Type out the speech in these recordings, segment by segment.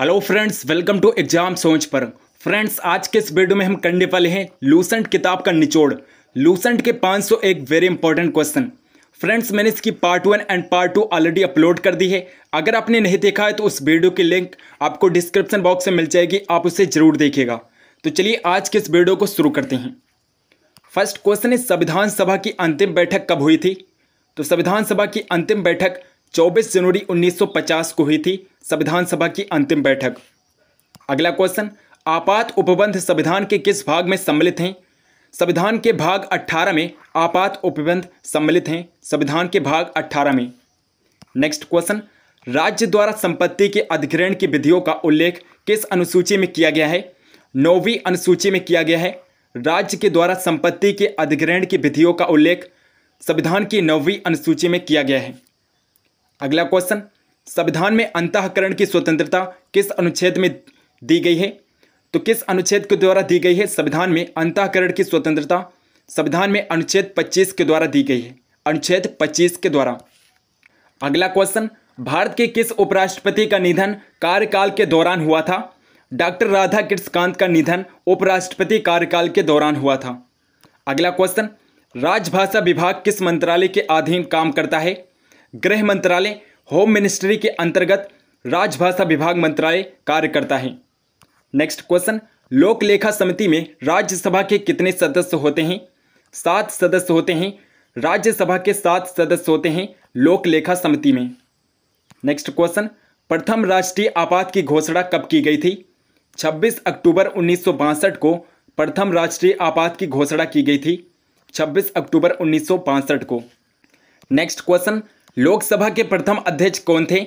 hello friends welcome to Exam Soch पर friends आज के इस वीडियो में हम करने वाले हैं लूसेंट किताब का निचोड़ लूसेंट के 501 वेरी इंपॉर्टेंट क्वेश्चन फ्रेंड्स मैंने इसकी part one and part two already upload कर दी है अगर आपने नहीं देखा है तो उस वीडियो की लिंक आपको डिस्क्रिप्शन बॉक्स में मिल जाएगी आप उसे जरूर देखिएगा तो चलिए आज के इस वीडियो को शुरू करते हैं फर्स्ट क्वेश्चन है संविधान सभा की अंतिम बैठक कब हुई थी तो संविधान सभा की अंतिम बैठक 24 जनवरी 1950 को हुई थी संविधान सभा की अंतिम बैठक अगला क्वेश्चन आपात उपबंध संविधान के किस भाग में सम्मिलित हैं संविधान के भाग 18 में आपात उपबंध सम्मिलित हैं संविधान के भाग 18 में नेक्स्ट क्वेश्चन राज्य द्वारा संपत्ति के अधिग्रहण की विधियों का उल्लेख किस अनुसूची में किया गया है नौवीं अनुसूची में किया गया है राज्य के द्वारा संपत्ति के अधिग्रहण की विधियों का उल्लेख संविधान की नौवीं अनुसूची में किया गया है अगला क्वेश्चन संविधान में अंतकरण की स्वतंत्रता किस अनुच्छेद में दी गई है तो किस अनुच्छेद के द्वारा दी गई है संविधान में अंतकरण की स्वतंत्रता संविधान में अनुच्छेद 25 के द्वारा दी गई है अनुच्छेद 25 के द्वारा अगला क्वेश्चन भारत के किस उपराष्ट्रपति का निधन कार्यकाल के दौरान हुआ था डॉक्टर राधा कृष्णकांत का निधन उपराष्ट्रपति कार्यकाल के दौरान हुआ था अगला क्वेश्चन राजभाषा विभाग किस मंत्रालय के अधीन काम करता है गृह मंत्रालय होम मिनिस्ट्री के अंतर्गत राजभाषा विभाग मंत्रालय कार्य करता है नेक्स्ट क्वेश्चन लोक लेखा समिति में राज्यसभा के कितने सदस्य होते हैं सात सदस्य होते हैं राज्यसभा के सात सदस्य होते हैं लोक लेखा समिति में नेक्स्ट क्वेश्चन प्रथम राष्ट्रीय आपात की घोषणा कब की गई थी 26 अक्टूबर उन्नीस को प्रथम राष्ट्रीय आपात की घोषणा की गई थी 26 अक्टूबर उन्नीस को नेक्स्ट क्वेश्चन लोकसभा के प्रथम अध्यक्ष कौन थे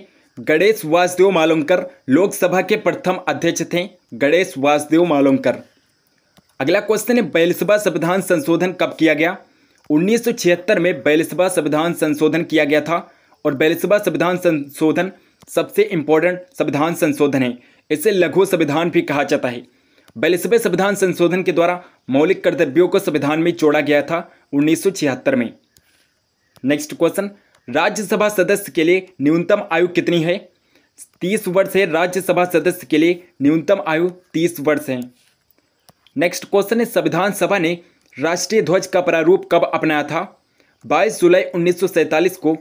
गणेश वासदेव मालोमकर लोकसभा के प्रथम अध्यक्ष थे गणेश वासदेव मालोमकर अगला क्वेश्चन है बैलसभा संविधान संशोधन कब किया गया 1976 में बैलसभा संविधान संशोधन किया गया था और बैलसभा संविधान संशोधन सबसे इंपॉर्टेंट संविधान संशोधन है इसे लघु संविधान भी कहा जाता है बैलसभा संविधान संशोधन के द्वारा मौलिक कर्तव्यों को संविधान में जोड़ा गया था उन्नीस में नेक्स्ट क्वेश्चन राज्यसभा सदस्य के लिए न्यूनतम आयु कितनी है तीस वर्ष है राज्यसभा सदस्य के लिए न्यूनतम आयु तीस वर्ष है नेक्स्ट क्वेश्चन है संविधान सभा ने राष्ट्रीय ध्वज का प्रारूप कब अपनाया था 22 जुलाई 1947 को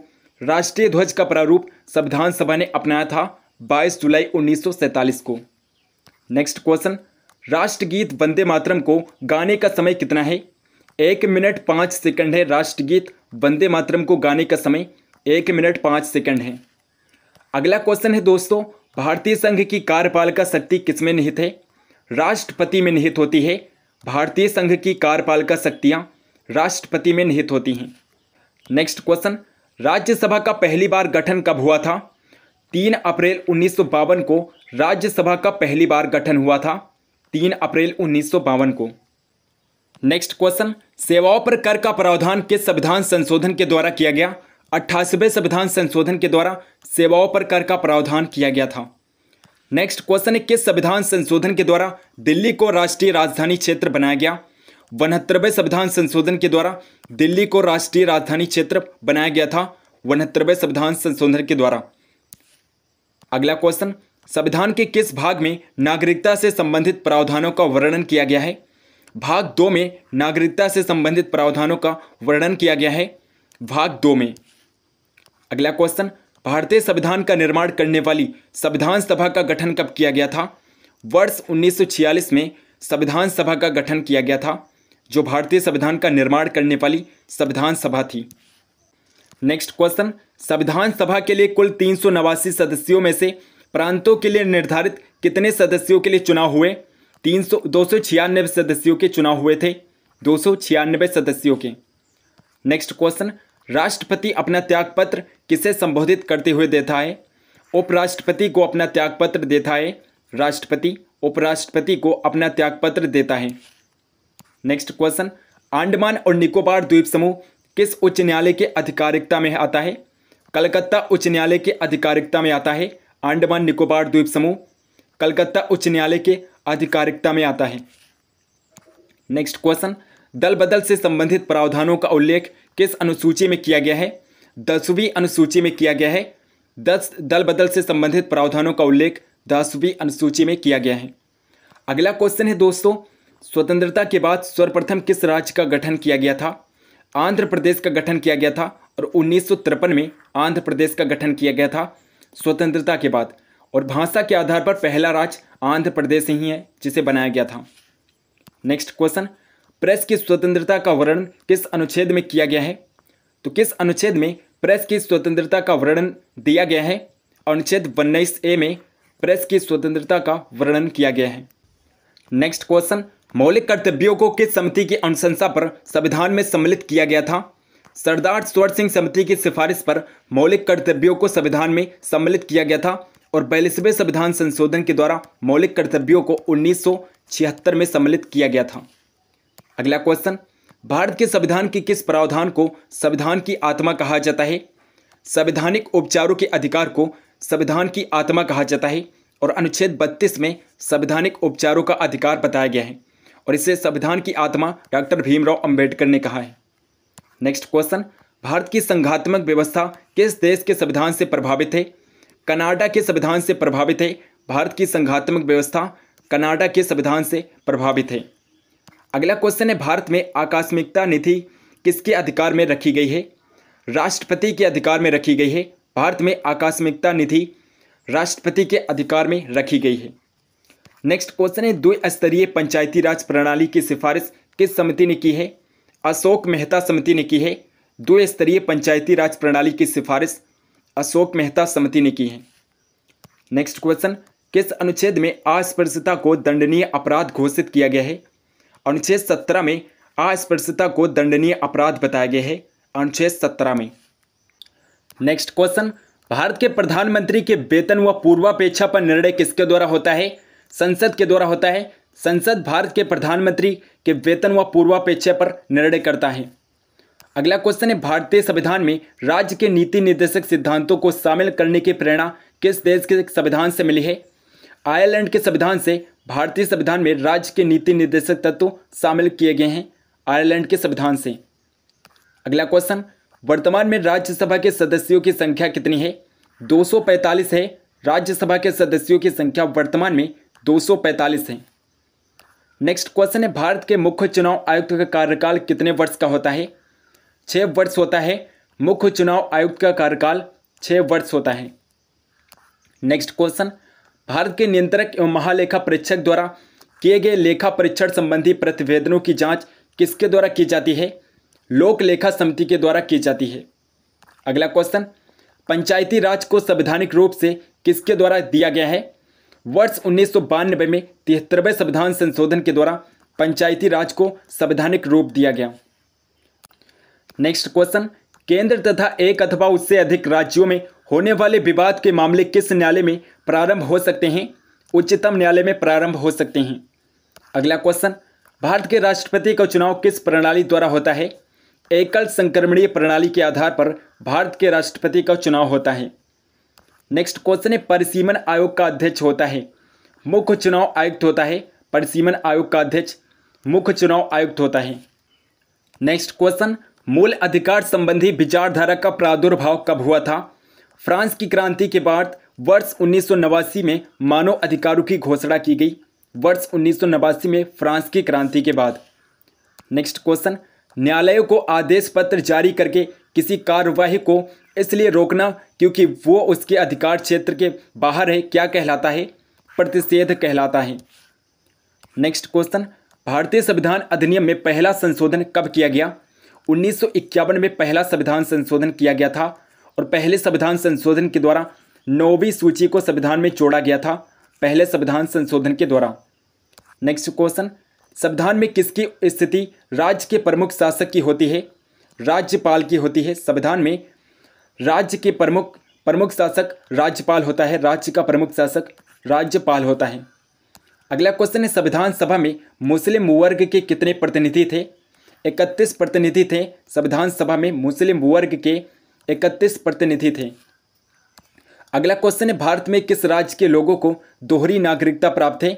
राष्ट्रीय ध्वज का प्रारूप संविधान सभा ने अपनाया था 22 जुलाई 1947 को नेक्स्ट क्वेश्चन राष्ट्रगीत वंदे मातरम को गाने का समय कितना है एक मिनट पाँच सेकंड है राष्ट्रगीत वंदे मातरम को गाने का समय एक मिनट पाँच सेकंड है अगला क्वेश्चन है दोस्तों भारतीय संघ की कार्यपालिका शक्ति किसमें निहित है राष्ट्रपति में निहित होती है भारतीय संघ की कार्यपालिका शक्तियाँ राष्ट्रपति में निहित होती हैं नेक्स्ट क्वेश्चन राज्यसभा का पहली बार गठन कब हुआ था तीन अप्रैल उन्नीस को राज्यसभा का पहली बार गठन हुआ था तीन अप्रैल उन्नीस को नेक्स्ट क्वेश्चन सेवाओं पर कर का प्रावधान किस संविधान संशोधन के द्वारा किया गया अट्ठासीवें संविधान संशोधन के द्वारा सेवाओं पर कर का प्रावधान किया गया था नेक्स्ट क्वेश्चन है किस संविधान संशोधन के द्वारा दिल्ली को राष्ट्रीय राजधानी क्षेत्र बनाया गया वनहत्तरवें संविधान संशोधन के द्वारा दिल्ली को राष्ट्रीय राजधानी क्षेत्र बनाया गया था वनहत्तरवें संविधान संशोधन के द्वारा अगला क्वेश्चन संविधान के किस भाग में नागरिकता से संबंधित प्रावधानों का वर्णन किया गया है भाग दो में नागरिकता से संबंधित प्रावधानों का वर्णन किया गया है भाग दो में अगला क्वेश्चन भारतीय संविधान का निर्माण करने वाली संविधान सभा का गठन कब किया गया था वर्ष 1946 में संविधान सभा का गठन किया गया था जो भारतीय संविधान का निर्माण करने वाली संविधान सभा थी नेक्स्ट क्वेश्चन संविधान सभा के लिए कुल तीन सदस्यों में से प्रांतों के लिए निर्धारित कितने सदस्यों के लिए चुनाव हुए तीन सौ दो सौ छियानबे सदस्यों के चुनाव हुए थे दो सौ छियानबे सदस्यों के नेक्स्ट क्वेश्चन राष्ट्रपति अपना त्यागपत्र किसे संबोधित करते हुए देता है उपराष्ट्रपति को अपना त्यागपत्र देता है राष्ट्रपति उपराष्ट्रपति को अपना त्यागपत्र देता है नेक्स्ट क्वेश्चन आंडमान और निकोबार द्वीप समूह किस उच्च न्यायालय के अधिकारिकता में आता है कलकत्ता उच्च न्यायालय के अधिकारिकता में आता है आंडमान निकोबार द्वीप समूह कलकत्ता उच्च न्यायालय के आधिकारिकता में आता है नेक्स्ट क्वेश्चन दल बदल से संबंधित प्रावधानों का उल्लेख किस अनुसूची में किया गया है दसवीं अनुसूची में किया गया है दस दल बदल से संबंधित प्रावधानों का उल्लेख दसवीं अनुसूची में किया गया है अगला क्वेश्चन है दोस्तों स्वतंत्रता के बाद सर्वप्रथम किस राज्य का गठन किया गया था आंध्र प्रदेश का गठन किया गया था और उन्नीस में आंध्र प्रदेश का गठन किया गया था स्वतंत्रता के बाद और भाषा के आधार पर पहला राज्य आंध्र प्रदेश ही है जिसे बनाया गया था नेक्स्ट क्वेश्चन प्रेस की स्वतंत्रता का वर्णन किस अनुच्छेद में किया गया है तो किस अनुच्छेद में प्रेस की स्वतंत्रता का वर्णन दिया गया है अनुच्छेद उन्नीस ए में प्रेस की स्वतंत्रता का वर्णन किया गया है नेक्स्ट क्वेश्चन मौलिक कर्तव्यों को किस समिति की अनुशंसा पर संविधान में सम्मिलित किया गया था सरदार स्वर सिंह समिति की सिफारिश पर मौलिक कर्तव्यों को संविधान में सम्मिलित किया गया था और बयालीसवें संविधान संशोधन के द्वारा मौलिक कर्तव्यों को उन्नीस में सम्मिलित किया गया था अगला क्वेश्चन भारत के संविधान के किस प्रावधान को संविधान की आत्मा कहा जाता है संवैधानिक उपचारों के अधिकार को संविधान की आत्मा कहा जाता है और अनुच्छेद 32 में संवैधानिक उपचारों का अधिकार बताया गया है और इसे संविधान की आत्मा डॉक्टर भीमराव अंबेडकर ने कहा है नेक्स्ट क्वेश्चन भारत की संघात्मक व्यवस्था किस देश के संविधान से प्रभावित है कनाडा के संविधान से प्रभावित है भारत की संघात्मक व्यवस्था कनाडा के संविधान से प्रभावित है अगला क्वेश्चन है भारत में आकस्मिकता नीति किसके अधिकार में रखी गई है राष्ट्रपति के अधिकार में रखी गई है भारत में आकस्मिकता निधि राष्ट्रपति के अधिकार में रखी गई है नेक्स्ट क्वेश्चन है द्विस्तरीय पंचायती राज प्रणाली की सिफारिश किस समिति ने की है अशोक मेहता समिति ने की है द्विस्तरीय पंचायती राज प्रणाली की सिफारिश अशोक मेहता समिति ने की है नेक्स्ट क्वेश्चन किस अनुच्छेद में अस्पृश्यता को दंडनीय अपराध घोषित किया गया है अनुच्छेद सत्रह में अस्पृश्यता को दंडनीय अपराध बताया गया है अनुच्छेद सत्रह में नेक्स्ट क्वेश्चन भारत के प्रधानमंत्री के वेतन व पूर्वापेक्षा पर निर्णय किसके द्वारा होता है संसद के द्वारा होता है संसद भारत के प्रधानमंत्री के वेतन व पूर्वापेक्षा पर निर्णय करता है अगला क्वेश्चन है भारतीय संविधान में राज्य के नीति निर्देशक सिद्धांतों को शामिल करने की प्रेरणा किस देश के संविधान से मिली है आयरलैंड के संविधान से भारतीय संविधान में राज्य के नीति निर्देशक तत्व शामिल किए गए हैं आयरलैंड के संविधान से अगला क्वेश्चन वर्तमान में राज्यसभा के सदस्यों की संख्या कितनी है 245 है राज्यसभा के सदस्यों की संख्या वर्तमान में 245 है नेक्स्ट क्वेश्चन है भारत के मुख्य चुनाव आयुक्त का कार्यकाल कितने वर्ष का होता है छः वर्ष होता है मुख्य चुनाव आयुक्त का कार्यकाल छः वर्ष होता है नेक्स्ट क्वेश्चन भारत के नियंत्रक एवं महालेखा परीक्षक द्वारा किए गए लेखा परीक्षण संबंधी प्रतिवेदनों की जांच किसके द्वारा की जाती है लोक लेखा समिति के द्वारा की जाती है अगला क्वेश्चन पंचायती राज को संवैधानिक रूप से किसके द्वारा दिया गया है वर्ष उन्नीस में तिहत्तरवें संविधान संशोधन के द्वारा पंचायती राज को संवैधानिक रूप दिया गया नेक्स्ट क्वेश्चन केंद्र तथा एक अथवा उससे अधिक राज्यों में होने वाले विवाद के मामले किस न्यायालय में प्रारंभ हो सकते हैं उच्चतम न्यायालय में प्रारंभ हो सकते हैं अगला क्वेश्चन भारत के राष्ट्रपति का चुनाव किस प्रणाली द्वारा होता है एकल संक्रमणीय प्रणाली के आधार पर भारत के राष्ट्रपति का चुनाव होता है नेक्स्ट क्वेश्चन है परिसीमन आयोग का अध्यक्ष होता है मुख्य चुनाव आयुक्त होता है परिसीमन आयोग का अध्यक्ष मुख्य चुनाव आयुक्त होता है नेक्स्ट क्वेश्चन मूल अधिकार संबंधी विचारधारा का प्रादुर्भाव कब हुआ था फ्रांस की क्रांति के बाद वर्ष उन्नीस में मानव अधिकारों की घोषणा की गई वर्ष उन्नीस में फ्रांस की क्रांति के बाद नेक्स्ट क्वेश्चन न्यायालयों को आदेश पत्र जारी करके किसी कार्यवाही को इसलिए रोकना क्योंकि वो उसके अधिकार क्षेत्र के बाहर है क्या कहलाता है प्रतिषेध कहलाता है नेक्स्ट क्वेश्चन भारतीय संविधान अधिनियम में पहला संशोधन कब किया गया उन्नीस में पहला संविधान संशोधन किया गया था और पहले संविधान संशोधन के द्वारा नौवीं सूची को संविधान में जोड़ा गया था पहले संविधान संशोधन के द्वारा नेक्स्ट क्वेश्चन संविधान में किसकी स्थिति राज्य के प्रमुख शासक की होती है राज्यपाल की होती है संविधान में राज्य के प्रमुख प्रमुख शासक राज्यपाल होता है राज्य का प्रमुख शासक राज्यपाल होता है अगला क्वेश्चन है संविधान सभा में मुस्लिम वर्ग के कितने प्रतिनिधि थे इकतीस प्रतिनिधि थे संविधान सभा में मुस्लिम वर्ग के इकतीस प्रतिनिधि थे अगला क्वेश्चन है भारत में किस राज्य के लोगों को दोहरी नागरिकता प्राप्त है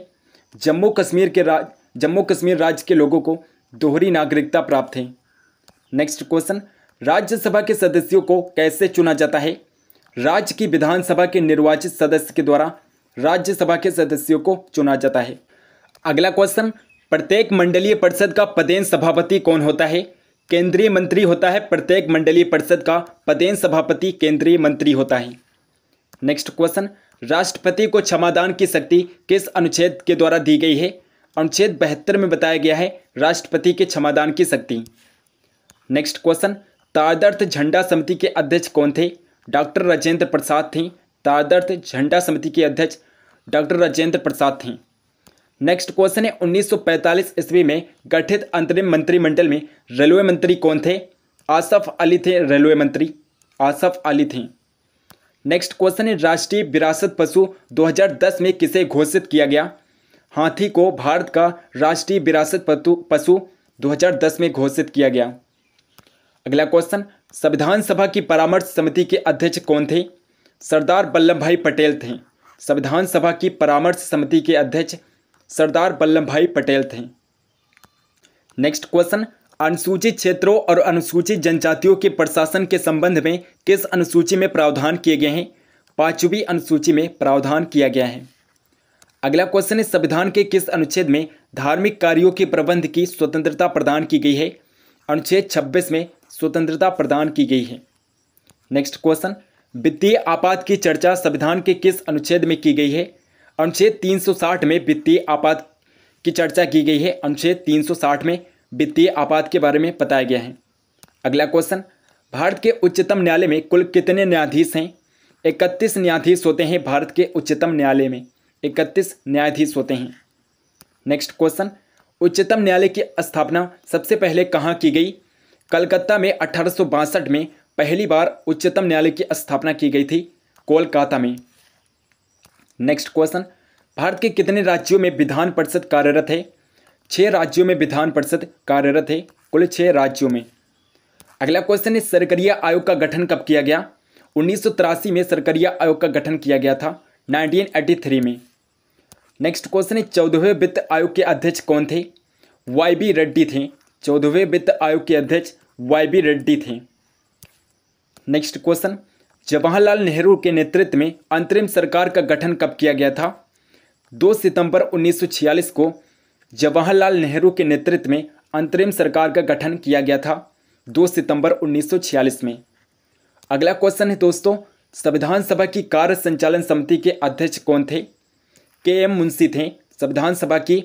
जम्मू कश्मीर के राज जम्मू कश्मीर राज्य के लोगों को दोहरी नागरिकता प्राप्त है नेक्स्ट क्वेश्चन राज्यसभा के सदस्यों को कैसे चुना जाता है राज्य की विधानसभा के निर्वाचित सदस्य के द्वारा राज्यसभा के सदस्यों को चुना जाता है अगला क्वेश्चन प्रत्येक मंडलीय परिषद का पदेन सभापति कौन होता है केंद्रीय मंत्री होता है प्रत्येक मंडलीय परिषद का पदेन सभापति केंद्रीय मंत्री होता है नेक्स्ट क्वेश्चन राष्ट्रपति को क्षमादान की शक्ति किस अनुच्छेद के द्वारा दी गई है अनुच्छेद बहत्तर में बताया गया है राष्ट्रपति के क्षमादान की शक्ति नेक्स्ट क्वेश्चन तादर्थ झंडा समिति के अध्यक्ष कौन थे डॉक्टर राजेंद्र प्रसाद थे तादर्थ झंडा समिति के अध्यक्ष डॉक्टर राजेंद्र प्रसाद थे नेक्स्ट क्वेश्चन है 1945 ईस्वी में गठित अंतरिम मंत्रिमंडल में रेलवे मंत्री कौन थे आसफ अली थे रेलवे मंत्री आसफ अली थे नेक्स्ट क्वेश्चन है राष्ट्रीय विरासत पशु 2010 में किसे घोषित किया गया हाथी को भारत का राष्ट्रीय विरासत पशु 2010 में घोषित किया गया अगला क्वेश्चन संविधान सभा की परामर्श समिति के अध्यक्ष कौन थे सरदार वल्लभ भाई पटेल थे संविधान सभा की परामर्श समिति के अध्यक्ष सरदार वल्लभ भाई पटेल थे नेक्स्ट क्वेश्चन अनुसूचित क्षेत्रों और अनुसूचित जनजातियों के प्रशासन के संबंध में किस अनुसूची में प्रावधान किए गए हैं पांचवी अनुसूची में प्रावधान किया गया है अगला क्वेश्चन है संविधान के किस अनुच्छेद में धार्मिक कार्यों के प्रबंध की स्वतंत्रता प्रदान की गई है अनुच्छेद 26 में स्वतंत्रता प्रदान की गई है नेक्स्ट क्वेश्चन वित्तीय आपात की चर्चा संविधान के किस अनुच्छेद में की गई है अनुच्छेद 360 में वित्तीय आपात की चर्चा की गई है अनुच्छेद 360 में वित्तीय आपात के बारे में बताया गया है अगला क्वेश्चन भारत के उच्चतम न्यायालय में कुल कितने न्यायाधीश हैं इकतीस न्यायाधीश होते हैं भारत के उच्चतम न्यायालय में इकतीस न्यायाधीश होते हैं नेक्स्ट क्वेश्चन उच्चतम न्यायालय की स्थापना सबसे पहले कहाँ की गई कलकत्ता में अठारह में पहली बार उच्चतम न्यायालय की स्थापना की गई थी कोलकाता में नेक्स्ट क्वेश्चन भारत के कितने राज्यों में विधान परिषद कार्यरत है छः राज्यों में विधान परिषद कार्यरत है कुल छः राज्यों में अगला क्वेश्चन है सरकरिया आयोग का गठन कब किया गया उन्नीस में सरकरिया आयोग का गठन किया गया था 1983 में नेक्स्ट क्वेश्चन है चौदहवें वित्त आयोग के अध्यक्ष कौन थे वाई बी रेड्डी थे चौदहवें वित्त आयोग के अध्यक्ष वाई बी रेड्डी थे नेक्स्ट क्वेश्चन जवाहरलाल नेहरू के नेतृत्व में अंतरिम सरकार का गठन कब किया गया था 2 सितंबर 1946 को जवाहरलाल नेहरू के नेतृत्व में अंतरिम सरकार का गठन किया गया था 2 सितंबर 1946 में अगला क्वेश्चन है दोस्तों संविधान सभा की कार्य संचालन समिति के अध्यक्ष कौन थे के एम मुंशी थे संविधान सभा की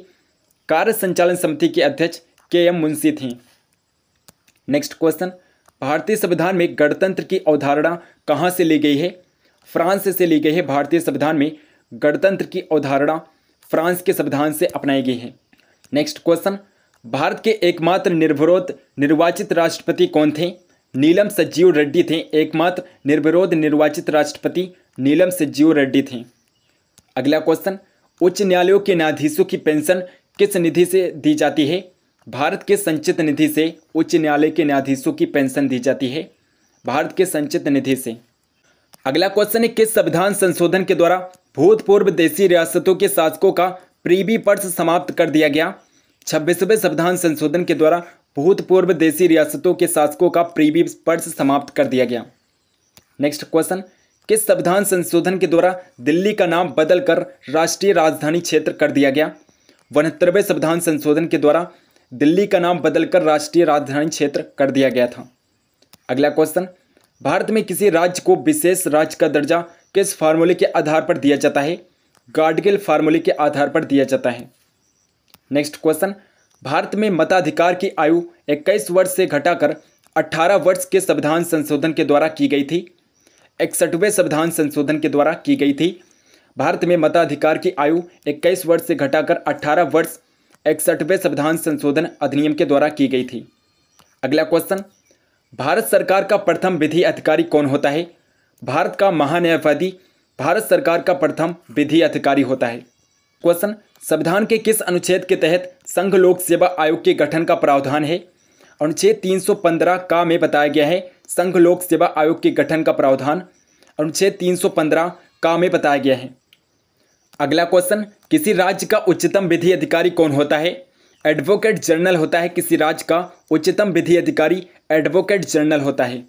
कार्य संचालन समिति के अध्यक्ष के एम मुंशी थे नेक्स्ट क्वेश्चन भारतीय संविधान में गणतंत्र की अवधारणा कहाँ से ली गई है फ्रांस से ली गई है भारतीय संविधान में गणतंत्र की अवधारणा फ्रांस के संविधान से अपनाई गई है नेक्स्ट क्वेश्चन भारत के एकमात्र निर्विरोध निर्वाचित राष्ट्रपति कौन थे नीलम सजीव रेड्डी थे एकमात्र निर्विरोध निर्वाचित राष्ट्रपति नीलम सजीव रेड्डी थे अगला क्वेश्चन उच्च न्यायालयों के न्यायाधीशों की पेंशन किस निधि से दी जाती है भारत के संचित निधि से उच्च न्यायालय के न्यायाधीशों की पेंशन दी जाती है भारत के संचित निधि से अगला क्वेश्चन है किस संविधान संशोधन के द्वारा भूतपूर्व देशी रियासतों के शासकों का प्रीवी पर्स समाप्त कर दिया गया छब्बीसवें संविधान संशोधन के द्वारा भूतपूर्व देशी रियासतों के शासकों का प्रीवी पर्स समाप्त कर दिया गया नेक्स्ट क्वेश्चन किस संविधान संशोधन के द्वारा दिल्ली का नाम बदलकर राष्ट्रीय राजधानी क्षेत्र कर दिया गया उनहत्तरवें संविधान संशोधन के द्वारा दिल्ली का नाम बदलकर राष्ट्रीय राजधानी क्षेत्र कर दिया गया था अगला क्वेश्चन भारत में किसी राज्य को विशेष राज्य का दर्जा किस फार्मूले के आधार पर दिया जाता है गार्डगिल फार्मूले के आधार पर दिया जाता है नेक्स्ट क्वेश्चन भारत में मताधिकार की आयु 21 वर्ष से घटाकर 18 वर्ष के संविधान संशोधन के द्वारा की गई थी इकसठवें संविधान संशोधन के द्वारा की गई थी भारत में मताधिकार की आयु 21 वर्ष से घटाकर 18 वर्ष इकसठवें संविधान संशोधन अधिनियम के द्वारा की गई थी अगला क्वेश्चन भारत सरकार का प्रथम विधि अधिकारी कौन होता है भारत का महान्यायवादी भारत सरकार का प्रथम विधि अधिकारी होता है क्वेश्चन संविधान के किस अनुच्छेद के तहत संघ लोक सेवा आयोग के गठन का प्रावधान है अनुच्छेद 315 का में बताया गया है संघ लोक सेवा आयोग के गठन का प्रावधान अनुच्छेद 315 का में बताया गया है अगला क्वेश्चन किसी राज्य का उच्चतम विधि अधिकारी कौन होता है एडवोकेट जनरल होता है किसी राज्य का उच्चतम विधि अधिकारी एडवोकेट जनरल होता है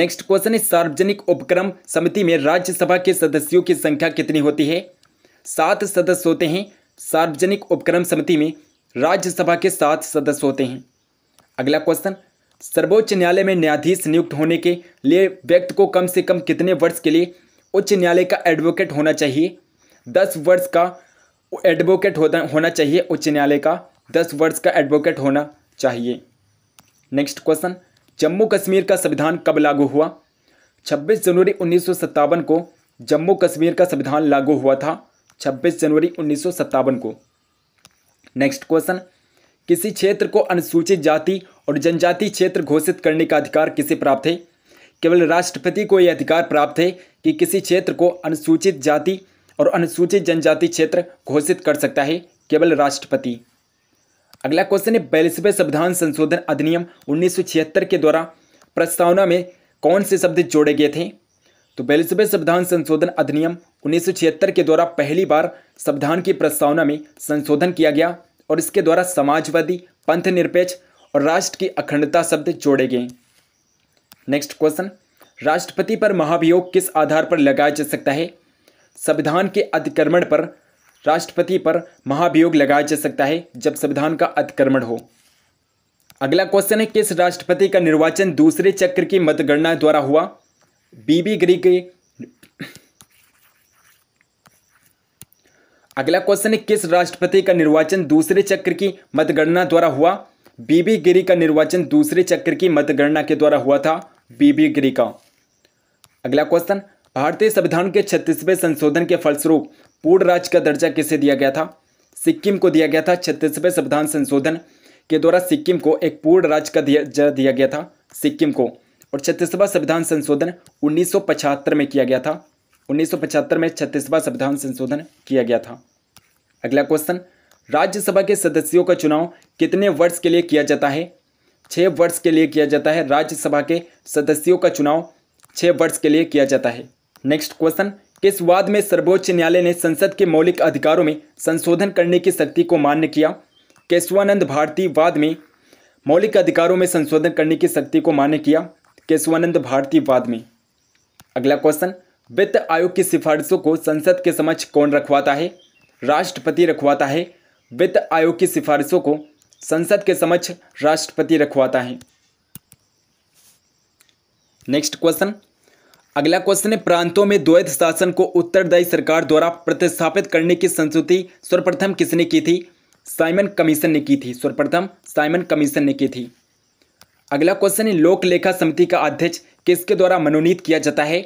नेक्स्ट क्वेश्चन है सार्वजनिक उपक्रम समिति में राज्यसभा के सदस्यों की संख्या कितनी होती है सात सदस्य होते हैं सार्वजनिक उपक्रम समिति में राज्यसभा के सात सदस्य होते हैं अगला क्वेश्चन सर्वोच्च न्यायालय में न्यायाधीश नियुक्त होने के लिए व्यक्ति को कम से कम कितने वर्ष के लिए उच्च न्यायालय का एडवोकेट होना चाहिए दस वर्ष का एडवोकेट होता होना चाहिए उच्च न्यायालय का दस वर्ष का एडवोकेट होना चाहिए नेक्स्ट क्वेश्चन जम्मू कश्मीर का संविधान कब लागू हुआ 26 जनवरी उन्नीस को जम्मू कश्मीर का संविधान लागू हुआ था 26 जनवरी उन्नीस को नेक्स्ट क्वेश्चन किसी क्षेत्र को अनुसूचित जाति और जनजाति क्षेत्र घोषित करने का अधिकार किसे प्राप्त है केवल राष्ट्रपति को यह अधिकार प्राप्त है कि किसी क्षेत्र को अनुसूचित जाति और अनुसूचित जनजाति क्षेत्र घोषित कर सकता है केवल राष्ट्रपति अगला क्वेश्चन है बयालीसवें संविधान संशोधन अधिनियम 1976 के द्वारा प्रस्तावना में कौन से शब्द जोड़े गए थे तो बयालीसवें संविधान संशोधन अधिनियम 1976 के द्वारा पहली बार संविधान की प्रस्तावना में संशोधन किया गया और इसके द्वारा समाजवादी पंथ निरपेक्ष और राष्ट्र की अखंडता शब्द जोड़े गए नेक्स्ट क्वेश्चन राष्ट्रपति पर महाभियोग किस आधार पर लगाया जा सकता है संविधान के अतिक्रमण पर राष्ट्रपति पर महाभियोग लगाया जा सकता है जब संविधान का अतिक्रमण हो अगला क्वेश्चन है किस राष्ट्रपति का निर्वाचन दूसरे चक्र की मतगणना द्वारा हुआ बीबी गिरी के अगला क्वेश्चन है किस राष्ट्रपति का निर्वाचन दूसरे चक्र की मतगणना द्वारा हुआ बीबी गिरी का निर्वाचन दूसरे चक्र की मतगणना के द्वारा हुआ था बीबी गिरी का अगला क्वेश्चन भारतीय संविधान के छत्तीसवें संशोधन के फलस्वरूप पूर्ण राज्य का दर्जा किसे दिया गया था सिक्किम को दिया गया था छत्तीसवें संविधान संशोधन के द्वारा सिक्किम को एक पूर्ण राज्य का दर्जा दिया गया था सिक्किम को और छत्तीसवा संविधान संशोधन 1975 में किया गया था 1975 में छत्तीसवा संविधान संशोधन किया गया था अगला क्वेश्चन राज्यसभा के सदस्यों का चुनाव कितने वर्ष के लिए किया जाता है छः वर्ष के लिए किया जाता है राज्यसभा के सदस्यों का चुनाव छः वर्ष के लिए किया जाता है नेक्स्ट क्वेश्चन किस वाद में सर्वोच्च न्यायालय ने संसद के मौलिक अधिकारों में संशोधन करने की शक्ति को मान्य किया केशवानंद भारती वाद में मौलिक अधिकारों में संशोधन करने की शक्ति को मान्य किया केशवानंद भारती वाद में अगला क्वेश्चन वित्त आयोग की सिफारिशों को संसद के समक्ष कौन रखवाता है राष्ट्रपति रखवाता है वित्त आयोग की सिफारिशों को संसद के समक्ष राष्ट्रपति रखवाता है नेक्स्ट क्वेश्चन अगला क्वेश्चन है प्रांतों में द्वैत शासन को उत्तरदायी सरकार द्वारा प्रतिस्थापित करने की संस्तुति सर्वप्रथम किसने की थी साइमन कमीशन ने की थी सर्वप्रथम साइमन कमीशन ने की थी अगला क्वेश्चन है लोक लेखा समिति का अध्यक्ष किसके द्वारा मनोनीत किया जाता है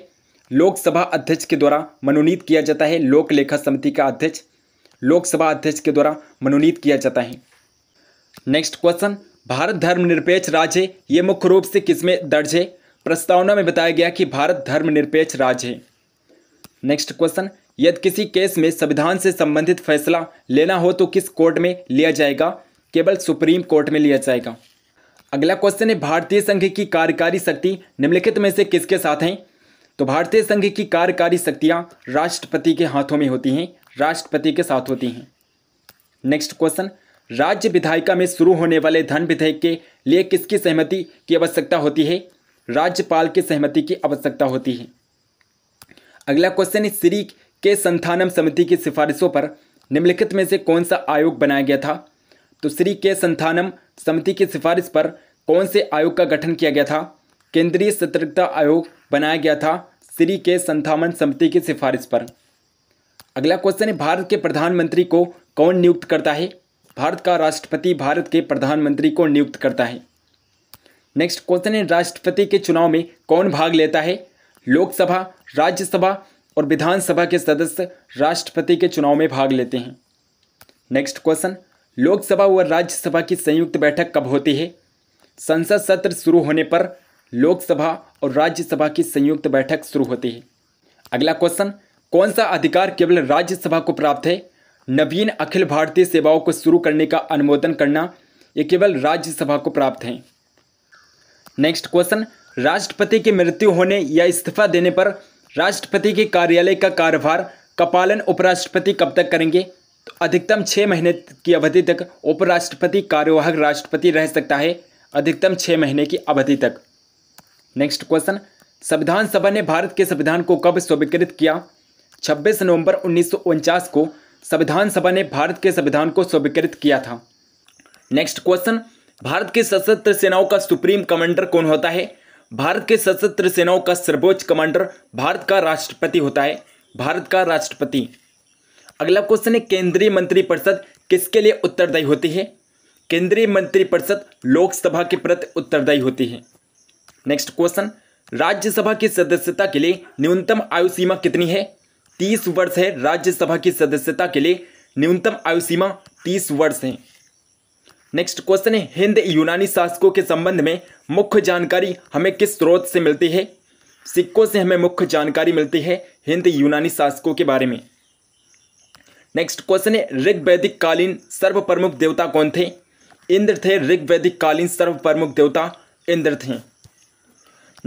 लोकसभा अध्यक्ष के द्वारा मनोनीत किया जाता है लोक लेखा समिति का अध्यक्ष लोकसभा अध्यक्ष के द्वारा मनोनीत किया जाता है नेक्स्ट क्वेश्चन भारत धर्मनिरपेक्ष राज्य ये मुख्य रूप से किसमें दर्ज है प्रस्तावना में बताया गया कि भारत धर्मनिरपेक्ष राज्य है नेक्स्ट क्वेश्चन यदि किसी केस में संविधान से संबंधित फैसला लेना हो तो किस कोर्ट में लिया जाएगा केवल सुप्रीम कोर्ट में लिया जाएगा अगला क्वेश्चन है भारतीय संघ की कार्यकारी शक्ति निम्नलिखित में से किसके साथ हैं तो भारतीय संघ की कार्यकारी शक्तियाँ राष्ट्रपति के हाथों में होती हैं राष्ट्रपति के साथ होती हैं नेक्स्ट क्वेश्चन राज्य विधायिका में शुरू होने वाले धन विधेयक के लिए किसकी सहमति की आवश्यकता होती है राज्यपाल की सहमति की आवश्यकता होती है अगला क्वेश्चन है श्री के संथानम समिति की सिफारिशों पर निम्नलिखित में से कौन सा आयोग बनाया गया था तो श्री के संथानम समिति की सिफारिश पर कौन से आयोग का गठन किया गया था केंद्रीय सतर्कता आयोग बनाया गया था श्री के संथानम समिति की सिफारिश पर अगला क्वेश्चन है भारत के प्रधानमंत्री को कौन नियुक्त करता है भारत का राष्ट्रपति भारत के प्रधानमंत्री को नियुक्त करता है नेक्स्ट क्वेश्चन है राष्ट्रपति के चुनाव में कौन भाग लेता है लोकसभा राज्यसभा और विधानसभा के सदस्य राष्ट्रपति के चुनाव में भाग लेते हैं नेक्स्ट क्वेश्चन लोकसभा व राज्यसभा की संयुक्त बैठक कब होती है संसद सत्र शुरू होने पर लोकसभा और राज्यसभा की संयुक्त बैठक शुरू होती है अगला क्वेश्चन कौन सा अधिकार केवल राज्यसभा को प्राप्त है नवीन अखिल भारतीय सेवाओं को शुरू करने का अनुमोदन करना ये केवल राज्यसभा को प्राप्त हैं नेक्स्ट क्वेश्चन राष्ट्रपति की मृत्यु होने या इस्तीफा देने पर राष्ट्रपति के कार्यालय का कार्यभार का पालन उपराष्ट्रपति कब तक करेंगे तो अधिकतम छः महीने की अवधि तक उपराष्ट्रपति कार्यवाहक राष्ट्रपति रह सकता है अधिकतम छः महीने की अवधि तक नेक्स्ट क्वेश्चन संविधान सभा ने भारत के संविधान को कब स्वीकृत किया 26 नवंबर उन्नीस को संविधान सभा ने भारत के संविधान को स्वीकृत किया था नेक्स्ट क्वेश्चन भारत के सशस्त्र सेनाओं का सुप्रीम कमांडर कौन होता है भारत के सशस्त्र सेनाओं का सर्वोच्च कमांडर भारत का राष्ट्रपति होता है भारत का राष्ट्रपति अगला क्वेश्चन है केंद्रीय मंत्रिपरिषद किसके लिए उत्तरदायी होती है केंद्रीय मंत्रिपरिषद लोकसभा के प्रति उत्तरदायी होती है नेक्स्ट क्वेश्चन राज्यसभा की सदस्यता के लिए न्यूनतम आयु सीमा कितनी है तीस वर्ष है राज्यसभा की सदस्यता के लिए न्यूनतम आयु सीमा तीस वर्ष है नेक्स्ट क्वेश्चन है हिंद यूनानी शासकों के संबंध में मुख्य जानकारी हमें किस स्रोत से मिलती है सिक्कों से हमें मुख्य जानकारी मिलती है हिंद यूनानी शासकों के बारे में नेक्स्ट क्वेश्चन है ऋग्वैदिक कालीन सर्व प्रमुख देवता कौन थे इंद्र थे ऋग्वैदिक कालीन सर्व प्रमुख देवता इंद्र थे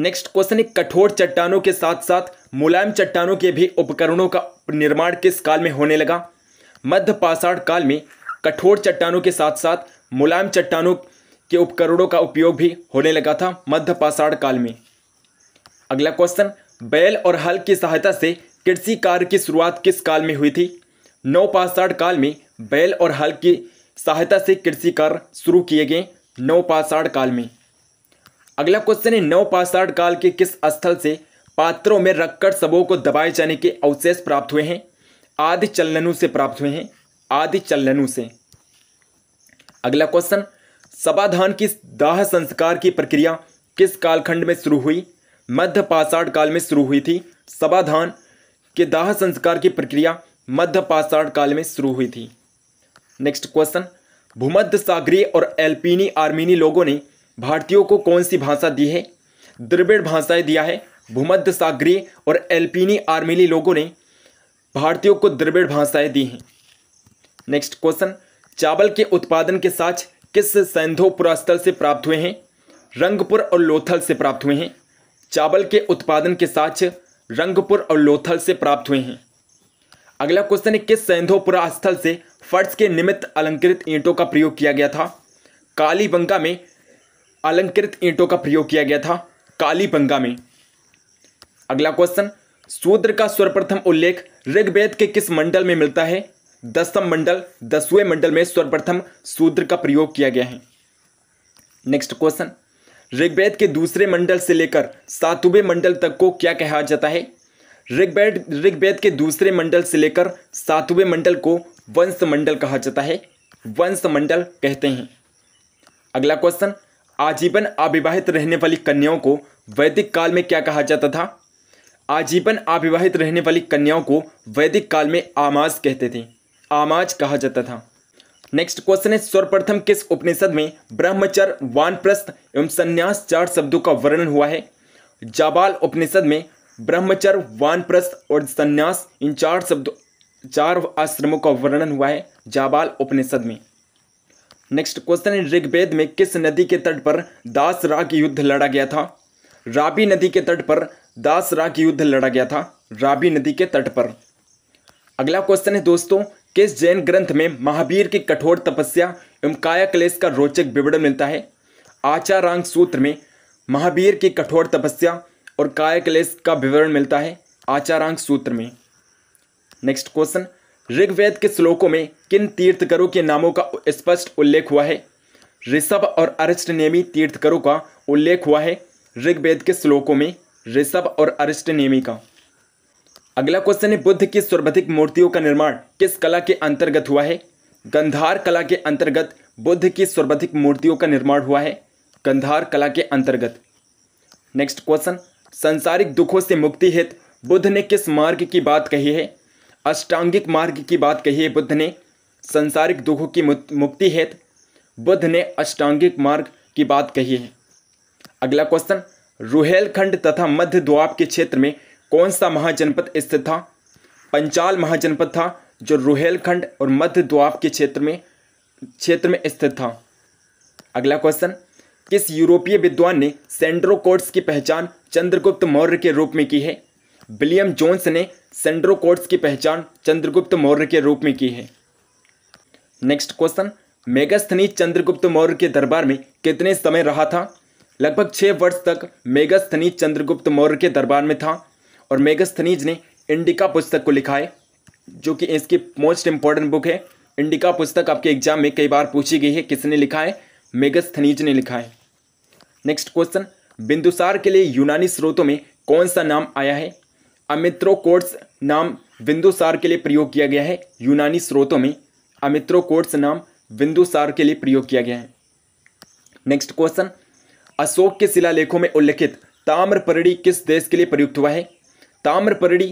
नेक्स्ट क्वेश्चन है कठोर चट्टानों के साथ साथ मुलायम चट्टानों के भी उपकरणों का निर्माण किस काल में होने लगा मध्य पाषाण काल में कठोर चट्टानों के साथ साथ मुलायम चट्टानों के उपकरणों का उपयोग भी होने लगा था मध्य पाषाण काल में अगला क्वेश्चन बैल और हल की सहायता से कृषि कार्य की शुरुआत किस काल में हुई थी पाषाण काल में बैल और हल की सहायता से कृषि कार्य शुरू किए गए पाषाण काल में अगला क्वेश्चन है पाषाण काल के किस स्थल से पात्रों में रखकर सबों को दबाए जाने के अवशेष प्राप्त हुए हैं आदि चलनु से प्राप्त हुए हैं आदि चलनु से अगला क्वेश्चन सभाधान की दाह संस्कार की प्रक्रिया किस कालखंड में शुरू हुई मध्य पाषाण काल में शुरू हुई थी सबाधान के दाह संस्कार की प्रक्रिया मध्य पाषाण काल में शुरू हुई थी नेक्स्ट क्वेश्चन भूमध्य सागरी और एल्पीनी आर्मीनी लोगों ने भारतीयों को कौन सी भाषा दी है द्रविड़ भाषाएं दिया है भूमध्य सागरीय और एल्पीनी आर्मीनी लोगों ने भारतीयों को द्रविड़ भाषाएं दी हैं नेक्स्ट क्वेश्चन चावल के उत्पादन के साथ किस सैंधोपुरा स्थल से प्राप्त हुए हैं रंगपुर और लोथल से प्राप्त हुए हैं चावल के उत्पादन के साथ रंगपुर और लोथल से प्राप्त हुए हैं अगला क्वेश्चन है किस सैंधोपुरा स्थल से फर्श के निमित्त अलंकृत ईंटों का प्रयोग किया गया था कालीबंगा में अलंकृत ईंटों का प्रयोग किया गया था कालीबंगा में अगला क्वेश्चन सूत्र का सर्वप्रथम उल्लेख ऋग्वेद के किस मंडल में मिलता है दसम मंडल दसवें मंडल में सर्वप्रथम सूत्र का प्रयोग किया गया है नेक्स्ट क्वेश्चन ऋग्वेद के दूसरे मंडल से लेकर सातवें मंडल तक को क्या कहा जाता है ऋग्वेद ऋग्वेद के दूसरे मंडल से लेकर सातवें मंडल को वंश मंडल कहा जाता है वंश मंडल कहते हैं अगला क्वेश्चन आजीवन अविवाहित रहने वाली कन्याओं को वैदिक काल में क्या कहा जाता था आजीवन अविवाहित रहने वाली कन्याओं को वैदिक काल में आमाज कहते थे आमाज कहा जाता था नेक्स्ट क्वेश्चन है सर्वप्रथम किस उपनिषद में ब्रह्मचर्य वानप्रस्थ एवं संन्यास चार शब्दों का वर्णन हुआ है जाबाल उपनिषद में ब्रह्मचर्य वानप्रस्थ और संन्यास इन चार शब्दों चार आश्रमों का वर्णन हुआ है जाबाल उपनिषद में नेक्स्ट क्वेश्चन है ऋग्वेद में किस नदी के तट पर दास राग युद्ध लड़ा गया था राबी नदी के तट पर दास राग युद्ध लड़ा गया था राबी नदी के तट पर अगला क्वेश्चन है दोस्तों किस जैन ग्रंथ में महावीर की कठोर तपस्या एवं काया क्लेश का रोचक विवरण मिलता है आचारांग सूत्र में महावीर की कठोर तपस्या और काया क्लेश का विवरण मिलता है आचारांग सूत्र में नेक्स्ट क्वेश्चन ऋग्वेद के श्लोकों में किन तीर्थकरों के नामों का स्पष्ट उल्लेख हुआ है ऋषभ और अरिष्टनेमी तीर्थकरों का उल्लेख हुआ है ऋग्वेद के श्लोकों में ऋषभ और अरिष्टनेमी का अगला क्वेश्चन है बुद्ध की सर्वाधिक मूर्तियों का निर्माण किस कला के अंतर्गत हुआ है गंधार कला के अंतर्गत बुद्ध की सर्वाधिक मूर्तियों का निर्माण हुआ है गंधार कला के अंतर्गत नेक्स्ट क्वेश्चन संसारिक दुखों से मुक्ति हेतु बुद्ध ने किस मार्ग की बात कही है अष्टांगिक मार्ग की बात कही है बुद्ध ने संसारिक दुखों की मुक्ति हेतु बुद्ध ने अष्टांगिक मार्ग की बात कही है अगला क्वेश्चन रुहेलखंड तथा मध्य द्वाब के क्षेत्र में कौन सा महाजनपद स्थित था पंचाल महाजनपद था जो रुहेलखंड और मध्य द्वाब के क्षेत्र में क्षेत्र में स्थित था अगला क्वेश्चन किस यूरोपीय विद्वान ने सेंड्रोकोट्स की पहचान चंद्रगुप्त मौर्य के रूप में की है विलियम जोन्स ने सेंड्रोकोट्स की पहचान चंद्रगुप्त मौर्य के रूप में की है next question Megasthenes Chandragupta Maurya के दरबार में कितने समय रहा था लगभग छः वर्ष तक मेगास्थनीज चंद्रगुप्त मौर्य के दरबार में था और मेगस्थनीज ने इंडिका पुस्तक को लिखा है जो कि इसकी मोस्ट इंपॉर्टेंट बुक है इंडिका पुस्तक आपके एग्जाम में कई बार पूछी गई है किसने लिखा है मेगस्थनीज ने लिखा है नेक्स्ट क्वेश्चन बिंदुसार के लिए यूनानी स्रोतों में कौन सा नाम आया है अमित्रोकोट्स नाम बिंदुसार के लिए प्रयोग किया गया है यूनानी स्रोतों में अमित्रोकोट्स नाम बिंदुसार के लिए प्रयोग किया गया है नेक्स्ट क्वेश्चन अशोक के शिलालेखों में उल्लिखित ताम्रपर्णी किस देश के लिए प्रयुक्त हुआ है ताम्रपरड़ी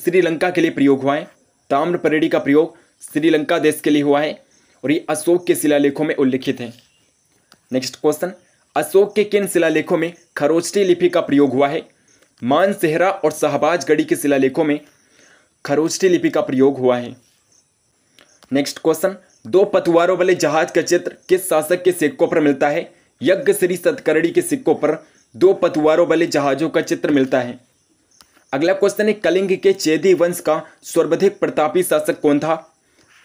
श्रीलंका के लिए प्रयोग हुआ है ताम्रपरड़ी का प्रयोग श्रीलंका देश के लिए हुआ है और ये अशोक के शिलालेखों में उल्लिखित है नेक्स्ट क्वेश्चन अशोक के किन शिलालेखों में खरोचटी लिपि का प्रयोग हुआ है मानसेहरा और शाहबाजगढ़ी के शिलालेखों में खरोचटी लिपि का प्रयोग हुआ है नेक्स्ट क्वेश्चन दो पतवारों वाले जहाज का चित्र किस शासक के सिक्कों पर मिलता है यज्ञ श्री सतकरणी के सिक्कों पर दो पतवारों वाले जहाजों का चित्र मिलता है अगला क्वेश्चन है कलिंग के चेदी वंश का सर्वाधिक प्रतापी शासक कौन था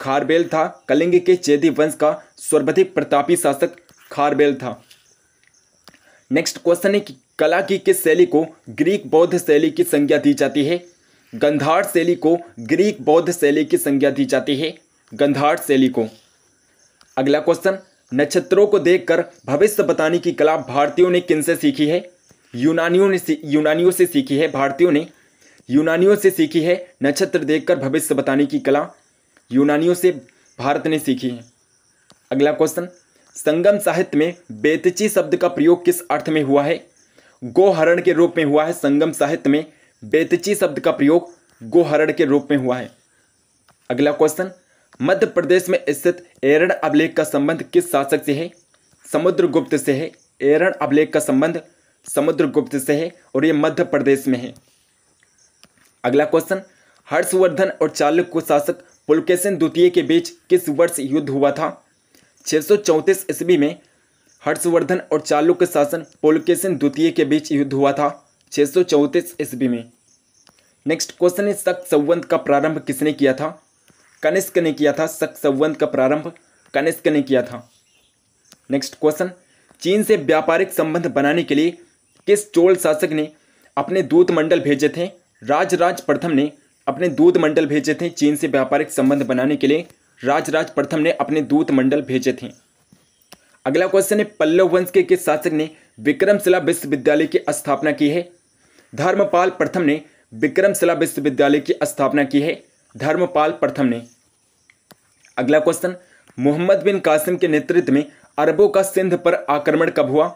खारबेल था कलिंग के चेदी वंश का सर्वाधिक प्रतापी शासक खारबेल था नेक्स्ट क्वेश्चन है कि कला की किस शैली को ग्रीक बौद्ध शैली की संज्ञा दी जाती है गंधार शैली को ग्रीक बौद्ध शैली की संज्ञा दी जाती है गंधार शैली को अगला क्वेश्चन नक्षत्रों को देखकर भविष्य बताने की कला भारतीयों ने किनसे सीखी है यूनानियों ने यूनानियों से सीखी है भारतीयों ने यूनानियों से सीखी है नक्षत्र देखकर भविष्य बताने की कला यूनानियों से भारत ने सीखी है अगला क्वेश्चन संगम साहित्य में बेतची शब्द का प्रयोग किस अर्थ में हुआ है गोहरण के रूप में हुआ है संगम साहित्य में बेतची शब्द का प्रयोग गोहरण के रूप में हुआ है अगला क्वेश्चन मध्य प्रदेश में स्थित एरण अभिलेख का संबंध किस शासक से है समुद्रगुप्त से है एरण अभिलेख का संबंध समुद्रगुप्त से है और ये मध्य प्रदेश में है अगला क्वेश्चन हर्षवर्धन और चालुक्य शासक पुलकेशन द्वितीय के बीच किस वर्ष युद्ध हुआ था छः सौ चौंतीस ईस्वी में हर्षवर्धन और चालुक्य शासन पुलकेशन द्वितीय के बीच युद्ध हुआ था छः सौ चौंतीस ईस्वी में नेक्स्ट क्वेश्चन है शक संवंत का प्रारंभ किसने किया था कनिष्क ने किया था शक संवंत का प्रारंभ कनिष्क ने किया था नेक्स्ट क्वेश्चन चीन से व्यापारिक संबंध बनाने के लिए किस चोल शासक ने अपने दूत मंडल भेजे थे राजराज प्रथम ने अपने दूत मंडल भेजे थे चीन से व्यापारिक संबंध बनाने के लिए राजराज प्रथम ने अपने दूत मंडल भेजे थे अगला क्वेश्चन है पल्लव वंश के किस शासक ने विक्रमशिला विश्वविद्यालय की स्थापना की है धर्मपाल प्रथम ने विक्रमशिला विश्वविद्यालय की स्थापना की है धर्मपाल प्रथम ने अगला क्वेश्चन मोहम्मद बिन कासिम के नेतृत्व में अरबों का सिंध पर आक्रमण कब हुआ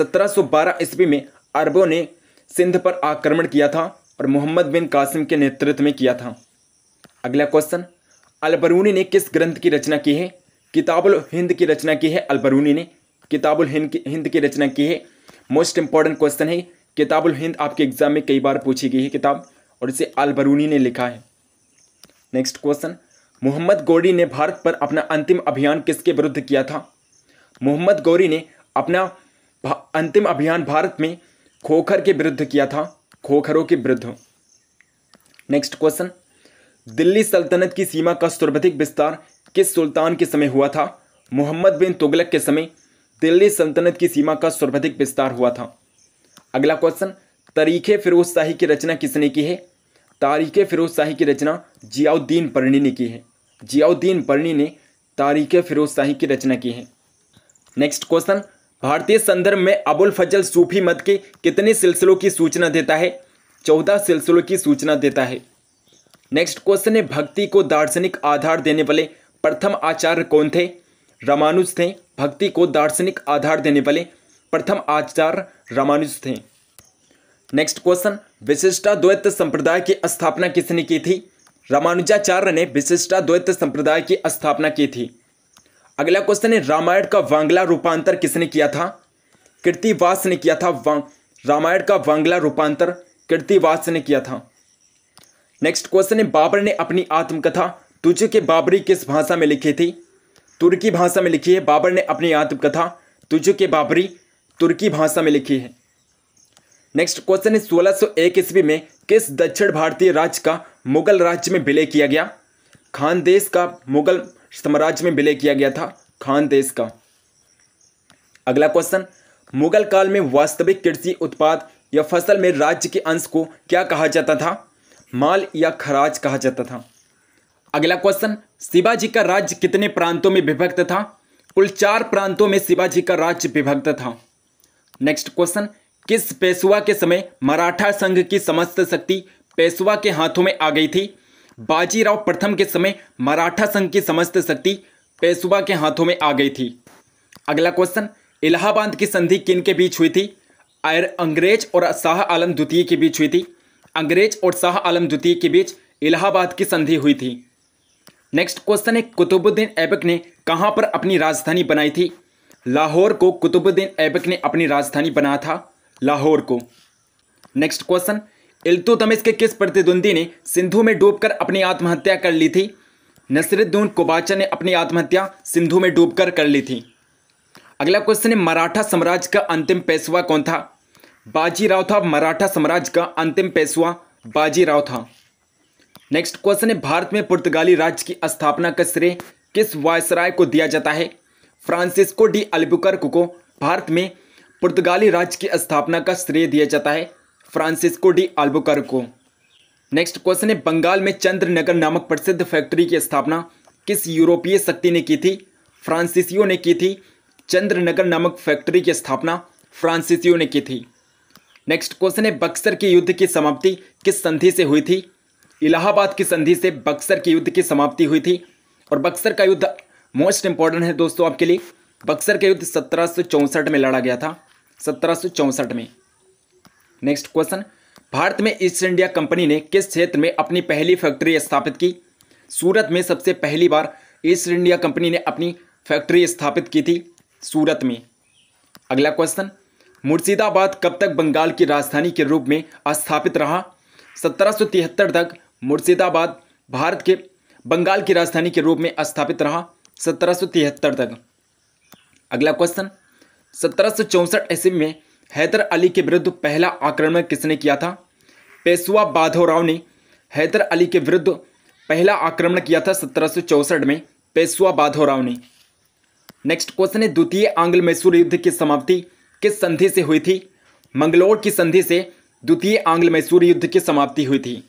1712 ईस्वी में अरबों ने सिंध पर आक्रमण किया था और मोहम्मद बिन कासिम के नेतृत्व में किया था अगला क्वेश्चन अलबरूनी ने किस ग्रंथ की रचना की है किताबुल हिंद की रचना की है अलबरूनी ने किताबुल हिंद की हिंद की रचना की है मोस्ट इंपॉर्टेंट क्वेश्चन है किताबुल हिंद आपके एग्जाम में कई बार पूछी गई है किताब और इसे अलबरूनी ने लिखा है नेक्स्ट क्वेश्चन मोहम्मद गौरी ने भारत पर अपना अंतिम अभियान किसके विरुद्ध किया था मोहम्मद गौरी ने अपना अंतिम अभियान भारत में खोखर के विरुद्ध किया था खोखरों के वृद्ध हों नेक्स्ट क्वेश्चन दिल्ली सल्तनत की सीमा का सर्वाधिक विस्तार किस सुल्तान के समय हुआ था मोहम्मद बिन तुगलक के समय दिल्ली सल्तनत की सीमा का सर्वाधिक विस्तार हुआ था अगला क्वेश्चन तारीख़ फिरोज शाही की रचना किसने की है तारीख़ फिरोज शाही की रचना जियाउद्दीन परणी ने की है जियाउद्दीन परणी ने तारीख़ फिरोज शाही की रचना की है नेक्स्ट क्वेश्चन भारतीय संदर्भ में अबुल फजल सूफी मत के कितने सिलसिलों की सूचना देता है चौदह सिलसिलों की सूचना देता है नेक्स्ट क्वेश्चन है भक्ति को दार्शनिक आधार देने वाले प्रथम आचार्य कौन थे रामानुज थे भक्ति को दार्शनिक आधार देने वाले प्रथम आचार्य रामानुज थे नेक्स्ट क्वेश्चन विशिष्टाद्वैत संप्रदाय की स्थापना किसने की थी रामानुजाचार्य ने विशिष्टाद्वैत संप्रदाय की स्थापना की थी अगला क्वेश्चन है रामायण का वांग्ला रूपांतर किसने किया था कीर्तिवास ने किया था रामायण का वांग्ला रूपांतर कीर्तिवास ने किया था नेक्स्ट क्वेश्चन है बाबर ने अपनी आत्मकथा तुझे के बाबरी किस भाषा में लिखी थी तुर्की भाषा में लिखी है बाबर ने अपनी आत्मकथा तुझे के बाबरी तुर्की भाषा में लिखी है नेक्स्ट क्वेश्चन है 1601 ईस्वी में किस दक्षिण भारतीय राज्य का मुगल राज्य में विलय किया गया खानदेश का मुगल साम्राज्य में विलय किया गया था खान देश का अगला क्वेश्चन मुगल काल में वास्तविक कृषि उत्पाद या फसल में राज्य के अंश को क्या कहा जाता था माल या खराज कहा जाता था अगला क्वेश्चन शिवाजी का राज्य कितने प्रांतों में विभक्त था कुल चार प्रांतों में शिवाजी का राज्य विभक्त था नेक्स्ट क्वेश्चन किस पेशवा के समय मराठा संघ की समस्त शक्ति पेशवा के हाथों में आ गई थी बाजीराव प्रथम के समय मराठा संघ की समस्त शक्ति पेशुबा के हाथों में आ गई थी अगला क्वेश्चन इलाहाबाद की संधि किन के बीच हुई थी अंग्रेज और शाह आलम द्वितीय के बीच हुई थी अंग्रेज और शाह आलम द्वितीय के बीच इलाहाबाद की संधि हुई थी नेक्स्ट क्वेश्चन है कुतुबुद्दीन ऐबक ने कहाँ पर अपनी राजधानी बनाई थी लाहौर को कुतुबुद्दीन ऐबक ने अपनी राजधानी बनाया था लाहौर को नेक्स्ट क्वेश्चन इल्तुतमिश के किस प्रतिद्वंदी ने सिंधु में डूबकर अपनी आत्महत्या कर ली थी नसरुद्दीन कोबाचा ने अपनी आत्महत्या सिंधु में डूबकर कर ली थी अगला क्वेश्चन है मराठा साम्राज्य का अंतिम पेशवा कौन था बाजीराव था मराठा साम्राज्य का अंतिम पेशवा बाजीराव था नेक्स्ट क्वेश्चन है भारत में पुर्तगाली राज्य की स्थापना का श्रेय किस वायसराय को दिया जाता है फ्रांसिस्को डी अल्बुकर्क को भारत में पुर्तगाली राज्य की स्थापना का श्रेय दिया जाता है फ्रांसिस्को डी आल्बोकर को नेक्स्ट क्वेश्चन है बंगाल में चंद्रनगर नामक प्रसिद्ध फैक्ट्री की स्थापना किस यूरोपीय शक्ति ने की थी फ्रांसिसियो ने की थी चंद्रनगर नामक फैक्ट्री की स्थापना फ्रांसिसियो ने की थी नेक्स्ट क्वेश्चन है बक्सर के युद्ध की समाप्ति किस संधि से हुई थी इलाहाबाद की संधि से बक्सर के युद्ध की समाप्ति हुई थी और बक्सर का युद्ध मोस्ट इंपॉर्टेंट है दोस्तों आपके लिए बक्सर का युद्ध सत्रह में लड़ा गया था सत्रह में नेक्स्ट क्वेश्चन भारत में ईस्ट इंडिया कंपनी ने किस क्षेत्र में अपनी पहली फैक्ट्री स्थापित की सूरत में सबसे पहली बार ईस्ट इंडिया कंपनी ने अपनी फैक्ट्री स्थापित की थी सूरत में अगला क्वेश्चन मुर्शिदाबाद कब तक बंगाल की राजधानी के रूप में स्थापित रहा सत्रह तक मुर्शिदाबाद भारत के बंगाल की राजधानी के रूप में स्थापित रहा सत्रह तक अगला क्वेश्चन सत्रह सौ ईस्वी में हैदर अली के विरुद्ध पहला आक्रमण किसने किया था पेशवा बाधोराव ने हैदर अली के विरुद्ध पहला आक्रमण किया था सत्रह में पेशवा बाधोराव ने नेक्स्ट क्वेश्चन है द्वितीय आंग्ल मैसूर युद्ध की समाप्ति किस संधि से हुई थी मंगलोर की संधि से द्वितीय आंग्ल मैसूर युद्ध की समाप्ति हुई थी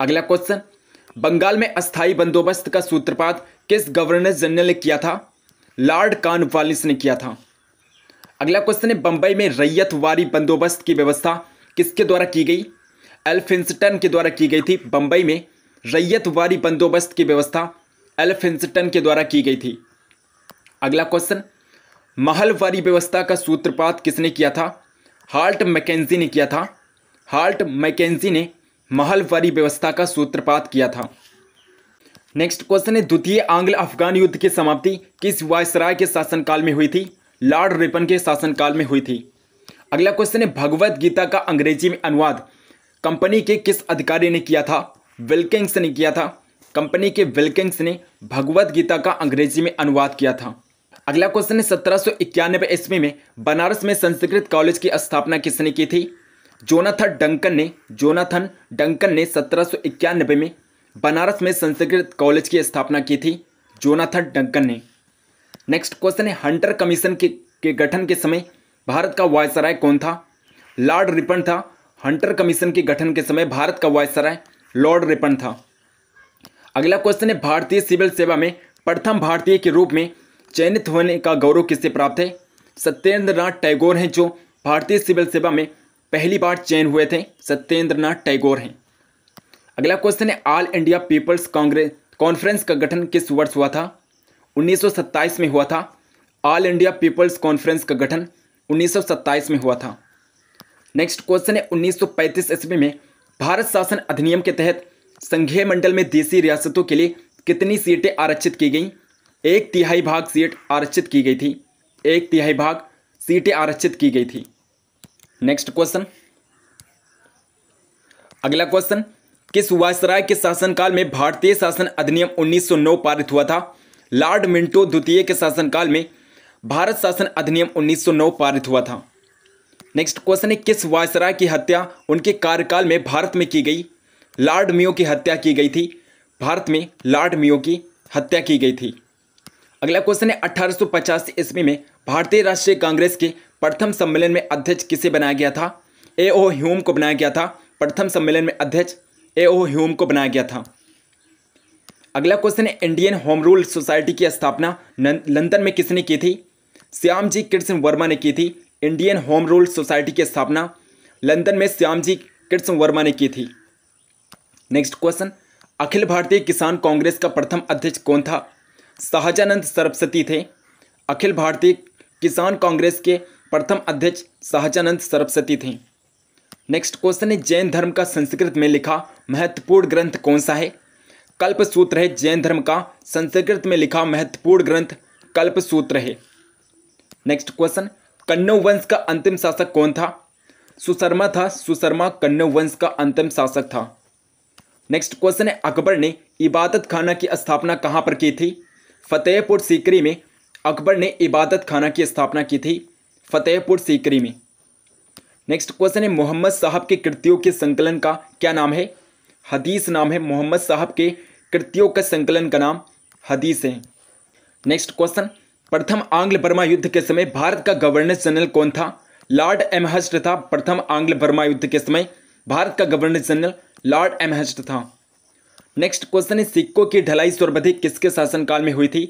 अगला क्वेश्चन बंगाल में अस्थायी बंदोबस्त का सूत्रपात किस गवर्नर जनरल ने किया था लॉर्ड कानवालिस ने किया था अगला क्वेश्चन है बंबई में रैयत वारी बंदोबस्त की व्यवस्था किसके द्वारा की गई एल्फिंसटन के द्वारा की गई थी बंबई में रैयत वारी बंदोबस्त की व्यवस्था एल्फिंसटन के द्वारा की गई थी अगला क्वेश्चन महलवारी व्यवस्था का सूत्रपात किसने किया था हाल्ट मैकेजी ने किया था हाल्ट मैकेजी ने महलवारी व्यवस्था का सूत्रपात किया था नेक्स्ट क्वेश्चन है द्वितीय आंग्ल अफगान युद्ध की समाप्ति किस वायसराय के शासनकाल में हुई थी लॉर्ड रिपन के शासनकाल में हुई थी अगला क्वेश्चन है भगवत गीता का अंग्रेजी में अनुवाद कंपनी के किस अधिकारी ने किया था विल्किंग्स ने किया था कंपनी के विल्किंग्स ने भगवत गीता का अंग्रेजी में अनुवाद किया था अगला क्वेश्चन है सत्रह सौ इक्यानबे ईस्वी में बनारस में संस्कृत कॉलेज की स्थापना किसने की थी जोनाथन डंकन ने जोनाथन डंकन ने सत्रह सौ इक्यानबे में बनारस में संस्कृत कॉलेज की स्थापना की थी जोनाथन डंकन ने नेक्स्ट क्वेश्चन है हंटर कमीशन के, के गठन के समय भारत का वायसराय कौन था लॉर्ड रिपन था हंटर कमीशन के गठन के समय भारत का वायसराय लॉर्ड रिपन था अगला क्वेश्चन है भारतीय सिविल सेवा में प्रथम भारतीय के रूप में चयनित होने का गौरव किससे प्राप्त है सत्येंद्र टैगोर हैं जो भारतीय सिविल सेवा में पहली बार चयन हुए थे सत्येंद्र टैगोर हैं अगला क्वेश्चन है All India People's Congress Conference का गठन किस वर्ष हुआ था 1927 में हुआ था ऑल इंडिया पीपल्स कॉन्फ्रेंस का गठन 1927 में हुआ था नेक्स्ट क्वेश्चन है 1935 सौ ईस्वी में भारत शासन अधिनियम के तहत संघीय मंडल में देसी रियासतों के लिए कितनी सीटें आरक्षित की गई एक तिहाई भाग सीट आरक्षित की गई थी एक तिहाई भाग सीटें आरक्षित की गई थी नेक्स्ट क्वेश्चन अगला क्वेश्चन किस वायसराय के शासनकाल में भारतीय शासन अधिनियम 1909 पारित हुआ था लॉर्ड मिंटो द्वितीय के शासनकाल में भारत शासन अधिनियम 1909 पारित हुआ था नेक्स्ट क्वेश्चन है किस वायसराय की हत्या उनके कार्यकाल में भारत में की गई लॉर्ड मियो की हत्या की गई थी भारत में लॉर्ड मियो की हत्या की गई थी अगला क्वेश्चन है अठारह ईस्वी में भारतीय राष्ट्रीय कांग्रेस के प्रथम सम्मेलन में अध्यक्ष किसे बनाया गया था ए ओ ह्यूम को बनाया गया था प्रथम सम्मेलन में अध्यक्ष ए ओ ह्यूम को बनाया गया था अगला क्वेश्चन है इंडियन होम रूल सोसाइटी की स्थापना लंदन में किसने की थी श्याम जी कृष्ण वर्मा ने की थी इंडियन होम रूल सोसाइटी की स्थापना लंदन में श्याम जी कृष्ण वर्मा ने की थी नेक्स्ट क्वेश्चन अखिल भारतीय किसान कांग्रेस का प्रथम अध्यक्ष कौन था शाहजानंद सरस्वती थे अखिल भारतीय किसान कांग्रेस के प्रथम अध्यक्ष शाहजानंद सरस्वती थे नेक्स्ट क्वेश्चन है जैन धर्म का संस्कृत में लिखा महत्वपूर्ण ग्रंथ कौन सा है सूत्र है जैन धर्म का संस्कृत में लिखा महत्वपूर्ण ग्रंथ कल्पसूत्र है नेक्स्ट क्वेश्चन कन्नौ वंश का अंतिम शासक कौन था सुशर्मा था सुशर्मा कन्नौ वंश का अंतिम शासक था नेक्स्ट क्वेश्चन है अकबर ने इबादत खाना की स्थापना कहाँ पर की थी फतेहपुर सीकरी में अकबर ने इबादत खाना की स्थापना की थी फतेहपुर सीकरी में नेक्स्ट क्वेश्चन है मोहम्मद साहब की कृतियों के संकलन का क्या नाम है हदीस नाम है मोहम्मद साहब के कृतियों का संकलन का नाम हदीस है नेक्स्ट क्वेश्चन प्रथम आंग्ल बर्मा युद्ध के समय भारत का गवर्नर जनरल कौन था लॉर्ड एमहस्ट था प्रथम आंग्ल बर्मा युद्ध के समय भारत का गवर्नर जनरल लॉर्ड एमहस्ट था नेक्स्ट क्वेश्चन है सिक्कों की ढलाई सर्वाधिक किसके शासनकाल में हुई थी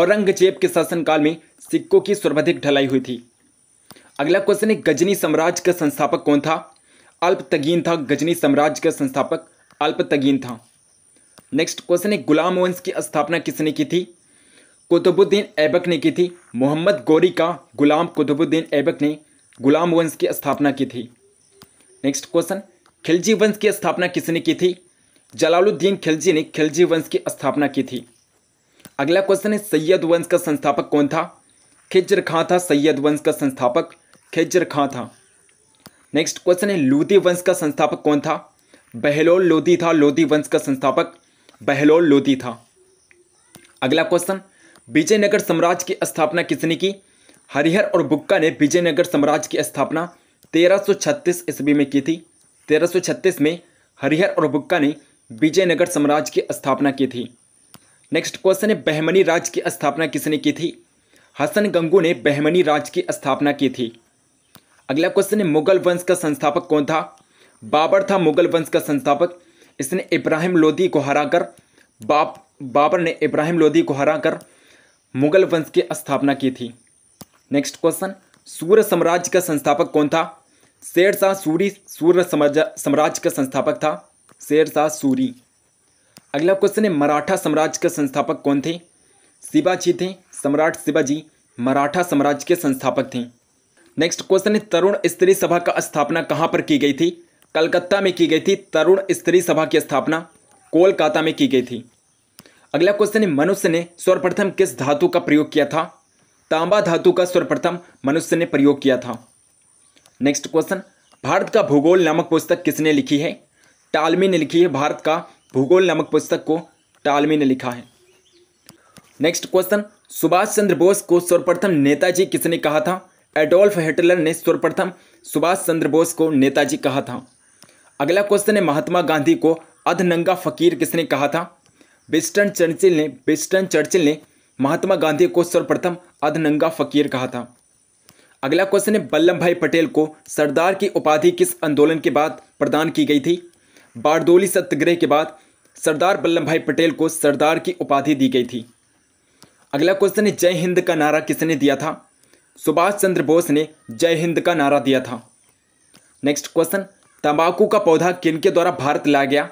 औरंगजेब के शासनकाल में सिक्कों की सर्वाधिक ढलाई हुई थी अगला क्वेश्चन है गजनी साम्राज्य का संस्थापक कौन था अल्प तगीन था गजनी साम्राज्य का संस्थापक अल्पतगीन था नेक्स्ट क्वेश्चन है गुलाम वंश की स्थापना किसने की थी कुतुबुद्दीन ऐबक ने की थी मोहम्मद गौरी का गुलाम कुतुबुद्दीन ऐबक ने गुलाम वंश की स्थापना की थी नेक्स्ट क्वेश्चन खिलजी वंश की स्थापना किसने की थी जलालुद्दीन खिलजी ने खिलजी वंश की स्थापना की थी अगला क्वेश्चन है सैयद वंश का संस्थापक कौन था खिजर खां था सैयद वंश का संस्थापक खिजर खां था नेक्स्ट क्वेश्चन है लूदी वंश का संस्थापक कौन था बहलोल लोधी था लोधी वंश का संस्थापक बहलोल लोधी था अगला क्वेश्चन विजयनगर साम्राज्य की स्थापना किसने की हरिहर और बुक्का ने विजयनगर साम्राज्य की स्थापना 1336 ईस्वी में की थी 1336 में हरिहर और बुक्का ने विजयनगर साम्राज्य की स्थापना की थी नेक्स्ट क्वेश्चन है बहमनी राज्य की स्थापना किसने की थी हसन गंगू ने बहमनी राज्य की स्थापना की थी अगला क्वेश्चन है मुगल वंश का संस्थापक कौन था बाबर था मुगल वंश का संस्थापक इसने इब्राहिम लोधी को हराकर बाप बाबर ने इब्राहिम लोधी को हराकर मुगल वंश की स्थापना की थी नेक्स्ट क्वेश्चन सूर्य साम्राज्य का संस्थापक कौन था शेर शाह सूरी सूर्य साम्राज्य का संस्थापक था शेर शाह सूरी अगला क्वेश्चन है मराठा साम्राज्य के संस्थापक कौन थे शिवाजी थे सम्राट शिवाजी मराठा साम्राज्य के संस्थापक थे नेक्स्ट क्वेश्चन है तरुण स्त्री सभा का स्थापना कहाँ पर की गई थी कलकत्ता में की गई थी तरुण स्त्री सभा की स्थापना कोलकाता में की गई थी अगला क्वेश्चन है मनुष्य ने सर्वप्रथम किस धातु का प्रयोग किया था तांबा धातु का सर्वप्रथम मनुष्य ने प्रयोग किया था नेक्स्ट क्वेश्चन भारत का भूगोल नामक पुस्तक किसने लिखी है टालमी ने लिखी है भारत का भूगोल नामक पुस्तक को टालमी ने लिखा है नेक्स्ट क्वेश्चन सुभाष चंद्र बोस को सर्वप्रथम नेताजी किसने कहा था एडोल्फ हिटलर ने सर्वप्रथम सुभाष चंद्र बोस को नेताजी कहा था अगला क्वेश्चन है महात्मा गांधी को अधनंगा फकीर किसने कहा था बिस्टन चर्चिल ने बिस्टन चर्चिल ने महात्मा गांधी को सर्वप्रथम अधनंगा फकीर कहा था अगला क्वेश्चन है बल्लभ भाई पटेल को सरदार की उपाधि किस आंदोलन के बाद प्रदान की गई थी बारदोली सत्याग्रह के बाद सरदार वल्लभ भाई पटेल को सरदार की उपाधि दी गई थी अगला क्वेश्चन है जय हिंद का नारा किसने दिया था सुभाष चंद्र बोस ने जय हिंद का नारा दिया था नेक्स्ट क्वेश्चन तंबाकू का पौधा किन के द्वारा भारत लाया गया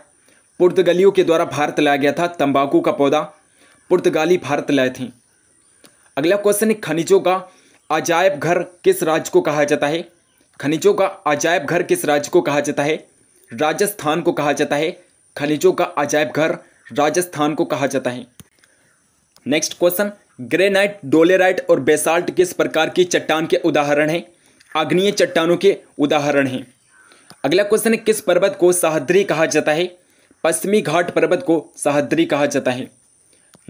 पुर्तगालियों के द्वारा भारत लाया गया था तंबाकू का पौधा पुर्तगाली भारत लाए थे अगला क्वेश्चन है खनिजों का अजायब घर किस राज्य को कहा जाता है खनिजों का अजायब घर किस राज्य को कहा जाता है राजस्थान को कहा जाता है खनिजों का अजायब घर राजस्थान को कहा जाता है नेक्स्ट क्वेश्चन ग्रेनाइट डोलेराइट और बेसाल्ट किस प्रकार की चट्टान के उदाहरण हैं अग्नीय चट्टानों के उदाहरण हैं अगला क्वेश्चन है किस पर्वत को सहद्री कहा जाता है पश्चिमी घाट पर्वत को सहद्री कहा जाता है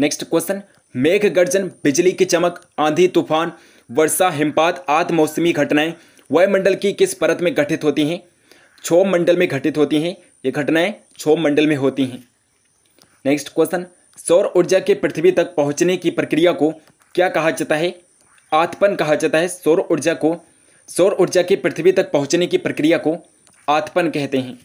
नेक्स्ट क्वेश्चन मेघ गर्जन बिजली की चमक आंधी तूफान वर्षा हिमपात आदि मौसमी घटनाएं वायुमंडल की किस परत में घटित होती हैं क्षोभ मंडल में घटित होती हैं ये घटनाएं छो मंडल में होती हैं नेक्स्ट क्वेश्चन सौर ऊर्जा के पृथ्वी तक पहुंचने की प्रक्रिया को क्या कहा जाता है आत्पन कहा जाता है सौर ऊर्जा को सौर ऊर्जा के पृथ्वी तक पहुंचने की प्रक्रिया को आत्पन कहते हैं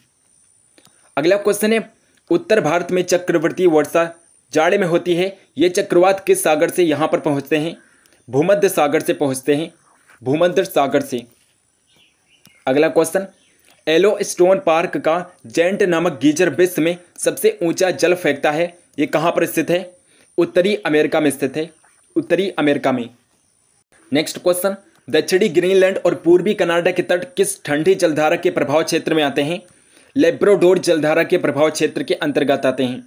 अगला क्वेश्चन है उत्तर भारत में चक्रवर्ती वर्षा जाड़े में होती है ये चक्रवात किस सागर से यहाँ पर पहुँचते हैं भूमध्य सागर से पहुँचते हैं भूमध्य सागर से अगला क्वेश्चन एलो स्टोन पार्क का जेंट नामक गीजर विश्व में सबसे ऊंचा जल फेंकता है ये कहाँ पर स्थित है उत्तरी अमेरिका में स्थित है उत्तरी अमेरिका में नेक्स्ट क्वेश्चन दक्षिणी ग्रीनलैंड और पूर्वी कनाडा के तट किस ठंडी जलधारा के प्रभाव क्षेत्र में आते हैं लेब्रोडोर जलधारा के प्रभाव क्षेत्र के अंतर्गत आते हैं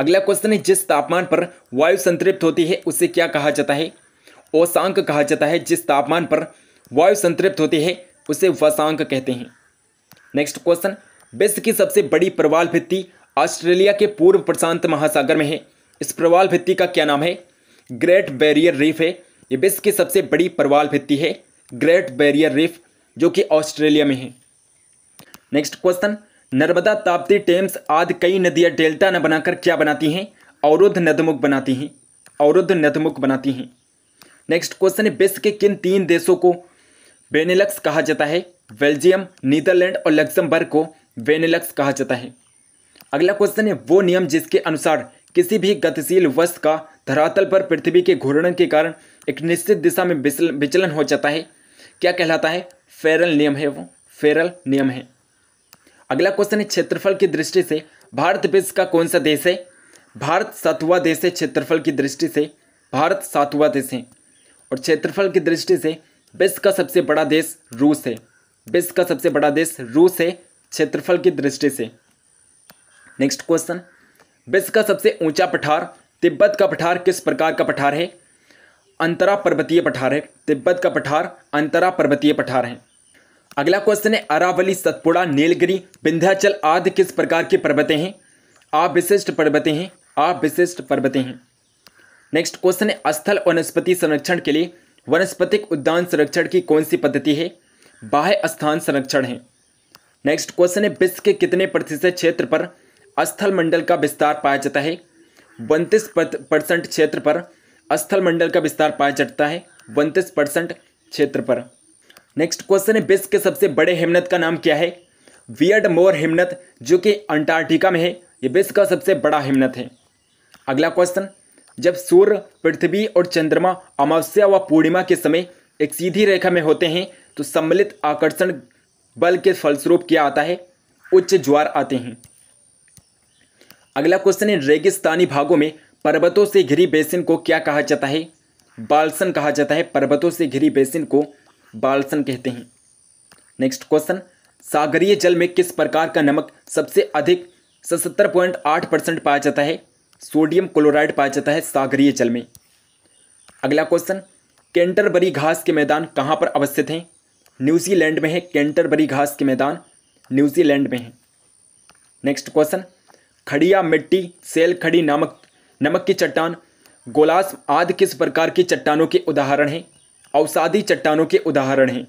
अगला क्वेश्चन है जिस तापमान पर वायु संतृप्त होती है उसे क्या कहा जाता है ओसांक कहा जाता है जिस तापमान पर वायु संतृप्त होती है उसे वसांक कहते हैं नेक्स्ट क्वेश्चन विश्व की सबसे बड़ी प्रवाल भित्ति ऑस्ट्रेलिया के पूर्व प्रशांत महासागर में है इस प्रवाल भित्ति का क्या नाम है ग्रेट बैरियर रीफ है ये विश्व की सबसे बड़ी परवाल भित्ती है ग्रेट बैरियर रीफ जो कि ऑस्ट्रेलिया में है next question Narmada Tapti Thames आदि कई नदियाँ डेल्टा न बनाकर क्या बनाती हैं अवरुद्ध नदमुख बनाती हैं अवरुद्ध नदमुख बनाती हैं नेक्स्ट क्वेश्चन है विश्व के किन तीन देशों को बेनेलक्स कहा जाता है बेल्जियम नीदरलैंड और लग्जमबर्ग को बेनेलक्स कहा जाता है अगला क्वेश्चन है वो नियम जिसके अनुसार किसी भी गतिशील वस्त का धरातल पर पृथ्वी के घूर्णन के कारण एक निश्चित दिशा में विचलन हो जाता है क्या कहलाता है फेरल नियम है वो फेरल नियम है अगला क्वेश्चन है क्षेत्रफल की दृष्टि से भारत विश्व का कौन सा देश है भारत सातवां देश है क्षेत्रफल की दृष्टि से भारत सातवां देश है और क्षेत्रफल की दृष्टि से विश्व का सबसे बड़ा देश रूस है विश्व का सबसे बड़ा देश रूस है क्षेत्रफल की दृष्टि से नेक्स्ट क्वेश्चन विश्व का सबसे ऊंचा पठार तिब्बत का पठार किस प्रकार का पठार है अंतरा पर्वतीय पठार है तिब्बत का पठार अंतरा पर्वतीय पठार है अगला क्वेश्चन है अरावली सतपुड़ा नीलगिरी विंध्याचल आदि किस प्रकार के पर्वतें हैं आप विशिष्ट पर्वतें हैं आप विशिष्ट पर्वतें हैं नेक्स्ट क्वेश्चन है स्थल वनस्पति संरक्षण के लिए वनस्पतिक उद्यान संरक्षण की कौन सी पद्धति है बाह्य स्थान संरक्षण है नेक्स्ट क्वेश्चन है विश्व के कितने प्रतिशत क्षेत्र पर स्थल मंडल का विस्तार पाया जाता है बत्तीस परसेंट क्षेत्र पर स्थल मंडल का विस्तार पाया जाता है उनतीस परसेंट क्षेत्र पर नेक्स्ट क्वेश्चन है विश्व के सबसे बड़े हिमनत का नाम क्या है वियर्ड मोर हिमनत जो कि अंटार्कटिका में है ये विश्व का सबसे बड़ा हिमनत है अगला क्वेश्चन जब सूर्य पृथ्वी और चंद्रमा अमावस्या व पूर्णिमा के समय एक सीधी रेखा में होते हैं तो सम्मिलित आकर्षण बल के फलस्वरूप क्या आता है उच्च ज्वार आते हैं अगला क्वेश्चन है रेगिस्तानी भागों में पर्वतों से घिरी बेसिन को क्या कहा जाता है बालसन कहा जाता है पर्वतों से घिरी बेसिन को बालसन कहते हैं नेक्स्ट क्वेश्चन सागरीय जल में किस प्रकार का नमक सबसे अधिक सतर पॉइंट आठ परसेंट पाया जाता है सोडियम क्लोराइड पाया जाता है सागरीय जल में अगला क्वेश्चन कैंटरबरी घास के मैदान कहाँ पर अवस्थित हैं न्यूजीलैंड में है कैंटरबरी घास के मैदान न्यूजीलैंड में है नेक्स्ट क्वेश्चन खड़िया मिट्टी सेल खड़ी नामक नमक की चट्टान गोलास आदि किस प्रकार की चट्टानों के उदाहरण हैं अवसादी चट्टानों के उदाहरण हैं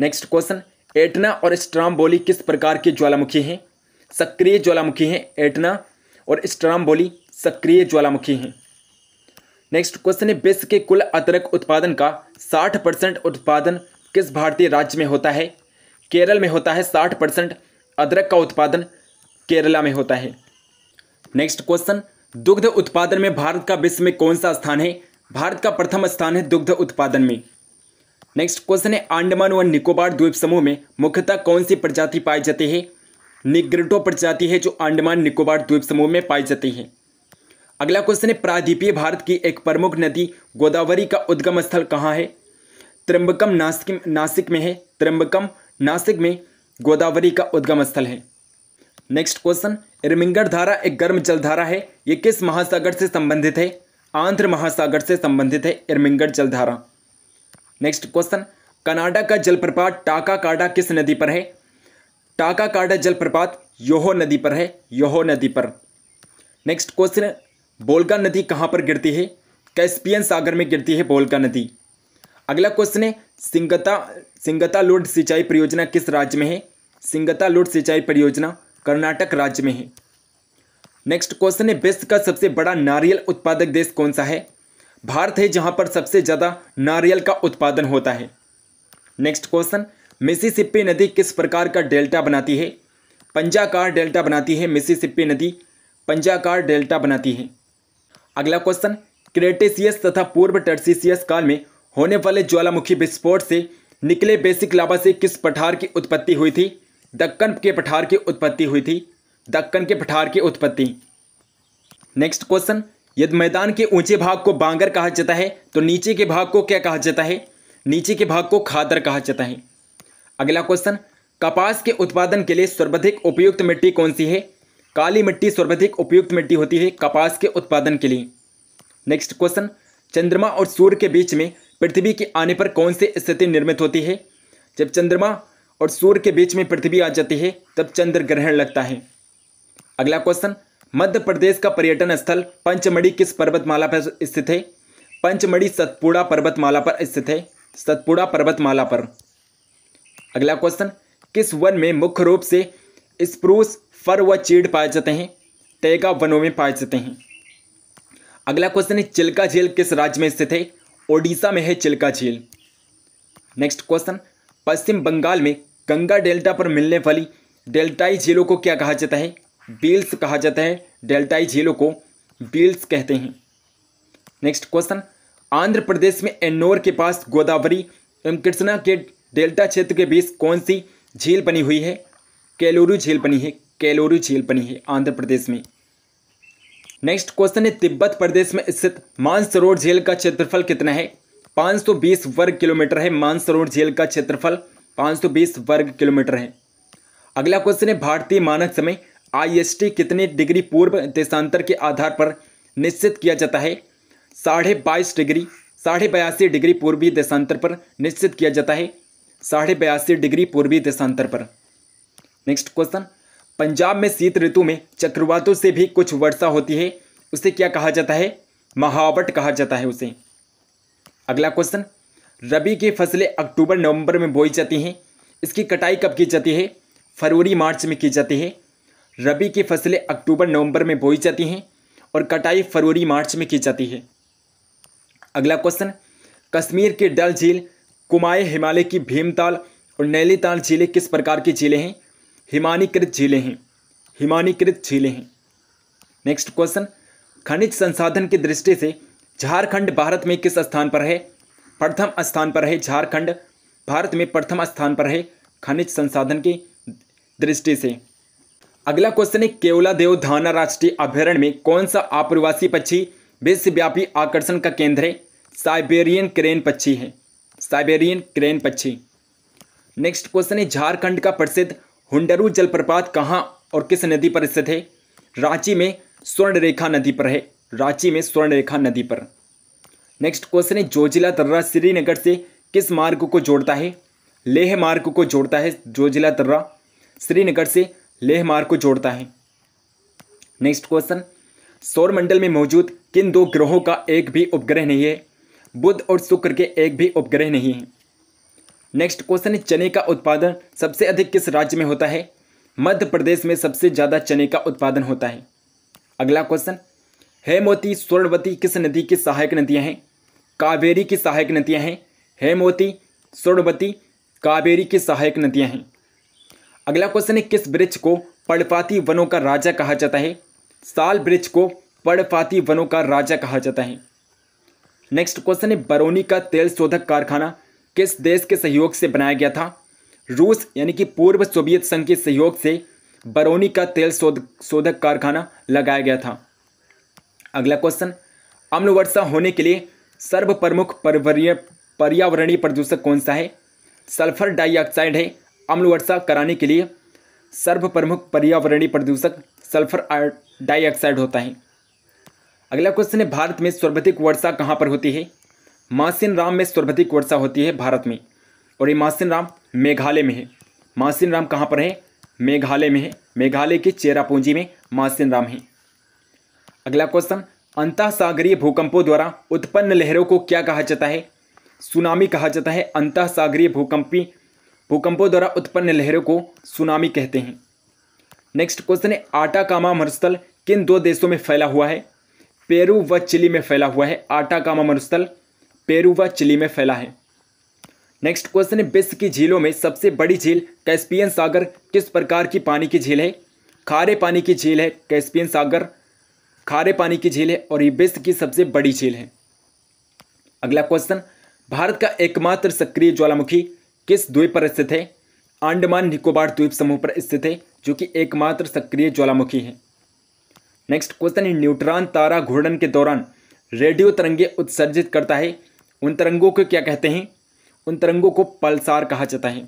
नेक्स्ट क्वेश्चन एटना और स्ट्राम्बोली किस प्रकार के ज्वालामुखी हैं सक्रिय ज्वालामुखी हैं एटना और स्ट्राम्बोली सक्रिय ज्वालामुखी हैं नेक्स्ट क्वेश्चन है विश्व के कुल अदरक उत्पादन का 60 परसेंट उत्पादन किस भारतीय राज्य में होता है केरल में होता है 60 परसेंट अदरक का उत्पादन केरला में होता है नेक्स्ट क्वेश्चन दुग्ध उत्पादन में भारत का विश्व में कौन सा स्थान है भारत का प्रथम स्थान है दुग्ध उत्पादन में नेक्स्ट क्वेश्चन है आंडमान व निकोबार द्वीप समूह में मुख्यतः कौन सी प्रजाति पाई जाती है निग्रिटो प्रजाति है जो आंडमान निकोबार द्वीप समूह में पाई जाती है अगला क्वेश्चन है प्रादीपीय भारत की एक प्रमुख नदी गोदावरी का उद्गम स्थल कहाँ है त्रिम्बकम नासिक नासिक में है त्रिम्बकम नासिक में गोदावरी का उद्गम स्थल है नेक्स्ट क्वेश्चन एरमिंगर धारा एक गर्म जलधारा है ये किस महासागर से संबंधित है आंध्र महासागर से संबंधित है एरमिंगर जलधारा नेक्स्ट क्वेश्चन कनाडा का जलप्रपात टाका काडा किस नदी पर है टाका काडा जलप्रपात योहो नदी पर है योहो नदी पर नेक्स्ट क्वेश्चन बोलका नदी कहाँ पर गिरती है कैस्पियन सागर में गिरती है बोलका नदी अगला क्वेश्चन है सिंगता सिंगता लोड सिंचाई परियोजना किस राज्य में है सिंगता लोड सिंचाई परियोजना कर्नाटक राज्य में है नेक्स्ट क्वेश्चन है विश्व का सबसे बड़ा नारियल उत्पादक देश कौन सा है भारत है जहां पर सबसे ज़्यादा नारियल का उत्पादन होता है नेक्स्ट क्वेश्चन मिसिसिपी नदी किस प्रकार का डेल्टा बनाती है पंजाकार डेल्टा बनाती है मिसिसिपी नदी पंजाकार डेल्टा बनाती है अगला क्वेश्चन क्रेटेसियस तथा पूर्व टर्सिसियस काल में होने वाले ज्वालामुखी विस्फोट से निकले बेसिक लाभा से किस पठार की उत्पत्ति हुई थी दक्कन के पठार की उत्पत्ति हुई थी दक्कन के पठार की उत्पत्ति नेक्स्ट क्वेश्चन यदि मैदान के ऊंचे भाग को बांगर कहा जाता है तो नीचे के भाग को क्या कहा जाता है नीचे के भाग को खादर कहा जाता है अगला क्वेश्चन कपास के उत्पादन के लिए सर्वाधिक उपयुक्त मिट्टी कौन सी है काली मिट्टी सर्वाधिक उपयुक्त मिट्टी होती है कपास के उत्पादन के लिए नेक्स्ट क्वेश्चन चंद्रमा और सूर्य के बीच में पृथ्वी के आने पर कौन सी स्थिति निर्मित होती है जब चंद्रमा और सूर्य के बीच में पृथ्वी आ जाती है तब चंद्र ग्रहण लगता है अगला क्वेश्चन मध्य प्रदेश का पर्यटन स्थल पंचमढ़ी किस पर्वतमाला पर स्थित है पंचमढ़ी सतपुड़ा पर्वतमाला पर स्थित है सतपुड़ा पर्वतमाला पर अगला क्वेश्चन किस वन में मुख्य रूप से स्प्रूस फर व चीड़ पाए जाते हैं तेगा वनों में पाए जाते हैं अगला क्वेश्चन है चिल्का झील किस राज्य में स्थित है ओडिशा में है चिल्का झील नेक्स्ट क्वेश्चन पश्चिम बंगाल में गंगा डेल्टा पर मिलने वाली डेल्टाई झीलों को क्या कहा जाता है बील्स कहा जाता है डेल्टाई झीलों को बील्स कहते हैं नेक्स्ट क्वेश्चन आंध्र प्रदेश में एन्नोर के पास गोदावरी एवं कृष्णा के डेल्टा क्षेत्र के बीच कौन सी झील बनी हुई है कैलोरू झील बनी है कैलोरू झील बनी है आंध्र प्रदेश में नेक्स्ट क्वेश्चन है तिब्बत प्रदेश में स्थित मानसरोवर झील का क्षेत्रफल कितना है 520 वर्ग किलोमीटर है मानसरोवर झील का क्षेत्रफल 520 वर्ग किलोमीटर है अगला क्वेश्चन है भारतीय मानक समय आईएसटी कितने डिग्री पूर्व देशांतर के आधार पर निश्चित किया जाता है साढ़े बाईस डिग्री साढ़े बयासी डिग्री पूर्वी देशांतर पर निश्चित किया जाता है साढ़े बयासी डिग्री पूर्वी देशांतर पर नेक्स्ट क्वेश्चन पंजाब में शीत ऋतु में चक्रवातों से भी कुछ वर्षा होती है उसे क्या कहा जाता है महावट कहा जाता है उसे अगला क्वेश्चन रबी की फसलें अक्टूबर नवंबर में बोई जाती हैं इसकी कटाई कब की जाती है फरवरी मार्च में की जाती है रबी की फसलें अक्टूबर नवंबर में बोई जाती हैं और कटाई फरवरी मार्च में की जाती है अगला क्वेश्चन कश्मीर के डल झील कुमाए हिमालय की भीमताल और नैलीताल झीलें किस प्रकार की झीलें हैं हिमानीकृत झीलें हैं हिमानीकृत झीलें हैं नेक्स्ट क्वेश्चन खनिज संसाधन की दृष्टि से झारखंड भारत में किस स्थान पर है प्रथम स्थान पर है झारखंड भारत में प्रथम स्थान पर है खनिज संसाधन की दृष्टि से अगला क्वेश्चन है केवला देव धाना राष्ट्रीय अभ्यारण्य में कौन सा आप्रवासी पक्षी विश्वव्यापी आकर्षण का केंद्र है साइबेरियन क्रेन पक्षी है साइबेरियन क्रेन पक्षी नेक्स्ट क्वेश्चन है झारखंड का प्रसिद्ध हुंडरू जलप्रपात कहाँ और किस नदी पर स्थित है रांची में स्वर्ण रेखा नदी पर है रांची में स्वर्णरेखा नदी पर नेक्स्ट क्वेश्चन है जोजिला दर्रा श्रीनगर से किस मार्ग को जोड़ता है लेह मार्ग को जोड़ता है जोजिला दर्रा श्रीनगर से लेह मार्ग को जोड़ता है नेक्स्ट क्वेश्चन सौरमंडल में मौजूद किन दो ग्रहों का एक भी उपग्रह नहीं है बुध और शुक्र के एक भी उपग्रह नहीं है नेक्स्ट क्वेश्चन है चने का उत्पादन सबसे अधिक किस राज्य में होता है मध्य प्रदेश में सबसे ज़्यादा चने का उत्पादन होता है अगला क्वेश्चन हेमोती स्वर्णवती किस नदी की सहायक नदियाँ हैं कावेरी की सहायक नदियाँ हैं हेमोती स्वर्णवती कावेरी की सहायक नदियाँ हैं अगला क्वेश्चन है किस वृक्ष को पर्णपाती वनों का राजा कहा जाता है साल वृक्ष को पर्णपाती वनों का राजा कहा जाता है नेक्स्ट क्वेश्चन है बरौनी का तेल शोधक कारखाना किस देश के सहयोग से बनाया गया था रूस यानी कि पूर्व सोवियत संघ के सहयोग से बरौनी का तेल शोध शोधक कारखाना लगाया गया था अगला क्वेश्चन अम्ल वर्षा होने के लिए सर्व प्रमुख पर्यावरणीय प्रदूषक कौन सा है सल्फर डाइऑक्साइड है अम्ल वर्षा कराने के लिए सर्व प्रमुख पर्यावरणीय प्रदूषक सल्फर डाइऑक्साइड होता है अगला क्वेश्चन है भारत में सर्वाधिक वर्षा कहाँ पर होती है मासिन राम में सर्वाधिक वर्षा होती है भारत में और ये मासिन राम मेघालय में है मासिन राम कहाँ पर है मेघालय में है मेघालय के चेरापूंजी में मासिन राम है अगला क्वेश्चन अंत सागरीय भूकंपों द्वारा उत्पन्न लहरों को क्या कहा जाता है सुनामी कहा जाता है अंत सागरीय भूकंपी भूकंपों द्वारा उत्पन्न लहरों को सुनामी कहते हैं नेक्स्ट क्वेश्चन है आटा कामा मरुस्थल किन दो देशों में फैला हुआ है पेरू व चिली में फैला हुआ है आटा कामा मरुस्थल पेरू व चिली में फैला है नेक्स्ट क्वेश्चन है विश्व की झीलों में सबसे बड़ी झील कैस्पियन सागर किस प्रकार की पानी की झील है खारे पानी की झील है कैस्पियन सागर खारे पानी की झील है और ये विश्व की सबसे बड़ी झील है अगला क्वेश्चन भारत का एकमात्र सक्रिय ज्वालामुखी किस द्वीप पर स्थित है अंडमान निकोबार द्वीप समूह पर स्थित है जो कि एकमात्र सक्रिय ज्वालामुखी है नेक्स्ट क्वेश्चन है न्यूट्रॉन तारा घूर्णन के दौरान रेडियो तरंगे उत्सर्जित करता है उन तरंगों को क्या कहते हैं उन तरंगों को पल्सार कहा जाता है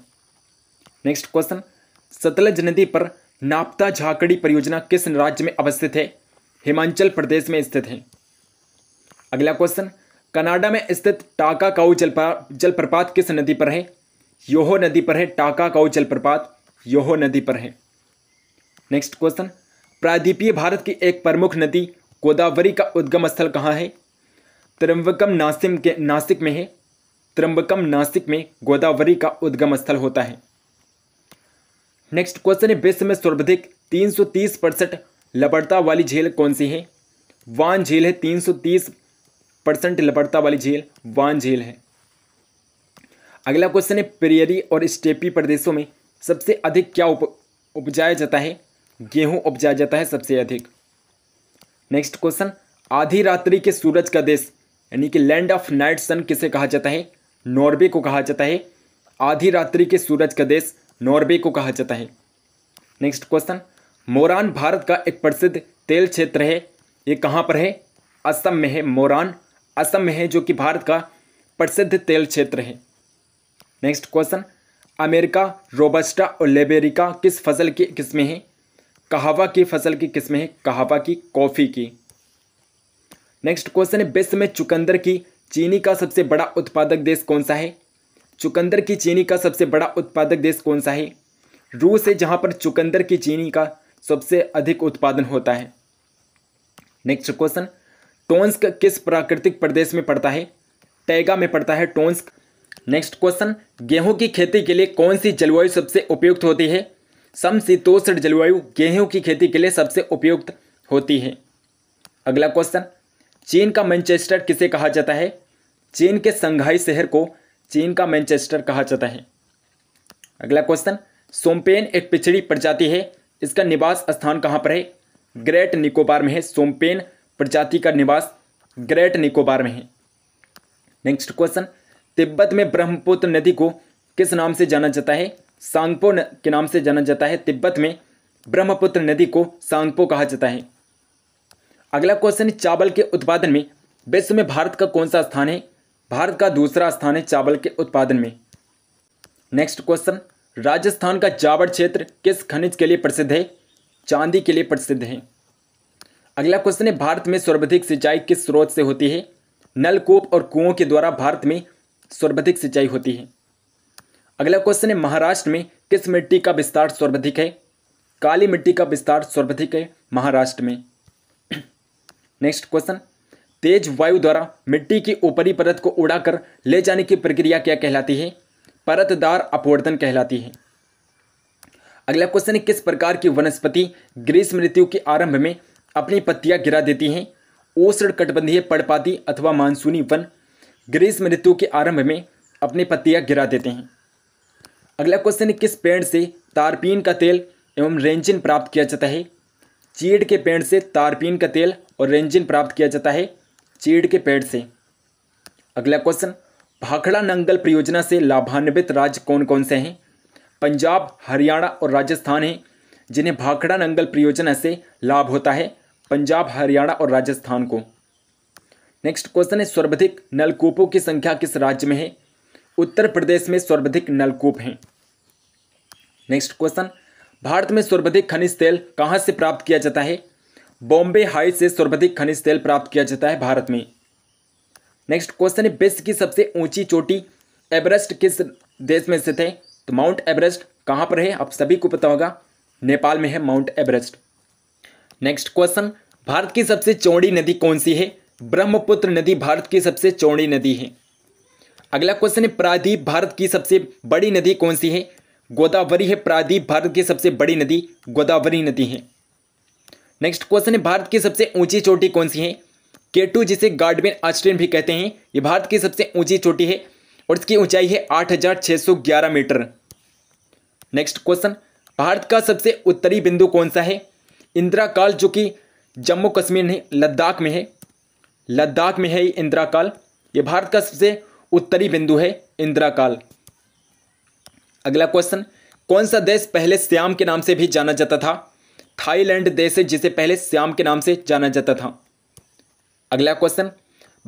नेक्स्ट क्वेश्चन सतलज नदी पर नापता झाकड़ी परियोजना किस राज्य में अवस्थित है हिमाचल प्रदेश में स्थित है अगला क्वेश्चन कनाडा में स्थित टाका काऊ जलप्रपात किस नदी पर है योहो नदी पर है टाका काऊ जलप्रपात योहो नदी पर है नेक्स्ट क्वेश्चन प्रादीपीय भारत की एक प्रमुख नदी गोदावरी का उद्गम स्थल कहाँ है त्रिम्बकम नासिम के नासिक में है त्रिम्बकम नासिक में गोदावरी का उद्गम स्थल होता है नेक्स्ट क्वेश्चन है विश्व में सर्वाधिक तीस परसेंट लपड़ता वाली झील कौन सी है वान झील है तीन सौ तीस परसेंट लपड़ता वाली झील वान झील है अगला क्वेश्चन है पेरियरी और स्टेपी प्रदेशों में सबसे अधिक क्या उप उपजाया जाता है गेहूं उपजाया जाता है सबसे अधिक नेक्स्ट क्वेश्चन आधी रात्रि के सूरज का देश यानी कि लैंड ऑफ नाइट सन किसे कहा जाता है नॉर्वे को कहा जाता है आधी रात्रि के सूरज का देश नॉर्वे को कहा जाता है नेक्स्ट क्वेश्चन मोरान भारत का एक प्रसिद्ध तेल क्षेत्र है ये कहाँ पर है असम में है मोरान असम में है जो कि भारत का प्रसिद्ध तेल क्षेत्र है नेक्स्ट क्वेश्चन अमेरिका रोबस्टा और लेबेरिका किस फसल की किस्में हैं कहावा की फसल की किस्में हैं कहावा की कॉफ़ी की नेक्स्ट क्वेश्चन है विश्व में चुकंदर की चीनी का सबसे बड़ा उत्पादक देश कौन सा है चुकंदर की चीनी का सबसे बड़ा उत्पादक देश कौन सा है रूस है जहाँ पर चुकंदर की चीनी का सबसे अधिक उत्पादन होता है नेक्स्ट क्वेश्चन टोन्स्क किस प्राकृतिक प्रदेश में पड़ता है टैगा में पड़ता है टोन्स्क नेक्स्ट क्वेश्चन गेहूं की खेती के लिए कौन सी जलवायु सबसे उपयुक्त होती है समशीतोष्ण जलवायु गेहूं की खेती के लिए सबसे उपयुक्त होती है अगला क्वेश्चन चीन का मैनचेस्टर किसे कहा जाता है चीन के संघाई शहर को चीन का मैनचेस्टर कहा जाता है अगला क्वेश्चन सोमपेन एक पिछड़ी प्रजाति है इसका निवास स्थान कहाँ पर है ग्रेट निकोबार में है सोमपेन प्रजाति का निवास ग्रेट निकोबार में है नेक्स्ट क्वेश्चन तिब्बत में ब्रह्मपुत्र नदी को किस नाम से जाना जाता है सांगपो के नाम से जाना जाता है तिब्बत में ब्रह्मपुत्र नदी को सांगपो कहा जाता है अगला क्वेश्चन चावल के उत्पादन में विश्व में भारत का कौन सा स्थान है भारत का दूसरा स्थान है चावल के उत्पादन में नेक्स्ट क्वेश्चन राजस्थान का जावड़ क्षेत्र किस खनिज के लिए प्रसिद्ध है चांदी के लिए प्रसिद्ध है अगला क्वेश्चन है भारत में सर्वाधिक सिंचाई किस स्रोत से होती है नलकूप और कुओं के द्वारा भारत में सर्वाधिक सिंचाई होती है अगला क्वेश्चन है महाराष्ट्र में किस मिट्टी का विस्तार सर्वाधिक है काली मिट्टी का विस्तार सर्वाधिक है महाराष्ट्र में नेक्स्ट क्वेश्चन तेज वायु द्वारा मिट्टी की ऊपरी परत को उड़ाकर ले जाने की प्रक्रिया क्या कहलाती है परतदार अपवर्तन कहलाती है अगला क्वेश्चन है किस प्रकार की वनस्पति ग्रीष्म ऋतु के आरंभ में अपनी पत्तियां गिरा देती हैं ओषण कटबंधीय पड़पाती अथवा मानसूनी वन ग्रीष्म ऋतु के आरंभ में अपनी पत्तियां गिरा देते हैं अगला क्वेश्चन है किस पेड़ से तारपीन का तेल एवं रेंजिन प्राप्त किया जाता है चीड़ के पेड़ से तारपीन का तेल और रेंजिन प्राप्त किया जाता है चीड़ के पेड़ से अगला क्वेश्चन भाखड़ा नंगल परियोजना से लाभान्वित राज्य कौन कौन से हैं पंजाब हरियाणा और राजस्थान हैं जिन्हें भाखड़ा नंगल परियोजना से लाभ होता है पंजाब हरियाणा और राजस्थान को नेक्स्ट क्वेश्चन है सर्वाधिक नलकूपों की संख्या किस राज्य में है उत्तर प्रदेश में सर्वाधिक नलकूप हैं नेक्स्ट क्वेश्चन भारत में सर्वाधिक खनिज तेल कहाँ से प्राप्त किया जाता है बॉम्बे हाई से सर्वाधिक खनिज तेल प्राप्त किया जाता है भारत में नेक्स्ट क्वेश्चन है विश्व की सबसे ऊंची चोटी एवरेस्ट किस देश में स्थित है तो माउंट एवरेस्ट कहाँ पर है आप सभी को पता होगा नेपाल में है Mount Everest next question Bharat की सबसे चौड़ी नदी कौन सी है ब्रह्मपुत्र नदी भारत की सबसे चौड़ी नदी है अगला क्वेश्चन है प्रादीप भारत की सबसे बड़ी नदी कौन सी है गोदावरी है प्रादीप भारत की सबसे बड़ी नदी गोदावरी नदी है नेक्स्ट क्वेश्चन है भारत की सबसे ऊंची चोटी कौन सी है के टू जिसे गार्डबेन आस्ट्रेन भी कहते हैं ये भारत की सबसे ऊंची चोटी है और इसकी ऊंचाई है 8,611 मीटर नेक्स्ट क्वेश्चन भारत का सबसे उत्तरी बिंदु कौन सा है इंदिरा काल जो कि जम्मू कश्मीर नहीं लद्दाख में है लद्दाख में है ये इंदिरा काल ये भारत का सबसे उत्तरी बिंदु है इंदिरा काल अगला क्वेश्चन कौन सा देश पहले श्याम के नाम से भी जाना जाता था थाईलैंड देश है जिसे पहले श्याम के नाम से जाना जाता था अगला क्वेश्चन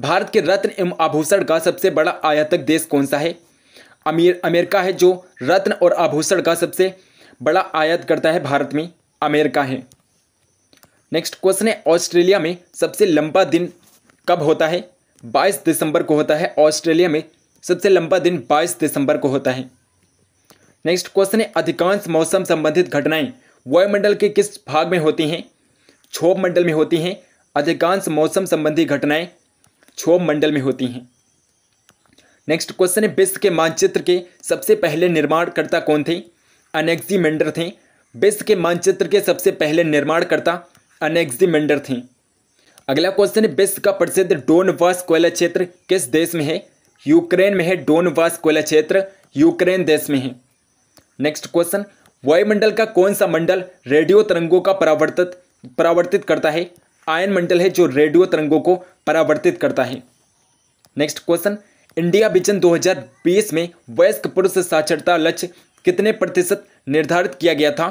भारत के रत्न एवं आभूषण का सबसे बड़ा आयातक देश कौन सा है अमीर अमेरिका है जो रत्न और आभूषण का सबसे बड़ा आयात करता है भारत में अमेरिका है नेक्स्ट क्वेश्चन है ऑस्ट्रेलिया में सबसे लंबा दिन कब होता है 22 दिसंबर को होता है ऑस्ट्रेलिया में सबसे लंबा दिन 22 दिसंबर को होता है नेक्स्ट क्वेश्चन है अधिकांश मौसम संबंधित घटनाएं वायुमंडल के किस भाग में होती हैं क्षोभ मंडल में होती हैं अधिकांश मौसम संबंधी घटनाएं क्षोभ मंडल में होती हैं नेक्स्ट क्वेश्चन है विश्व के मानचित्र के सबसे पहले निर्माणकर्ता कौन थे अनेक्जीमेंडर थे विश्व के मानचित्र के सबसे पहले निर्माणकर्ता अनेक्जीमेंडर थे अगला क्वेश्चन है विश्व का प्रसिद्ध डोनवास कोयला क्षेत्र किस देश में है यूक्रेन में है डोनवास कोयला क्षेत्र यूक्रेन देश में है नेक्स्ट क्वेश्चन वायुमंडल का कौन सा मंडल रेडियो तरंगों का परावर्तित परावर्तित करता है आयन मंडल है जो रेडियो तरंगों को परावर्तित करता है नेक्स्ट क्वेश्चन इंडिया विजन 2020 में वयस्क पुरुष साक्षरता लक्ष्य कितने प्रतिशत निर्धारित किया गया था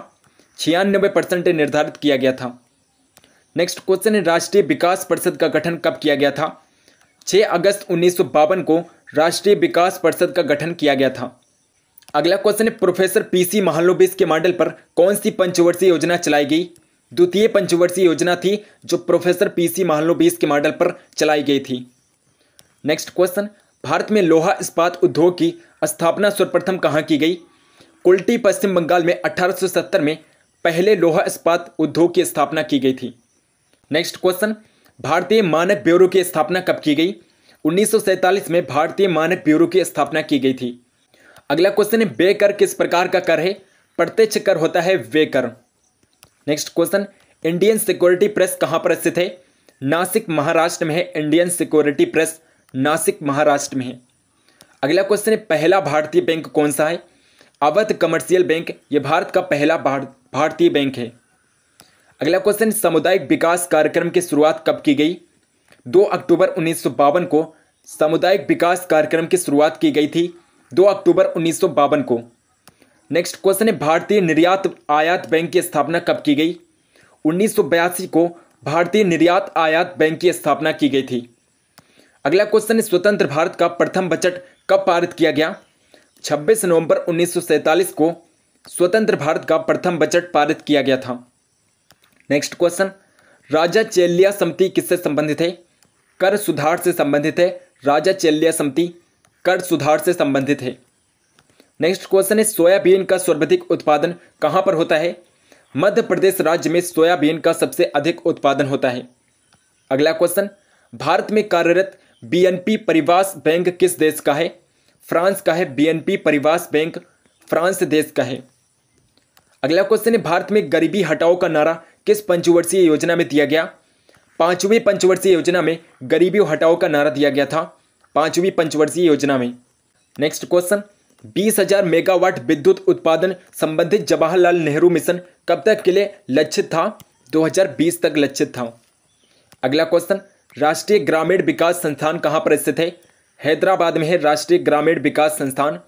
छियानबे परसेंट निर्धारित किया गया था नेक्स्ट क्वेश्चन है राष्ट्रीय विकास परिषद का गठन कब किया गया था 6 अगस्त उन्नीस को राष्ट्रीय विकास परिषद का गठन किया गया था अगला क्वेश्चन है प्रोफेसर पीसी सी के मॉडल पर कौन सी पंचवर्षीय योजना चलाई गई द्वितीय पंचवर्षीय योजना थी जो प्रोफेसर पीसी महलोबीस के मॉडल पर चलाई गई थी नेक्स्ट क्वेश्चन भारत में लोहा इस्पात उद्योग की स्थापना सर्वप्रथम कहाँ की गई कुल्टी पश्चिम बंगाल में 1870 में पहले लोहा इस्पात उद्योग की स्थापना की गई थी नेक्स्ट क्वेश्चन भारतीय मानक ब्यूरो की स्थापना कब की गई उन्नीस में भारतीय मानक ब्यूरो की स्थापना की गई थी अगला क्वेश्चन है बेकर किस प्रकार का कर है प्रत्यक्ष कर होता है वे कर next question Indian security press कहाँ पर स्थित है नासिक महाराष्ट्र में है Indian security press Nashik Maharashtra में है अगला क्वेश्चन है पहला भारतीय बैंक कौन सा है अवध कमर्शियल बैंक ये भारत का पहला भारतीय बैंक है अगला क्वेश्चन सामुदायिक विकास कार्यक्रम की शुरुआत कब की गई दो अक्टूबर उन्नीस को सामुदायिक विकास कार्यक्रम की शुरुआत की गई थी दो अक्टूबर उन्नीस को नेक्स्ट क्वेश्चन है भारतीय निर्यात आयात बैंक की स्थापना कब की गई उन्नीस को भारतीय निर्यात आयात बैंक की स्थापना की गई थी अगला क्वेश्चन है स्वतंत्र भारत का प्रथम बजट कब पारित किया गया 26 नवंबर उन्नीस को स्वतंत्र भारत का प्रथम बजट पारित किया गया था नेक्स्ट क्वेश्चन राजा चेल्लिया समिति किससे संबंधित है कर सुधार से संबंधित है राजा चेलिया समिति कर सुधार से संबंधित है नेक्स्ट क्वेश्चन है सोयाबीन का सर्वाधिक उत्पादन कहाँ पर होता है मध्य प्रदेश राज्य में सोयाबीन का सबसे अधिक उत्पादन होता है अगला क्वेश्चन भारत में कार्यरत बीएनपी परिवास बैंक किस देश का है फ्रांस का है बीएनपी परिवास बैंक फ्रांस देश का है अगला क्वेश्चन है भारत में गरीबी हटाओ का नारा किस पंचवर्षीय योजना में दिया गया पांचवी पंचवर्षीय योजना में गरीबी हटाओ का नारा दिया गया था पांचवी पंचवर्षीय योजना में नेक्स्ट क्वेश्चन बीस हजार मेगावाट विद्युत उत्पादन संबंधित जवाहरलाल नेहरू मिशन कब तक के लिए लक्षित था 2020 तक लक्षित था अगला क्वेश्चन राष्ट्रीय ग्रामीण विकास संस्थान कहाँ पर स्थित है हैदराबाद में है राष्ट्रीय ग्रामीण विकास संस्थान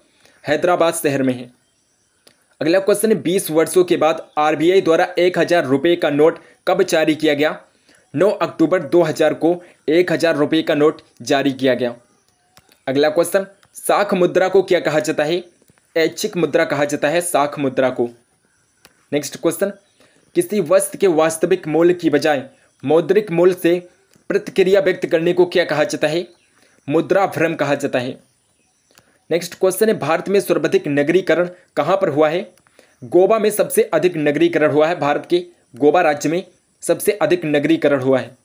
हैदराबाद शहर में है अगला क्वेश्चन है बीस वर्षों के बाद आरबीआई द्वारा एक हज़ार रुपये का नोट कब जारी किया गया 9 अक्टूबर 2000 को एक हज़ार रुपये का नोट जारी किया गया अगला क्वेश्चन साख मुद्रा को क्या कहा जाता है ऐच्छिक मुद्रा कहा जाता है साख मुद्रा को नेक्स्ट क्वेश्चन किसी वस्तु के वास्तविक मूल्य की बजाय मौद्रिक मूल्य से प्रतिक्रिया व्यक्त करने को क्या कहा जाता है मुद्रा भ्रम कहा जाता है नेक्स्ट क्वेश्चन है भारत में सर्वाधिक नगरीकरण कहाँ पर हुआ है गोवा में सबसे अधिक नगरीकरण हुआ है भारत के गोवा राज्य में सबसे अधिक नगरीकरण हुआ है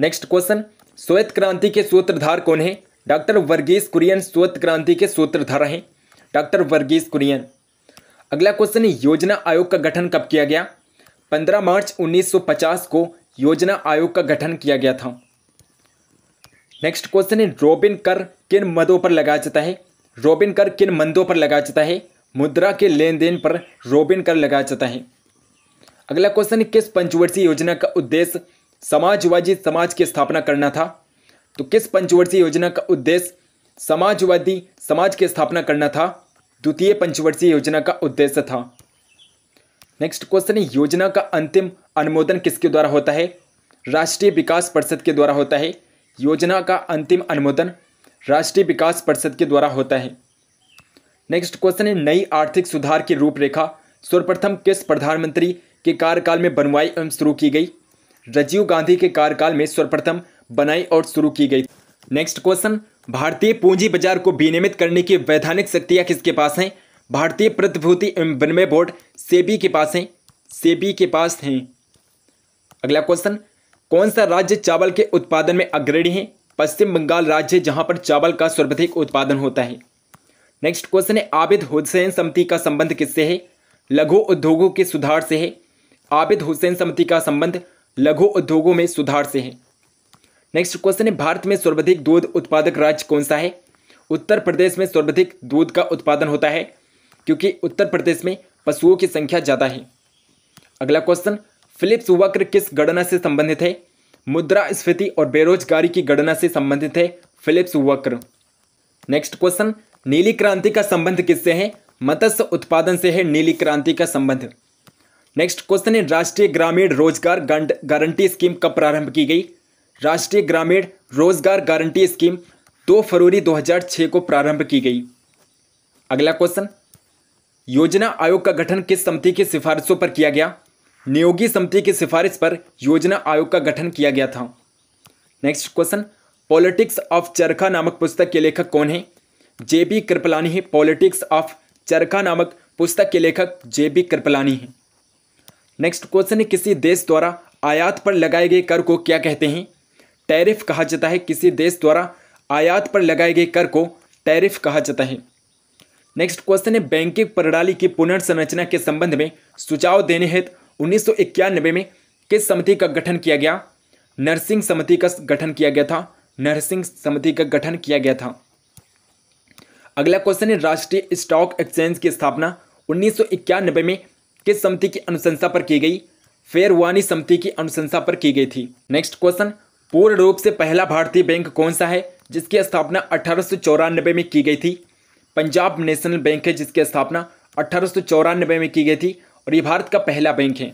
नेक्स्ट क्वेश्चन श्वेत क्रांति के सूत्रधार कौन है डॉक्टर वर्गीस कुरियन स्वत क्रांति के सूत्रधार हैं डॉक्टर वर्गीस कुरियन अगला क्वेश्चन योजना आयोग का गठन कब किया गया 15 मार्च 1950 को योजना आयोग का गठन किया गया था नेक्स्ट क्वेश्चन है रोबिन कर किन मदों पर लगाया जाता है रोबिन कर किन मंदों पर लगाया जाता है मुद्रा के लेन देन पर रोबिन कर लगाया जाता है अगला क्वेश्चन है किस पंचवर्षीय योजना का उद्देश्य समाजवादी समाज की स्थापना करना था तो किस पंचवर्षीय योजना का उद्देश्य समाजवादी समाज की स्थापना करना था द्वितीय पंचवर्षीय योजना का उद्देश्य था नेक्स्ट क्वेश्चन है योजना का अंतिम अनुमोदन किसके द्वारा होता है राष्ट्रीय विकास परिषद के द्वारा होता है योजना का अंतिम अनुमोदन राष्ट्रीय विकास परिषद के द्वारा होता है नेक्स्ट क्वेश्चन है नई आर्थिक सुधार की रूपरेखा सर्वप्रथम किस प्रधानमंत्री के कार्यकाल में बनवाई एवं शुरू की गई राजीव गांधी के कार्यकाल में सर्वप्रथम बनाई और शुरू की गई नेक्स्ट क्वेश्चन भारतीय पूंजी बाजार को विनियमित करने की वैधानिक शक्तियाँ किसके पास हैं भारतीय प्रतिभूति एवं विनिमय बोर्ड सेबी के पास हैं सेबी के पास हैं अगला क्वेश्चन कौन सा राज्य चावल के उत्पादन में अग्रणी है पश्चिम बंगाल राज्य जहां पर चावल का सर्वाधिक उत्पादन होता है नेक्स्ट क्वेश्चन है आबिद हुसैन समिति का संबंध किससे है लघु उद्योगों के सुधार से है आबिद हुसैन समिति का संबंध लघु उद्योगों में सुधार से है नेक्स्ट क्वेश्चन है भारत में सर्वाधिक दूध उत्पादक राज्य कौन सा है उत्तर प्रदेश में सर्वाधिक दूध का उत्पादन होता है क्योंकि उत्तर प्रदेश में पशुओं की संख्या ज़्यादा है अगला क्वेश्चन फिलिप्स वक्र किस गणना से संबंधित है मुद्रा स्फीति और बेरोजगारी की गणना से संबंधित है फिलिप्स वक्र नेक्स्ट क्वेश्चन नीली क्रांति का संबंध किससे है मत्स्य उत्पादन से है नीली क्रांति का संबंध नेक्स्ट क्वेश्चन है राष्ट्रीय ग्रामीण रोजगार गारंटी स्कीम कब प्रारंभ की गई राष्ट्रीय ग्रामीण रोजगार गारंटी स्कीम 2 फरवरी 2006 को प्रारंभ की गई अगला क्वेश्चन योजना आयोग का गठन किस समिति की सिफारिशों पर किया गया नियोगी समिति की सिफारिश पर योजना आयोग का गठन किया गया था नेक्स्ट क्वेश्चन पॉलिटिक्स ऑफ चरखा नामक पुस्तक के लेखक कौन है जे कृपलानी है पॉलिटिक्स ऑफ चरखा नामक पुस्तक के लेखक जे बी कृपलानी है नेक्स्ट क्वेश्चन है किसी देश द्वारा आयात पर लगाए गए कर को क्या कहते हैं टैरिफ कहा जाता है किसी देश द्वारा आयात पर लगाए गए कर को टैरिफ कहा जाता है नेक्स्ट क्वेश्चन है बैंकिंग प्रणाली की पुनर्संरचना के संबंध में सुझाव देने हेतु उन्नीस में किस समिति का गठन किया गया नर्सिंग समिति का गठन किया गया था नर्सिंग समिति का गठन किया गया था अगला क्वेश्चन है राष्ट्रीय स्टॉक एक्सचेंज की स्थापना उन्नीस में किस समिति की अनुशंसा पर की गई फेयरवानी समिति की अनुशंसा पर की गई थी नेक्स्ट क्वेश्चन पूर्ण रूप से पहला भारतीय बैंक कौन सा है जिसकी स्थापना अठारह में की गई थी पंजाब नेशनल बैंक है जिसकी स्थापना अठारह में की गई थी और ये भारत का पहला बैंक है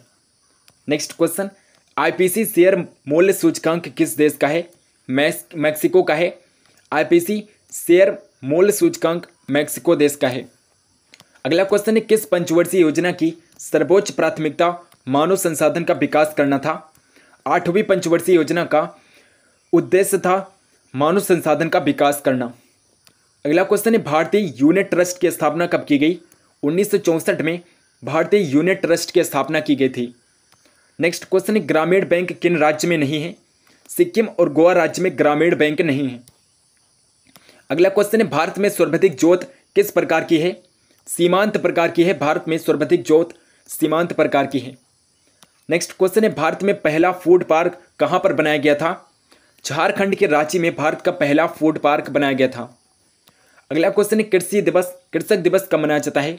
नेक्स्ट क्वेश्चन आईपीसी शेयर मूल्य सूचकांक किस देश का है मैक्सिको का है आईपीसी शेयर मूल्य सूचकांक मैक्सिको देश का है अगला क्वेश्चन है किस पंचवर्षीय योजना की सर्वोच्च प्राथमिकता मानव संसाधन का विकास करना था आठवीं पंचवर्षीय योजना का उद्देश्य था मानव संसाधन का विकास करना अगला क्वेश्चन है भारतीय यूनिट ट्रस्ट की स्थापना कब की गई उन्नीस में भारतीय यूनिट ट्रस्ट की स्थापना की गई थी नेक्स्ट क्वेश्चन है ग्रामीण बैंक किन राज्य में नहीं है सिक्किम और गोवा राज्य में ग्रामीण बैंक नहीं है अगला क्वेश्चन है भारत में सर्वाधिक जोत किस प्रकार की है सीमांत प्रकार की है भारत में सर्वाधिक जोत सीमांत प्रकार की है नेक्स्ट क्वेश्चन है भारत में पहला फूड पार्क कहाँ पर बनाया गया था झारखंड के रांची में भारत का पहला फूड पार्क बनाया गया था अगला क्वेश्चन है कृषि दिवस कृषक दिवस कब मनाया जाता है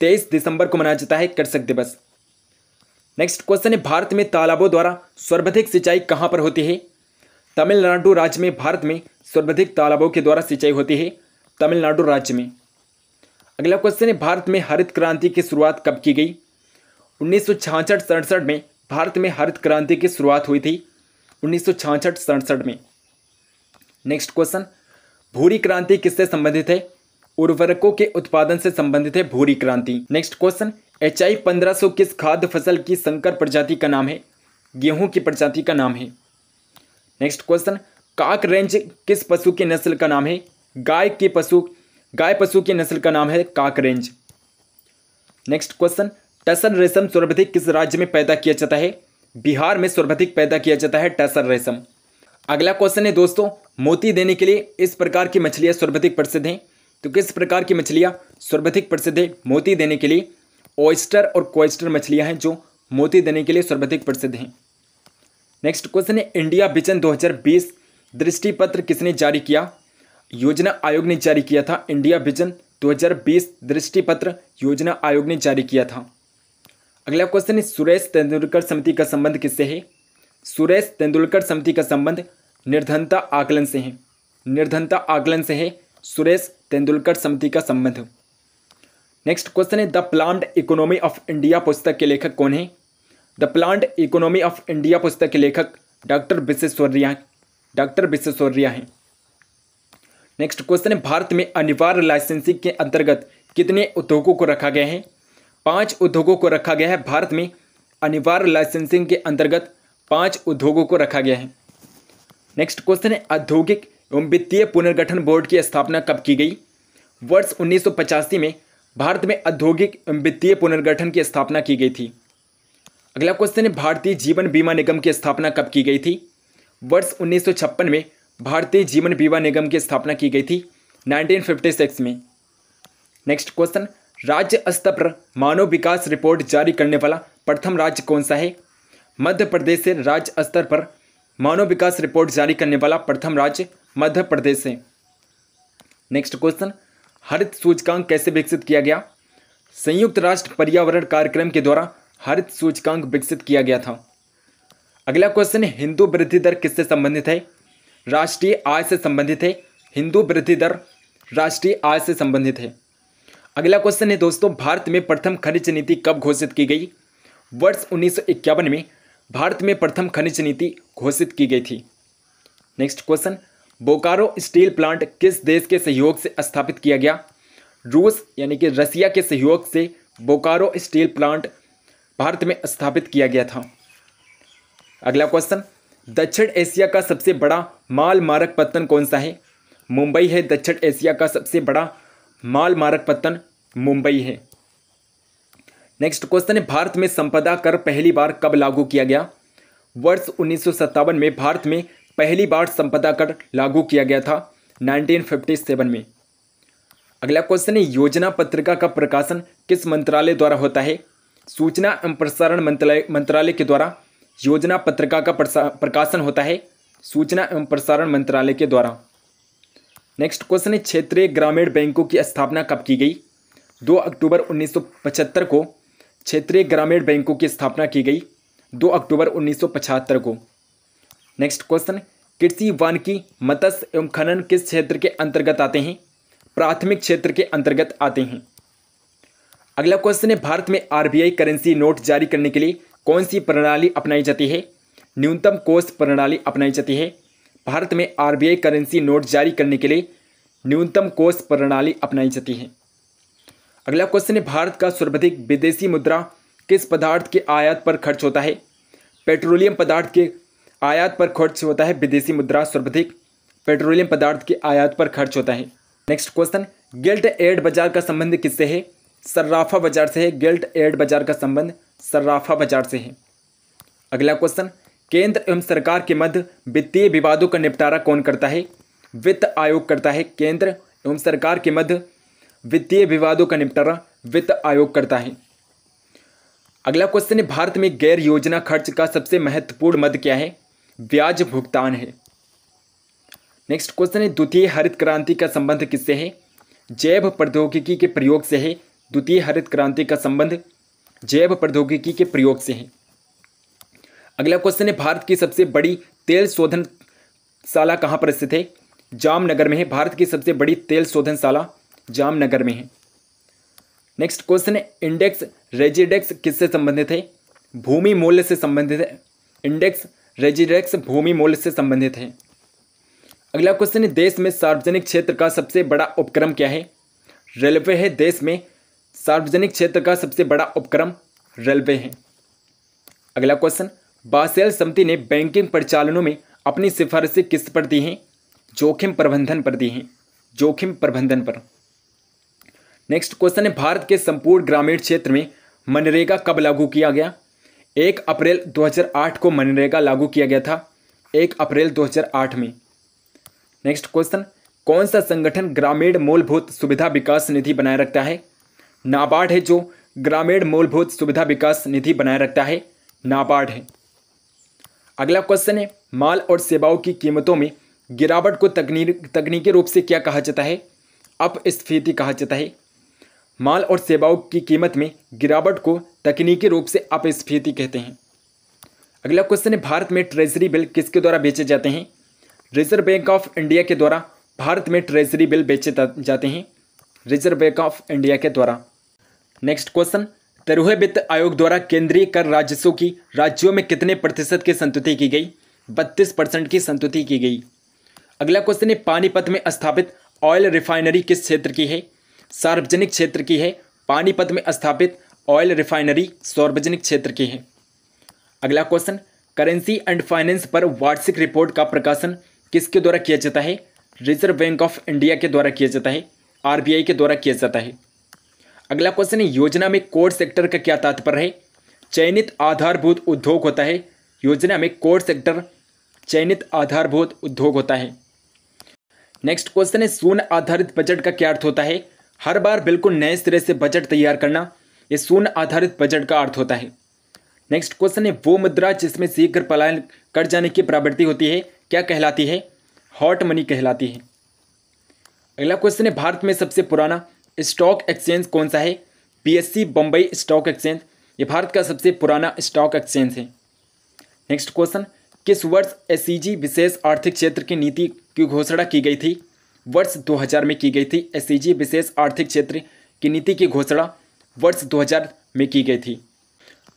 तेईस दिसंबर को मनाया जाता है कृषक दिवस नेक्स्ट क्वेश्चन है भारत में तालाबों द्वारा सर्वाधिक सिंचाई कहाँ पर होती है तमिलनाडु राज्य में भारत में सर्वाधिक तालाबों के द्वारा सिंचाई होती है तमिलनाडु राज्य में अगला क्वेश्चन है भारत में हरित क्रांति की शुरुआत कब की गई उन्नीस सौ में भारत में हरित क्रांति की शुरुआत हुई थी उन्नीस सौ में नेक्स्ट क्वेश्चन भूरी क्रांति किससे संबंधित है उर्वरकों के उत्पादन से संबंधित है भूरी क्रांति नेक्स्ट क्वेश्चन एच आई सौ किस खाद्य फसल की संकर प्रजाति का नाम है गेहूं की प्रजाति का नाम है नेक्स्ट क्वेश्चन काक रेंज किस पशु की नस्ल का नाम है गाय के पशु गाय पशु की नस्ल का नाम है काक रेंज नेक्स्ट क्वेश्चन टसन रेशम सर्वाधिक किस राज्य में पैदा किया जाता है बिहार में सर्वाधिक पैदा किया जाता है टसर रेशम अगला क्वेश्चन है दोस्तों मोती देने के लिए इस प्रकार की मछलियाँ सर्वाधिक प्रसिद्ध हैं तो किस प्रकार की मछलियाँ सर्वाधिक प्रसिद्ध है मोती देने के लिए ओइस्टर और क्वेस्टर मछलियाँ हैं जो मोती देने के लिए सर्वाधिक प्रसिद्ध हैं नेक्स्ट क्वेश्चन है इंडिया विजन 2020 पत्र किसने जारी किया योजना आयोग ने जारी किया था इंडिया विजन 2020 पत्र योजना आयोग ने जारी किया था अगला क्वेश्चन है सुरेश तेंदुलकर समिति का संबंध किससे है सुरेश तेंदुलकर समिति का संबंध निर्धनता आकलन से है निर्धनता आकलन से है सुरेश तेंदुलकर समिति का संबंध नेक्स्ट क्वेश्चन है the plant economy of India पुस्तक के लेखक कौन है the plant economy of India पुस्तक के लेखक डॉक्टर विश्वेश्वरिया डॉक्टर विश्वेश्वरिया हैं नेक्स्ट क्वेश्चन है भारत में अनिवार्य लाइसेंसिंग के अंतर्गत कितने उद्योगों को रखा गया है पांच उद्योगों को रखा गया है भारत में अनिवार्य लाइसेंसिंग के अंतर्गत पांच उद्योगों को रखा गया है नेक्स्ट क्वेश्चन है औद्योगिक एवं वित्तीय पुनर्गठन बोर्ड की स्थापना कब की गई वर्ष उन्नीस में भारत में औद्योगिक एवं वित्तीय पुनर्गठन की स्थापना की गई थी अगला क्वेश्चन है भारतीय जीवन बीमा निगम की स्थापना कब की गई थी वर्ष उन्नीस में भारतीय जीवन बीमा निगम की स्थापना की गई थी 1956 में नेक्स्ट क्वेश्चन राज्य स्तर पर मानव विकास रिपोर्ट जारी करने वाला प्रथम राज्य कौन सा है मध्य प्रदेश से राज्य स्तर पर मानव विकास रिपोर्ट जारी करने वाला प्रथम राज्य मध्य प्रदेश है नेक्स्ट क्वेश्चन हरित सूचकांक कैसे विकसित किया गया संयुक्त राष्ट्र पर्यावरण कार्यक्रम के द्वारा हरित सूचकांक विकसित किया गया था अगला क्वेश्चन हिंदू वृद्धि दर किससे संबंधित है राष्ट्रीय आय से संबंधित है हिंदू वृद्धि दर राष्ट्रीय आय से संबंधित है अगला क्वेश्चन है दोस्तों भारत में प्रथम खनिज नीति कब घोषित की गई वर्ष उन्नीस में भारत में प्रथम खनिज नीति घोषित की गई थी next question Bokaro steel plant किस देश के सहयोग से स्थापित किया गया रूस यानी कि रसिया के सहयोग से बोकारो स्टील प्लांट भारत में स्थापित किया गया था अगला क्वेश्चन दक्षिण एशिया का सबसे बड़ा माल मारक पत्तन कौन सा है मुंबई है दक्षिण एशिया का सबसे बड़ा माल मारक पत्तन मुंबई है नेक्स्ट क्वेश्चन है भारत में संपदा कर पहली बार कब लागू किया गया वर्ष उन्नीस में भारत में पहली बार संपदा कर लागू किया गया था 1957 में अगला क्वेश्चन है योजना पत्रिका का प्रकाशन किस मंत्रालय द्वारा होता है सूचना एवं प्रसारण मंत्रालय मंत्रालय के द्वारा योजना पत्रिका का प्रकाशन होता है सूचना एवं प्रसारण मंत्रालय के द्वारा नेक्स्ट क्वेश्चन है क्षेत्रीय ग्रामीण बैंकों की स्थापना कब की गई दो अक्टूबर उन्नीस को क्षेत्रीय ग्रामीण बैंकों की स्थापना की गई दो अक्टूबर उन्नीस को नेक्स्ट क्वेश्चन कृषि की मत्स्य एवं खनन किस क्षेत्र के अंतर्गत आते हैं प्राथमिक क्षेत्र के अंतर्गत आते हैं अगला क्वेश्चन है भारत में आरबीआई करेंसी नोट जारी करने के लिए कौन सी प्रणाली अपनाई जाती है न्यूनतम कोष प्रणाली अपनाई जाती है भारत में आरबीआई करेंसी नोट जारी करने के लिए न्यूनतम कोष प्रणाली अपनाई जाती है अगला क्वेश्चन है भारत का सर्वाधिक विदेशी मुद्रा किस पदार्थ के आयात पर खर्च होता है पेट्रोलियम पदार्थ के आयात पर खर्च होता है विदेशी मुद्रा सर्वाधिक पेट्रोलियम पदार्थ के आयात पर खर्च होता है नेक्स्ट क्वेश्चन गिल्ट एड बाजार का संबंध किससे है सर्राफा बाजार से है गिल्ट एड बाजार का संबंध सर्राफा बाजार से है अगला क्वेश्चन केंद्र एवं सरकार के मध्य वित्तीय विवादों का निपटारा कौन करता है वित्त आयोग करता है केंद्र एवं सरकार के मध्य वित्तीय विवादों का निपटारा वित्त आयोग करता है अगला क्वेश्चन है भारत में गैर योजना खर्च का सबसे महत्वपूर्ण मद क्या है ब्याज भुगतान है नेक्स्ट क्वेश्चन है द्वितीय हरित क्रांति का संबंध किससे है जैव प्रौद्योगिकी के प्रयोग से है द्वितीय हरित क्रांति का संबंध जैव प्रौद्योगिकी के प्रयोग से है अगला क्वेश्चन है भारत की सबसे बड़ी तेल शोधन शाला कहाँ पर स्थित है जामनगर में है भारत की सबसे बड़ी तेल शोधन शाला जामनगर में है नेक्स्ट क्वेश्चन है इंडेक्स रेजिडेक्स किससे संबंधित है भूमि मूल्य से संबंधित है इंडेक्स रेजिडेक्स भूमि मूल्य से संबंधित है अगला क्वेश्चन है देश में सार्वजनिक क्षेत्र का सबसे बड़ा उपक्रम क्या है रेलवे है देश में सार्वजनिक क्षेत्र का सबसे बड़ा उपक्रम रेलवे है अगला क्वेश्चन बासेल समिति ने बैंकिंग परिचालनों में अपनी सिफारिशें किस पर दी हैं जोखिम प्रबंधन पर दी हैं जोखिम प्रबंधन पर नेक्स्ट क्वेश्चन है भारत के संपूर्ण ग्रामीण क्षेत्र में मनरेगा कब लागू किया गया एक अप्रैल 2008 को मनरेगा लागू किया गया था एक अप्रैल 2008 में नेक्स्ट क्वेश्चन कौन सा संगठन ग्रामीण मूलभूत सुविधा विकास निधि बनाए रखता है नाबार्ड है जो ग्रामीण मूलभूत सुविधा विकास निधि बनाए रखता है नाबार्ड है अगला क्वेश्चन है माल और सेवाओं की कीमतों में गिरावट को तकनीक तकनीकी रूप से क्या कहा जाता है अपस्फीति कहा जाता है माल और सेवाओं की कीमत में गिरावट को तकनीकी रूप से अपस्फीति कहते हैं अगला क्वेश्चन है भारत में ट्रेजरी बिल किसके द्वारा बेचे जाते हैं रिजर्व बैंक ऑफ इंडिया के द्वारा भारत में ट्रेजरी बिल बेचे जाते हैं रिजर्व बैंक ऑफ इंडिया के द्वारा नेक्स्ट क्वेश्चन तरह वित्त आयोग द्वारा केंद्रीय कर राजस्व की राज्यों में कितने प्रतिशत की संतुति की गई बत्तीस परसेंट की संतुति की गई अगला क्वेश्चन है पानीपत में स्थापित ऑयल रिफाइनरी किस क्षेत्र की है सार्वजनिक क्षेत्र की है पानीपत में स्थापित ऑयल रिफाइनरी सार्वजनिक क्षेत्र की है अगला क्वेश्चन करेंसी एंड फाइनेंस पर वार्षिक रिपोर्ट का प्रकाशन किसके द्वारा किया जाता है रिजर्व बैंक ऑफ इंडिया के द्वारा किया जाता है आरबीआई के द्वारा किया जाता है अगला क्वेश्चन है योजना में कोर सेक्टर का क्या तात्पर्य है चयनित आधारभूत उद्योग होता है योजना में कोर सेक्टर चयनित आधारभूत उद्योग होता है नेक्स्ट क्वेश्चन है शून्य आधारित बजट का क्या अर्थ होता है हर बार बिल्कुल नए सिरे से बजट तैयार करना यह शून्य आधारित बजट का अर्थ होता है नेक्स्ट क्वेश्चन है वो मुद्रा जिसमें शीघ्र पलायन कर जाने की प्रवृत्ति होती है क्या कहलाती है हॉट मनी कहलाती है अगला क्वेश्चन है भारत में सबसे पुराना स्टॉक एक्सचेंज कौन सा है बीएससी बम्बई स्टॉक एक्सचेंज ये भारत का सबसे पुराना स्टॉक एक्सचेंज है नेक्स्ट क्वेश्चन किस वर्ष एस e विशेष आर्थिक क्षेत्र की नीति की घोषणा की गई थी वर्ष 2000 में की गई थी एस e विशेष आर्थिक क्षेत्र की नीति की घोषणा वर्ष 2000 में की गई थी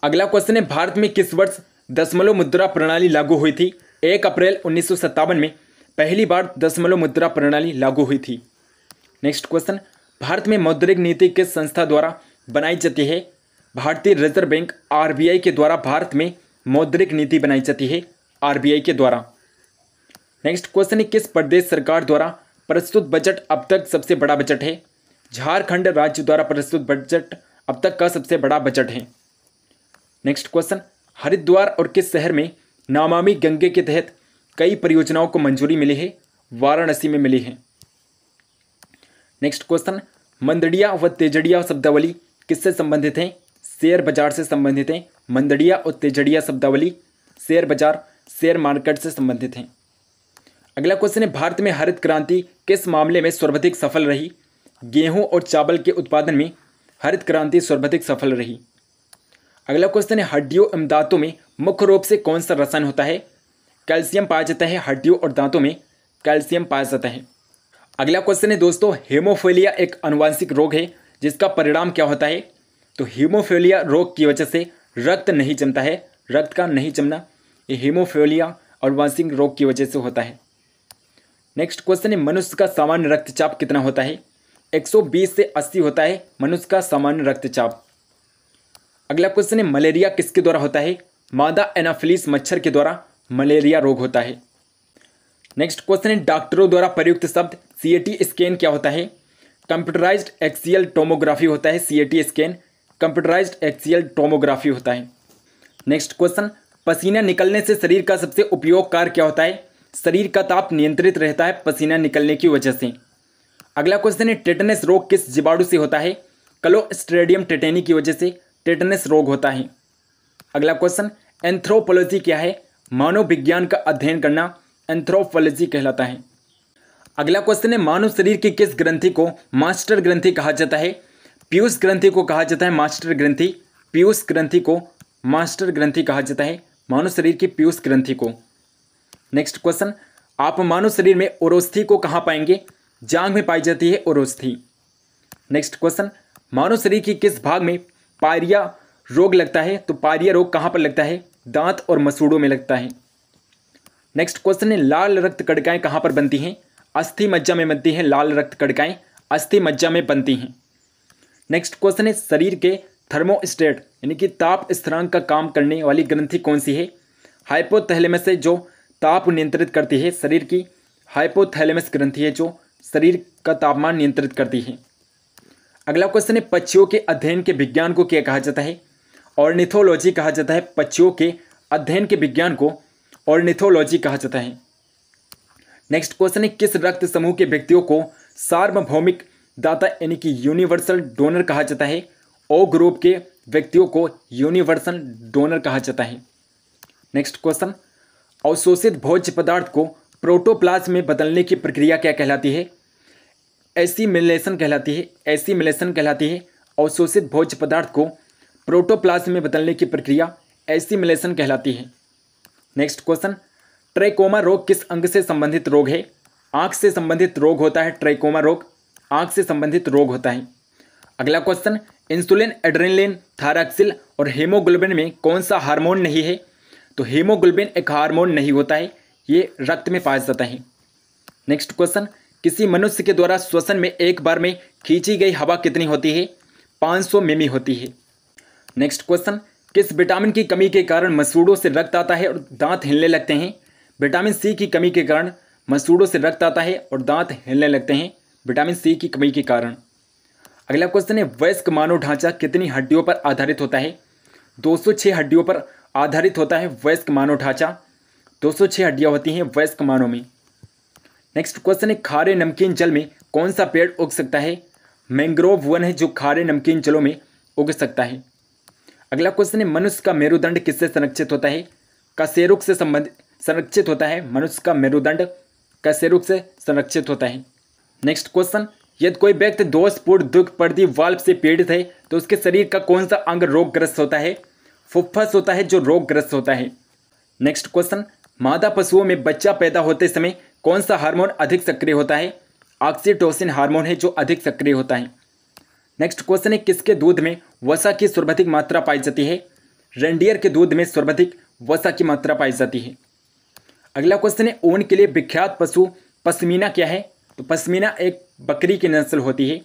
अगला क्वेश्चन है भारत में किस वर्ष दशमलव मुद्रा प्रणाली लागू हुई थी एक अप्रैल उन्नीस में पहली बार दशमलव मुद्रा प्रणाली लागू हुई थी नेक्स्ट क्वेश्चन भारत में मौद्रिक नीति किस संस्था द्वारा बनाई जाती है भारतीय रिजर्व बैंक आर के द्वारा भारत में मौद्रिक नीति बनाई जाती है आर के द्वारा नेक्स्ट क्वेश्चन है किस प्रदेश सरकार द्वारा प्रस्तुत बजट अब तक सबसे बड़ा बजट है झारखंड राज्य द्वारा प्रस्तुत बजट अब तक का सबसे बड़ा बजट है नेक्स्ट क्वेश्चन हरिद्वार और किस शहर में नामामी गंगे के तहत कई परियोजनाओं को मंजूरी मिली है वाराणसी में मिली है नेक्स्ट क्वेश्चन मंदड़िया व तेजड़िया शब्दावली किससे संबंधित हैं शेयर बाजार से संबंधित हैं मंदड़िया और तेजड़िया शब्दावली शेयर बाजार शेयर मार्केट से संबंधित हैं अगला क्वेश्चन है भारत में हरित क्रांति किस मामले में सर्वाधिक सफल रही गेहूं और चावल के उत्पादन में हरित क्रांति सर्वाधिक सफल रही अगला क्वेश्चन है हड्डियों एवं दांतों में मुख्य रूप से कौन सा रसायन होता है कैल्शियम पाया जाता है हड्डियों और दांतों में कैल्शियम पाया जाता है अगला क्वेश्चन है दोस्तों हेमोफेलिया एक अनुवांशिक रोग है जिसका परिणाम क्या होता है तो हेमोफेलिया रोग की वजह से रक्त नहीं जमता है रक्त का नहीं जमना ये हेमोफेलिया अनुवांशिक रोग की वजह से होता है नेक्स्ट क्वेश्चन है मनुष्य का सामान्य रक्तचाप कितना होता है 120 से 80 होता है मनुष्य का सामान्य रक्तचाप अगला क्वेश्चन है मलेरिया किसके द्वारा होता है मादा एनाफिलिस मच्छर के द्वारा मलेरिया रोग होता है नेक्स्ट क्वेश्चन है डॉक्टरों द्वारा प्रयुक्त शब्द सी स्कैन क्या होता है कंप्यूटराइज एक्सीएल टोमोग्राफी होता है C scan computerize axial tomography होता है नेक्स्ट क्वेश्चन पसीना निकलने से शरीर का सबसे उपयोग कार्य क्या होता है शरीर का ताप नियंत्रित रहता है पसीना निकलने की वजह से अगला क्वेश्चन है टेटनस रोग किस जीवाणु से होता है कलो स्ट्रेडियम टेटेनी की वजह से टेटनस रोग होता है अगला क्वेश्चन एंथ्रोपोलॉजी क्या है मानव विज्ञान का अध्ययन करना एंथ्रोपोलॉजी कहलाता है अगला क्वेश्चन है मानव शरीर की किस ग्रंथि को मास्टर ग्रंथि कहा जाता है पीयूष ग्रंथि को कहा जाता है मास्टर ग्रंथि पीयूष ग्रंथि को मास्टर ग्रंथि कहा जाता है मानव शरीर की पीयूष ग्रंथि को नेक्स्ट क्वेश्चन आप मानव शरीर में ओरोस्थी को कहाँ पाएंगे जांग में पाई जाती है ओरोस्थी नेक्स्ट क्वेश्चन मानव शरीर की किस भाग में पायरिया रोग लगता है तो पायरिया रोग कहाँ पर लगता है दांत और मसूड़ों में लगता है नेक्स्ट क्वेश्चन है लाल रक्त कड़काएं कहाँ पर बनती हैं अस्थि मज्जा में बनती हैं लाल रक्त कड़काएं अस्थि मज्जा में बनती हैं नेक्स्ट क्वेश्चन है शरीर के थर्मोस्टेट यानी कि ताप स्थिरांक का काम करने वाली ग्रंथि कौन सी है हाइपोथैलेमस है जो ताप नियंत्रित करती है शरीर की हाइपोथैलेमस ग्रंथि है जो शरीर का तापमान नियंत्रित करती है अगला क्वेश्चन है पक्षियों के अध्ययन के विज्ञान को क्या कहा जाता है और निथोलॉजी कहा जाता है पक्षियों के अध्ययन के विज्ञान को ऑर्निथोलॉजी कहा जाता है नेक्स्ट क्वेश्चन है किस रक्त समूह के व्यक्तियों को सार्वभौमिक दाता यानी कि यूनिवर्सल डोनर कहा जाता है ओ ग्रुप के व्यक्तियों को यूनिवर्सल डोनर कहा जाता है नेक्स्ट क्वेश्चन अवशोषित भोज्य पदार्थ को प्रोटोप्लाज्म में बदलने की प्रक्रिया क्या कहलाती है एसीमिलेशन कहलाती है एसीमिलेशन कहलाती है अवशोषित भोज्य पदार्थ को प्रोटोप्लाज्म में बदलने की प्रक्रिया एसीमिलेशन कहलाती है नेक्स्ट क्वेश्चन ट्रेकोमा रोग किस अंग से संबंधित रोग है आंख से संबंधित रोग होता है ट्रेकोमा रोग आंख से संबंधित रोग होता है अगला क्वेश्चन इंसुलिन एड्रेनलिन थाराक्सिल और हेमोग्लोबिन में कौन सा हार्मोन नहीं है तो हेमोग्लोबिन एक हार्मोन नहीं होता है ये रक्त में पाया जाता है नेक्स्ट क्वेश्चन किसी मनुष्य के द्वारा श्वसन में एक बार में खींची गई हवा कितनी होती है 500 मिमी होती है नेक्स्ट क्वेश्चन किस विटामिन की कमी के कारण मसूड़ों से रक्त आता है और दांत हिलने लगते हैं विटामिन सी की कमी के कारण मसूड़ों से रक्त आता है और दांत हिलने लगते हैं विटामिन सी की कमी के कारण अगला क्वेश्चन है वयस्क मानव ढांचा कितनी हड्डियों पर आधारित होता है 206 हड्डियों पर आधारित होता है वयस्क मानव ढांचा 206 हड्डियां होती हैं वयस्क मानव में नेक्स्ट क्वेश्चन है खारे नमकीन जल में कौन सा पेड़ उग सकता है मैंग्रोव वन है जो खारे नमकीन जलों में उग सकता है अगला क्वेश्चन है मनुष्य का मेरुदंड किससे संरक्षित होता है कसेरुक से संबंधित संरक्षित होता है मनुष्य का मेरुदंड कसेरुक से संरक्षित होता है नेक्स्ट क्वेश्चन यदि कोई व्यक्ति दोषपूर्ण पर्दी वाल्व से पीड़ित है तो उसके शरीर का कौन सा अंग रोगग्रस्त होता है फुफ्फस होता है जो रोगग्रस्त होता है नेक्स्ट क्वेश्चन मादा पशुओं में बच्चा पैदा होते समय कौन सा हार्मोन अधिक सक्रिय होता है ऑक्सीटोसिन हार्मोन है जो अधिक सक्रिय होता है नेक्स्ट क्वेश्चन है किसके दूध में वसा की सर्वाधिक मात्रा पाई जाती है रेंडियर के दूध में सर्वाधिक वसा की मात्रा पाई जाती है अगला क्वेश्चन है ऊन के लिए विख्यात पशु पश्मीना क्या है तो पश्मीना एक बकरी की नस्ल होती है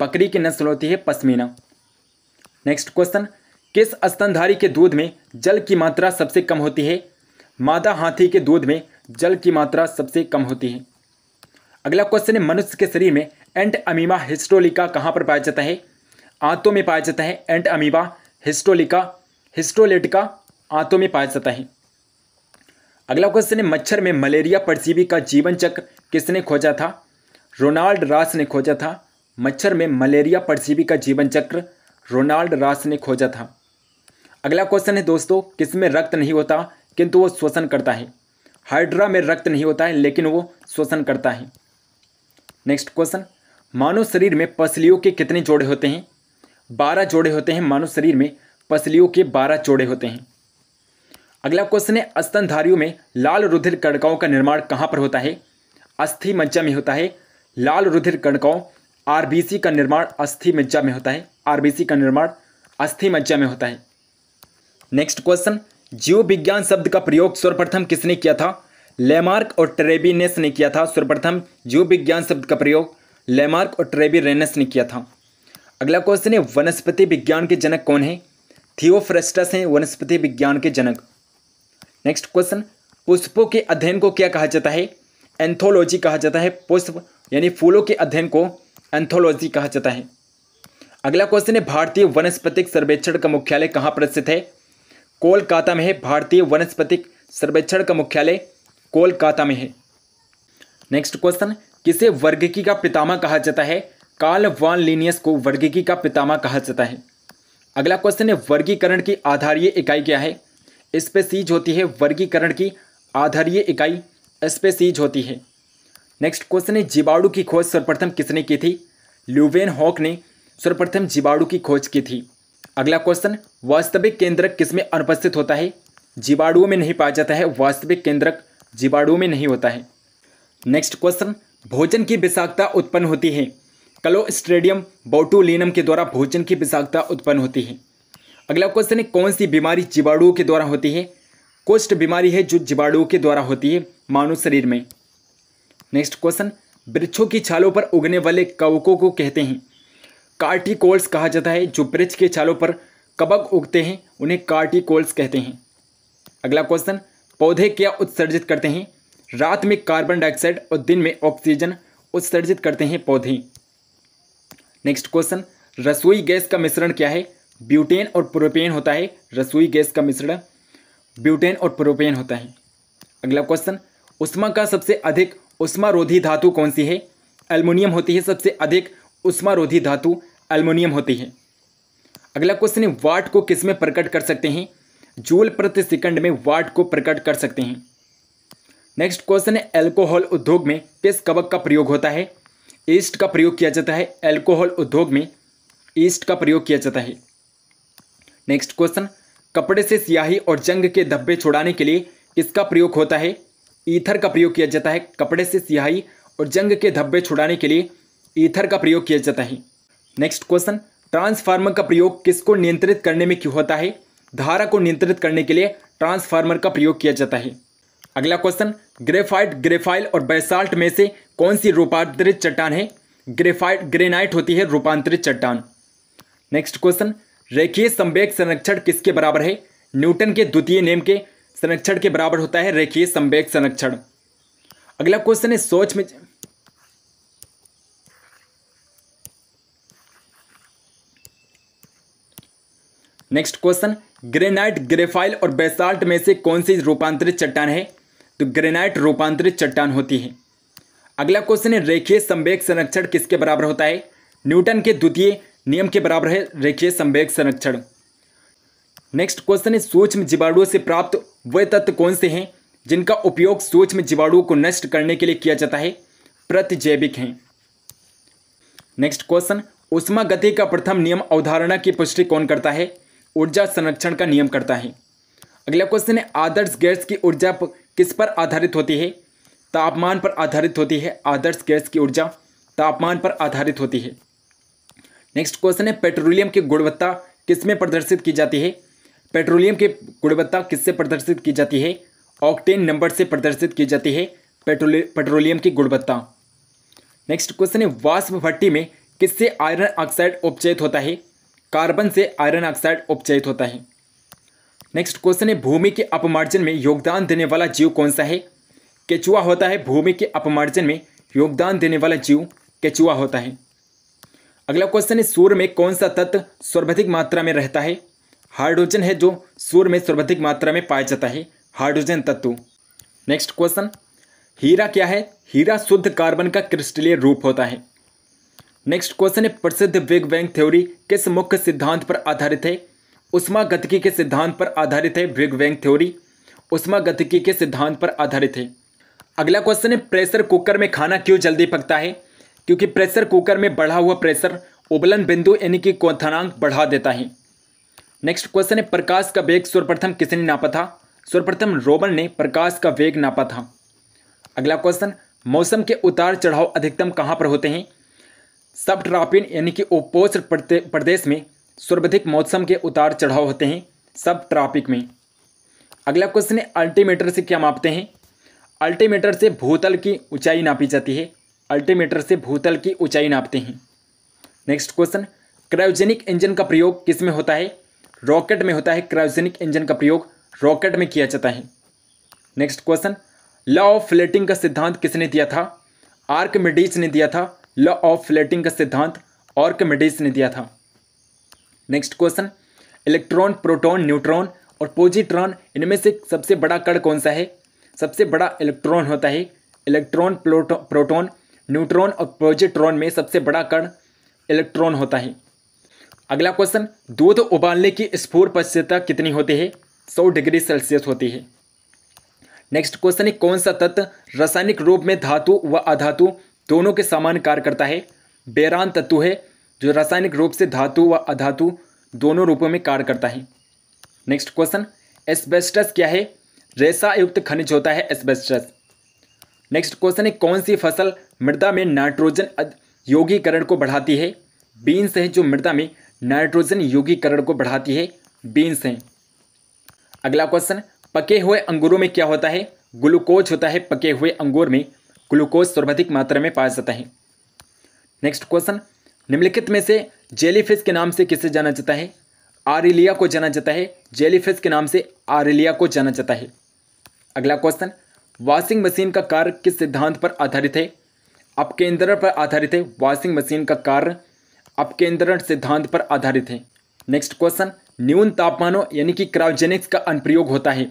बकरी की नस्ल होती है पश्मीना नेक्स्ट क्वेश्चन किस स्तनधारी के दूध में जल की मात्रा सबसे कम होती है मादा हाथी के दूध में जल की मात्रा सबसे कम होती है अगला क्वेश्चन है मनुष्य के शरीर में एंट अमीबा हिस्टोलिका कहाँ पर पाया जाता है आंतों में पाया जाता है एंट अमीबा हिस्टोलिका हिस्टोलेटिका आंतों में पाया जाता है अगला क्वेश्चन है मच्छर में मलेरिया परजीवी का जीवन चक्र किसने खोजा था रोनाल्ड रास ने खोजा था मच्छर में मलेरिया परजीवी का जीवन चक्र रोनाल्ड रास ने खोजा था अगला क्वेश्चन है दोस्तों किसमें रक्त नहीं होता किंतु वो श्वसन करता है हाइड्रा में रक्त नहीं होता है लेकिन वो श्वसन करता है नेक्स्ट क्वेश्चन मानव शरीर में पसलियों के कितने जोड़े होते हैं बारह जोड़े होते हैं मानव शरीर में पसलियों के बारह जोड़े होते हैं अगला क्वेश्चन है अस्तनधारियों में लाल रुधिर कणकाओं का निर्माण कहाँ पर होता है अस्थि मज्जा में होता है लाल रुधिर कणकाओं आरबीसी का निर्माण अस्थि मज्जा में होता है आरबीसी का निर्माण अस्थि मज्जा में होता है नेक्स्ट क्वेश्चन जीव विज्ञान शब्द का प्रयोग सर्वप्रथम किसने किया था लेमार्क और ट्रेबिनेस ने किया था सर्वप्रथम जीव विज्ञान शब्द का प्रयोग लेमार्क और ट्रेबी रेनस ने किया था अगला क्वेश्चन है वनस्पति विज्ञान के जनक कौन है थियोफ्रेस्टस हैं वनस्पति विज्ञान के जनक नेक्स्ट क्वेश्चन पुष्पों के अध्ययन को क्या कहा जाता है एंथोलॉजी कहा जाता है पुष्प यानी फूलों के अध्ययन को एंथोलॉजी कहा जाता है अगला क्वेश्चन है भारतीय वनस्पतिक सर्वेक्षण का मुख्यालय कहाँ पर स्थित है कोलकाता में है भारतीय वनस्पतिक सर्वेक्षण का मुख्यालय कोलकाता में है नेक्स्ट क्वेश्चन किसे वर्गकी का पितामह कहा जाता है कार्ल वान लीनियस को वर्गकी का पितामह कहा जाता है अगला क्वेश्चन है वर्गीकरण की आधारीय इकाई क्या है स्पेसीज होती है वर्गीकरण की आधारीय इकाई स्पेसीज होती है नेक्स्ट क्वेश्चन है जीवाणु की खोज सर्वप्रथम किसने की थी ल्यूवेन हॉक ने सर्वप्रथम जीवाणु की खोज की थी अगला क्वेश्चन वास्तविक केंद्रक किसमें अनुपस्थित होता है जीवाणुओं में नहीं पाया जाता है वास्तविक केंद्रक जीवाणुओं में नहीं होता है नेक्स्ट क्वेश्चन भोजन की विषाक्तता उत्पन्न होती है कलोस्ट्रेडियम बोटुलिनम के द्वारा भोजन की विषाक्तता उत्पन्न होती है अगला क्वेश्चन है कौन सी बीमारी जीवाणुओं के द्वारा होती है कुष्ठ बीमारी है जो जीवाणुओं के द्वारा होती है मानव शरीर में नेक्स्ट क्वेश्चन वृक्षों की छालों पर उगने वाले कवकों को कहते हैं कार्टिकोल्स कहा जाता है जो वृक्ष के छालों पर कबक उगते हैं उन्हें कार्टिकोल्स कहते हैं अगला क्वेश्चन पौधे क्या उत्सर्जित करते हैं रात में कार्बन डाइऑक्साइड और दिन में ऑक्सीजन उत्सर्जित करते हैं पौधे नेक्स्ट क्वेश्चन रसोई गैस का मिश्रण क्या है ब्यूटेन और प्रोपेन होता है रसोई गैस का मिश्रण ब्यूटेन और प्रोपेन होता है अगला क्वेश्चन उष्मा का सबसे अधिक उष्मारोधी धातु कौन सी है एल्मोनियम होती है सबसे अधिक उष्मारोधी धातु एल्मोनियम होती है अगला क्वेश्चन है वाट को किस में प्रकट कर सकते हैं जूल प्रति सेकंड में वाट को प्रकट कर सकते हैं नेक्स्ट क्वेश्चन है एल्कोहल उद्योग में किस कवक का प्रयोग होता है ईस्ट का प्रयोग किया जाता है एल्कोहल उद्योग में ईस्ट का प्रयोग किया जाता है नेक्स्ट क्वेश्चन कपड़े से स्याही और जंग के धब्बे छुड़ाने के लिए किसका प्रयोग होता है ईथर का प्रयोग किया जाता है कपड़े से स्याही और जंग के धब्बे छुड़ाने के लिए ईथर का प्रयोग किया जाता है नेक्स्ट क्वेश्चन ट्रांसफार्मर का प्रयोग किसको नियंत्रित करने में क्यों होता है धारा को नियंत्रित करने के लिए ट्रांसफार्मर का प्रयोग किया जाता है अगला क्वेश्चन ग्रेफाइट ग्रेफाइल और बेसाल्ट में से कौन सी रूपांतरित चट्टान है ग्रेफाइट ग्रेनाइट होती है रूपांतरित चट्टान नेक्स्ट क्वेश्चन रेखीय संवेग संरक्षण किसके बराबर है न्यूटन के द्वितीय नियम के संरक्षण के बराबर होता है रेखीय संवेग संरक्षण अगला क्वेश्चन है सोच में नेक्स्ट क्वेश्चन ग्रेनाइट ग्रेफाइल और बेसाल्ट में से कौन सी रूपांतरित चट्टान है तो ग्रेनाइट रूपांतरित चट्टान होती है अगला क्वेश्चन है रेखीय संवेग संरक्षण किसके बराबर होता है न्यूटन के द्वितीय नियम के बराबर है रेखीय संवेग संरक्षण नेक्स्ट क्वेश्चन है सूक्ष्म जीवाणुओं से प्राप्त वे तत्व कौन से हैं जिनका उपयोग सूक्ष्म जीवाणुओं को नष्ट करने के लिए किया जाता है प्रतिजैविक हैं नेक्स्ट क्वेश्चन उष्मा गति का प्रथम नियम अवधारणा की पुष्टि कौन करता है ऊर्जा संरक्षण का नियम करता है अगला क्वेश्चन है आदर्श गैस की ऊर्जा किस पर आधारित होती है तापमान पर आधारित होती है आदर्श गैस की ऊर्जा तापमान पर आधारित होती है नेक्स्ट क्वेश्चन है पेट्रोलियम की गुणवत्ता किस में प्रदर्शित की जाती है पेट्रोलियम की गुणवत्ता किससे प्रदर्शित की जाती है ऑक्टेन नंबर से प्रदर्शित की जाती है पेट्रोलियम की गुणवत्ता नेक्स्ट क्वेश्चन है वाष्प भट्टी में किससे आयरन ऑक्साइड उपचयित होता है कार्बन से आयरन ऑक्साइड उपचयित होता है नेक्स्ट क्वेश्चन है भूमि के अपमार्जन में योगदान देने वाला जीव कौन सा है केचुआ होता है भूमि के अपमार्जन में योगदान देने वाला जीव केचुआ होता है अगला क्वेश्चन है सूर्य में कौन सा तत्व सर्वाधिक मात्रा में रहता है हाइड्रोजन है जो सूर्य में सर्वाधिक मात्रा में पाया जाता है हाइड्रोजन तत्व नेक्स्ट क्वेश्चन हीरा क्या है हीरा शुद्ध कार्बन का क्रिस्टलीय रूप होता है नेक्स्ट क्वेश्चन है प्रसिद्ध बिग बैंग थ्योरी किस मुख्य सिद्धांत पर आधारित है उष्मा गतिकी के सिद्धांत पर आधारित है ब्रिग वैंग थ्योरी उष्मा गतिकी के सिद्धांत पर आधारित है अगला क्वेश्चन है प्रेशर कुकर में खाना क्यों जल्दी पकता है क्योंकि प्रेशर कुकर में बढ़ा हुआ प्रेशर उबलन बिंदु यानी कि क्वथनांक बढ़ा देता है नेक्स्ट क्वेश्चन है प्रकाश का वेग सर्वप्रथम किसने नापा था सर्वप्रथम रोबन ने प्रकाश का वेग नापा था अगला क्वेश्चन मौसम के उतार चढ़ाव अधिकतम कहाँ पर होते हैं सब ट्रापिन यानी कि उपोष्ण प्रदेश में सर्वाधिक मौसम के उतार चढ़ाव होते हैं सब ट्रॉपिक में अगला क्वेश्चन है अल्टीमीटर से क्या मापते हैं अल्टीमीटर से भूतल की ऊंचाई नापी जाती है अल्टीमीटर से भूतल की ऊंचाई नापते हैं नेक्स्ट क्वेश्चन क्रायोजेनिक इंजन का प्रयोग किस में होता है रॉकेट में होता है क्रायोजेनिक इंजन का प्रयोग रॉकेट में किया जाता है next question law of floating का सिद्धांत किसने दिया था आर्क मिडीज ने दिया था लॉ ऑफ फ्लेटिंग का सिद्धांत आर्क ने दिया था next question electron proton neutron और पोजिट्रॉन इनमें से सबसे बड़ा कण कौन सा है सबसे बड़ा इलेक्ट्रॉन होता है इलेक्ट्रॉन प्रोटॉन न्यूट्रॉन और पोजिट्रॉन में सबसे बड़ा कण इलेक्ट्रॉन होता है अगला क्वेश्चन दूध उबालने की स्फोर पश्चिता कितनी होती है सौ डिग्री सेल्सियस होती है नेक्स्ट क्वेश्चन है कौन सा तत्व रासायनिक रूप में धातु व अधातु दोनों के समान कार्य करता है बेरान तत्व है जो रासायनिक रूप से धातु व अधातु दोनों रूपों में कार्य करता है नेक्स्ट क्वेश्चन एस्बेस्टस क्या है रेसा युक्त खनिज होता है एस्बेस्टस नेक्स्ट क्वेश्चन है कौन सी फसल मृदा में नाइट्रोजन योगीकरण को बढ़ाती है बीन्स है जो मृदा में नाइट्रोजन योगीकरण को बढ़ाती है बीन्स हैं अगला क्वेश्चन पके हुए अंगूरों में क्या होता है ग्लूकोज होता है पके हुए अंगूर में ग्लूकोज सर्वाधिक मात्रा में पाया जाता है नेक्स्ट क्वेश्चन निम्नलिखित में से जेलीफिश के नाम से किसे जाना जाता है आरिलिया को जाना जाता है जेलीफिश के नाम से आरिलिया को जाना जाता है अगला क्वेश्चन वॉशिंग मशीन का कार्य किस सिद्धांत पर आधारित है अपकेंद्रण पर आधारित है वॉशिंग मशीन का कार्य अपकेंद्रण सिद्धांत पर आधारित है नेक्स्ट क्वेश्चन न्यून तापमानों यानी कि क्रायोजेनिक्स का अनुप्रयोग होता है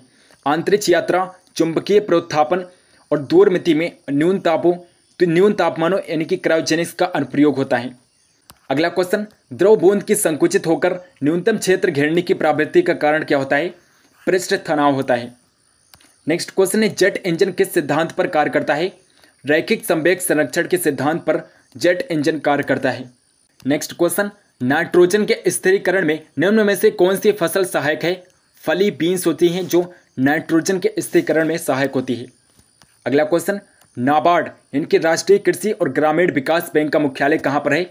आंतरिक्ष यात्रा चुंबकीय प्रोत्थापन और दूर मिति में न्यून तापों तो न्यून तापमानों यानी कि क्रायोजेनिक्स का अनुप्रयोग होता है अगला क्वेश्चन द्रव बूंद की संकुचित होकर न्यूनतम क्षेत्र घेरने की प्रवृत्ति का कारण क्या होता है पृष्ठ तनाव होता है नेक्स्ट क्वेश्चन है जेट इंजन किस सिद्धांत पर कार्य करता है रैखिक संवेग संरक्षण के सिद्धांत पर जेट इंजन कार्य करता है नेक्स्ट क्वेश्चन नाइट्रोजन के स्थिरीकरण में निम्न में से कौन सी फसल सहायक है फली बीन्स होती हैं जो नाइट्रोजन के स्थिरीकरण में सहायक होती है अगला क्वेश्चन नाबार्ड इनके राष्ट्रीय कृषि और ग्रामीण विकास बैंक का मुख्यालय कहाँ पर है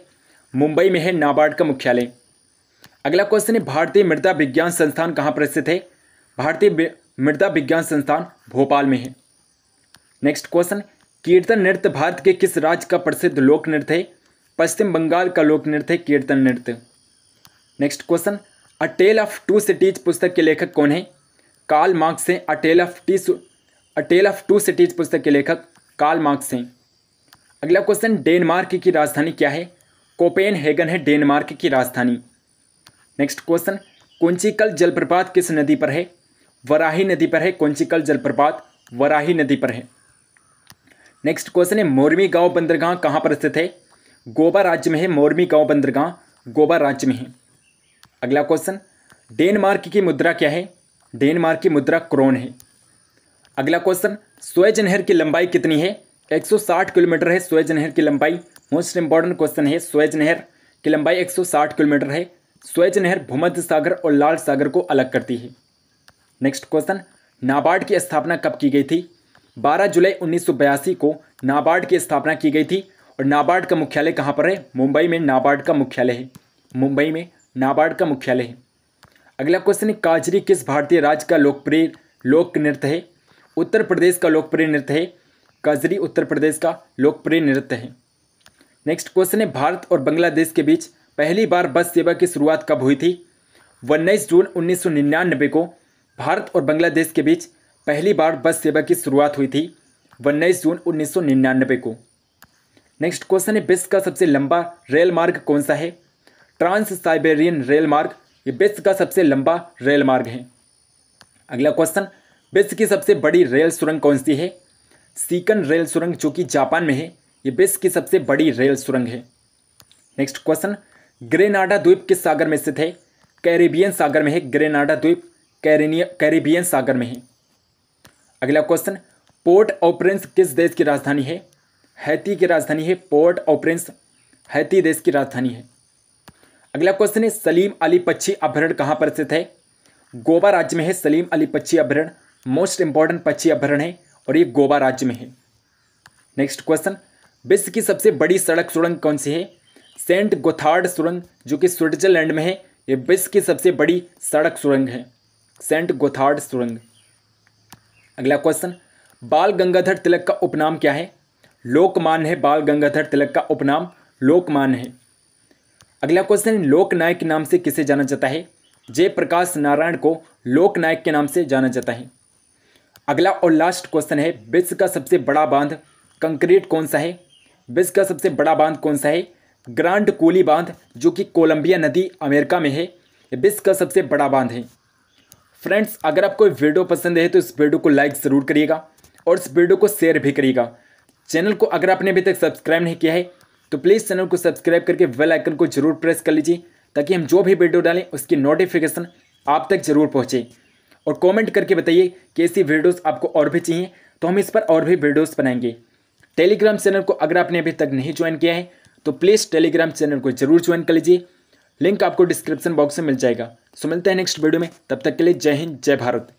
मुंबई में है नाबार्ड का मुख्यालय अगला क्वेश्चन है भारतीय मृदा विज्ञान संस्थान कहाँ पर स्थित है भारतीय मृदा विज्ञान संस्थान भोपाल में है नेक्स्ट क्वेश्चन कीर्तन नृत्य भारत के किस राज्य का प्रसिद्ध लोक नृत्य है पश्चिम बंगाल का लोक नृत्य है कीर्तन नृत्य next question a tale of two cities पुस्तक के लेखक कौन है काल मार्क्स हैं अ टेल ऑफ टी a tale of two cities पुस्तक के लेखक काल मार्क्स हैं अगला क्वेश्चन डेनमार्क की राजधानी क्या है कोपेन हेगन है डेनमार्क की राजधानी नेक्स्ट क्वेश्चन कोंचिकल जलप्रपात किस नदी पर है वराही नदी पर है कोंचिकल जलप्रपात वराही नदी पर है नेक्स्ट क्वेश्चन है मोरमी गांव बंदरगाह कहाँ पर स्थित है गोवा राज्य में है मोरमी गांव बंदरगाह गोवा राज्य में है अगला क्वेश्चन डेनमार्क की मुद्रा क्या है डेनमार्क की मुद्रा क्रोन है अगला क्वेश्चन स्वेज नहर की लंबाई कितनी है 160 किलोमीटर है स्वेज नहर की लंबाई मोस्ट इंपॉर्टेंट क्वेश्चन है स्वेज नहर की लंबाई 160 किलोमीटर है स्वेज नहर भूमध्य सागर और लाल सागर को अलग करती है नेक्स्ट क्वेश्चन नाबार्ड की स्थापना कब की गई थी 12 जुलाई बयासी को नाबार्ड की स्थापना की गई थी और नाबार्ड का मुख्यालय कहाँ पर है मुंबई में नाबार्ड का मुख्यालय है मुंबई में नाबार्ड का मुख्यालय है अगला क्वेश्चन है काजरी किस भारतीय राज्य का लोकप्रिय लोक नृत्य है उत्तर प्रदेश का लोकप्रिय नृत्य है कजरी उत्तर प्रदेश का लोकप्रिय नृत्य है नेक्स्ट क्वेश्चन है भारत और बांग्लादेश के बीच पहली बार बस सेवा की शुरुआत कब हुई थी उन्नीस जून उन्नीस को भारत और बांग्लादेश के बीच पहली बार बस सेवा की शुरुआत हुई थी उन्नीस जून उन्नीस को नेक्स्ट क्वेश्चन है विश्व का सबसे लंबा रेल मार्ग कौन सा है ट्रांस साइबेरियन रेल मार्ग ये विश्व का सबसे लंबा रेल मार्ग है अगला क्वेश्चन विश्व की सबसे बड़ी रेल सुरंग कौन सी है सीकन रेल सुरंग जो कि जापान में है ये विश्व की सबसे बड़ी रेल सुरंग है नेक्स्ट क्वेश्चन ग्रेनाडा द्वीप किस सागर में स्थित है कैरेबियन सागर में है ग्रेनाडा द्वीप कैरेबियन सागर में है अगला क्वेश्चन पोर्ट ऑपरेंस किस देश की राजधानी है हैती की राजधानी है पोर्ट ऑपरेंस हैती देश की राजधानी है अगला क्वेश्चन है सलीम अली पक्षी अभ्यारण्य कहाँ पर स्थित है गोवा राज्य में है सलीम अली पक्षी अभ्यारण्य मोस्ट इंपॉर्टेंट पक्षी अभ्यारण्य है और ये गोवा राज्य में है नेक्स्ट क्वेश्चन विश्व की सबसे बड़ी सड़क सुरंग कौन सी है सेंट गोथार्ड सुरंग जो कि स्विट्जरलैंड में है ये विश्व की सबसे बड़ी सड़क सुरंग है सेंट गोथार्ड सुरंग अगला क्वेश्चन बाल गंगाधर तिलक का उपनाम क्या है लोकमान है बाल गंगाधर तिलक का उपनाम लोकमान है अगला क्वेश्चन लोकनायक के नाम से किसे जाना जाता है जयप्रकाश नारायण को लोकनायक के नाम से जाना जाता है अगला और लास्ट क्वेश्चन है विश्व का सबसे बड़ा बांध कंक्रीट कौन सा है विश्व का सबसे बड़ा बांध कौन सा है ग्रांड कोली बांध जो कि कोलंबिया नदी अमेरिका में है विश्व का सबसे बड़ा बांध है फ्रेंड्स अगर आपको वीडियो पसंद है तो इस वीडियो को लाइक ज़रूर करिएगा और इस वीडियो को शेयर भी करिएगा चैनल को अगर आपने अभी तक सब्सक्राइब नहीं किया है तो प्लीज़ चैनल को सब्सक्राइब करके वेल आइकन को जरूर प्रेस कर लीजिए ताकि हम जो भी वीडियो डालें उसकी नोटिफिकेशन आप तक जरूर पहुँचे और कमेंट करके बताइए कि ऐसी वीडियोस आपको और भी चाहिए तो हम इस पर और भी वीडियोस बनाएंगे टेलीग्राम चैनल को अगर आपने अभी तक नहीं ज्वाइन किया है तो प्लीज़ टेलीग्राम चैनल को जरूर ज्वाइन कर लीजिए लिंक आपको डिस्क्रिप्शन बॉक्स में मिल जाएगा सो मिलते हैं नेक्स्ट वीडियो में तब तक के लिए जय हिंद जय भारत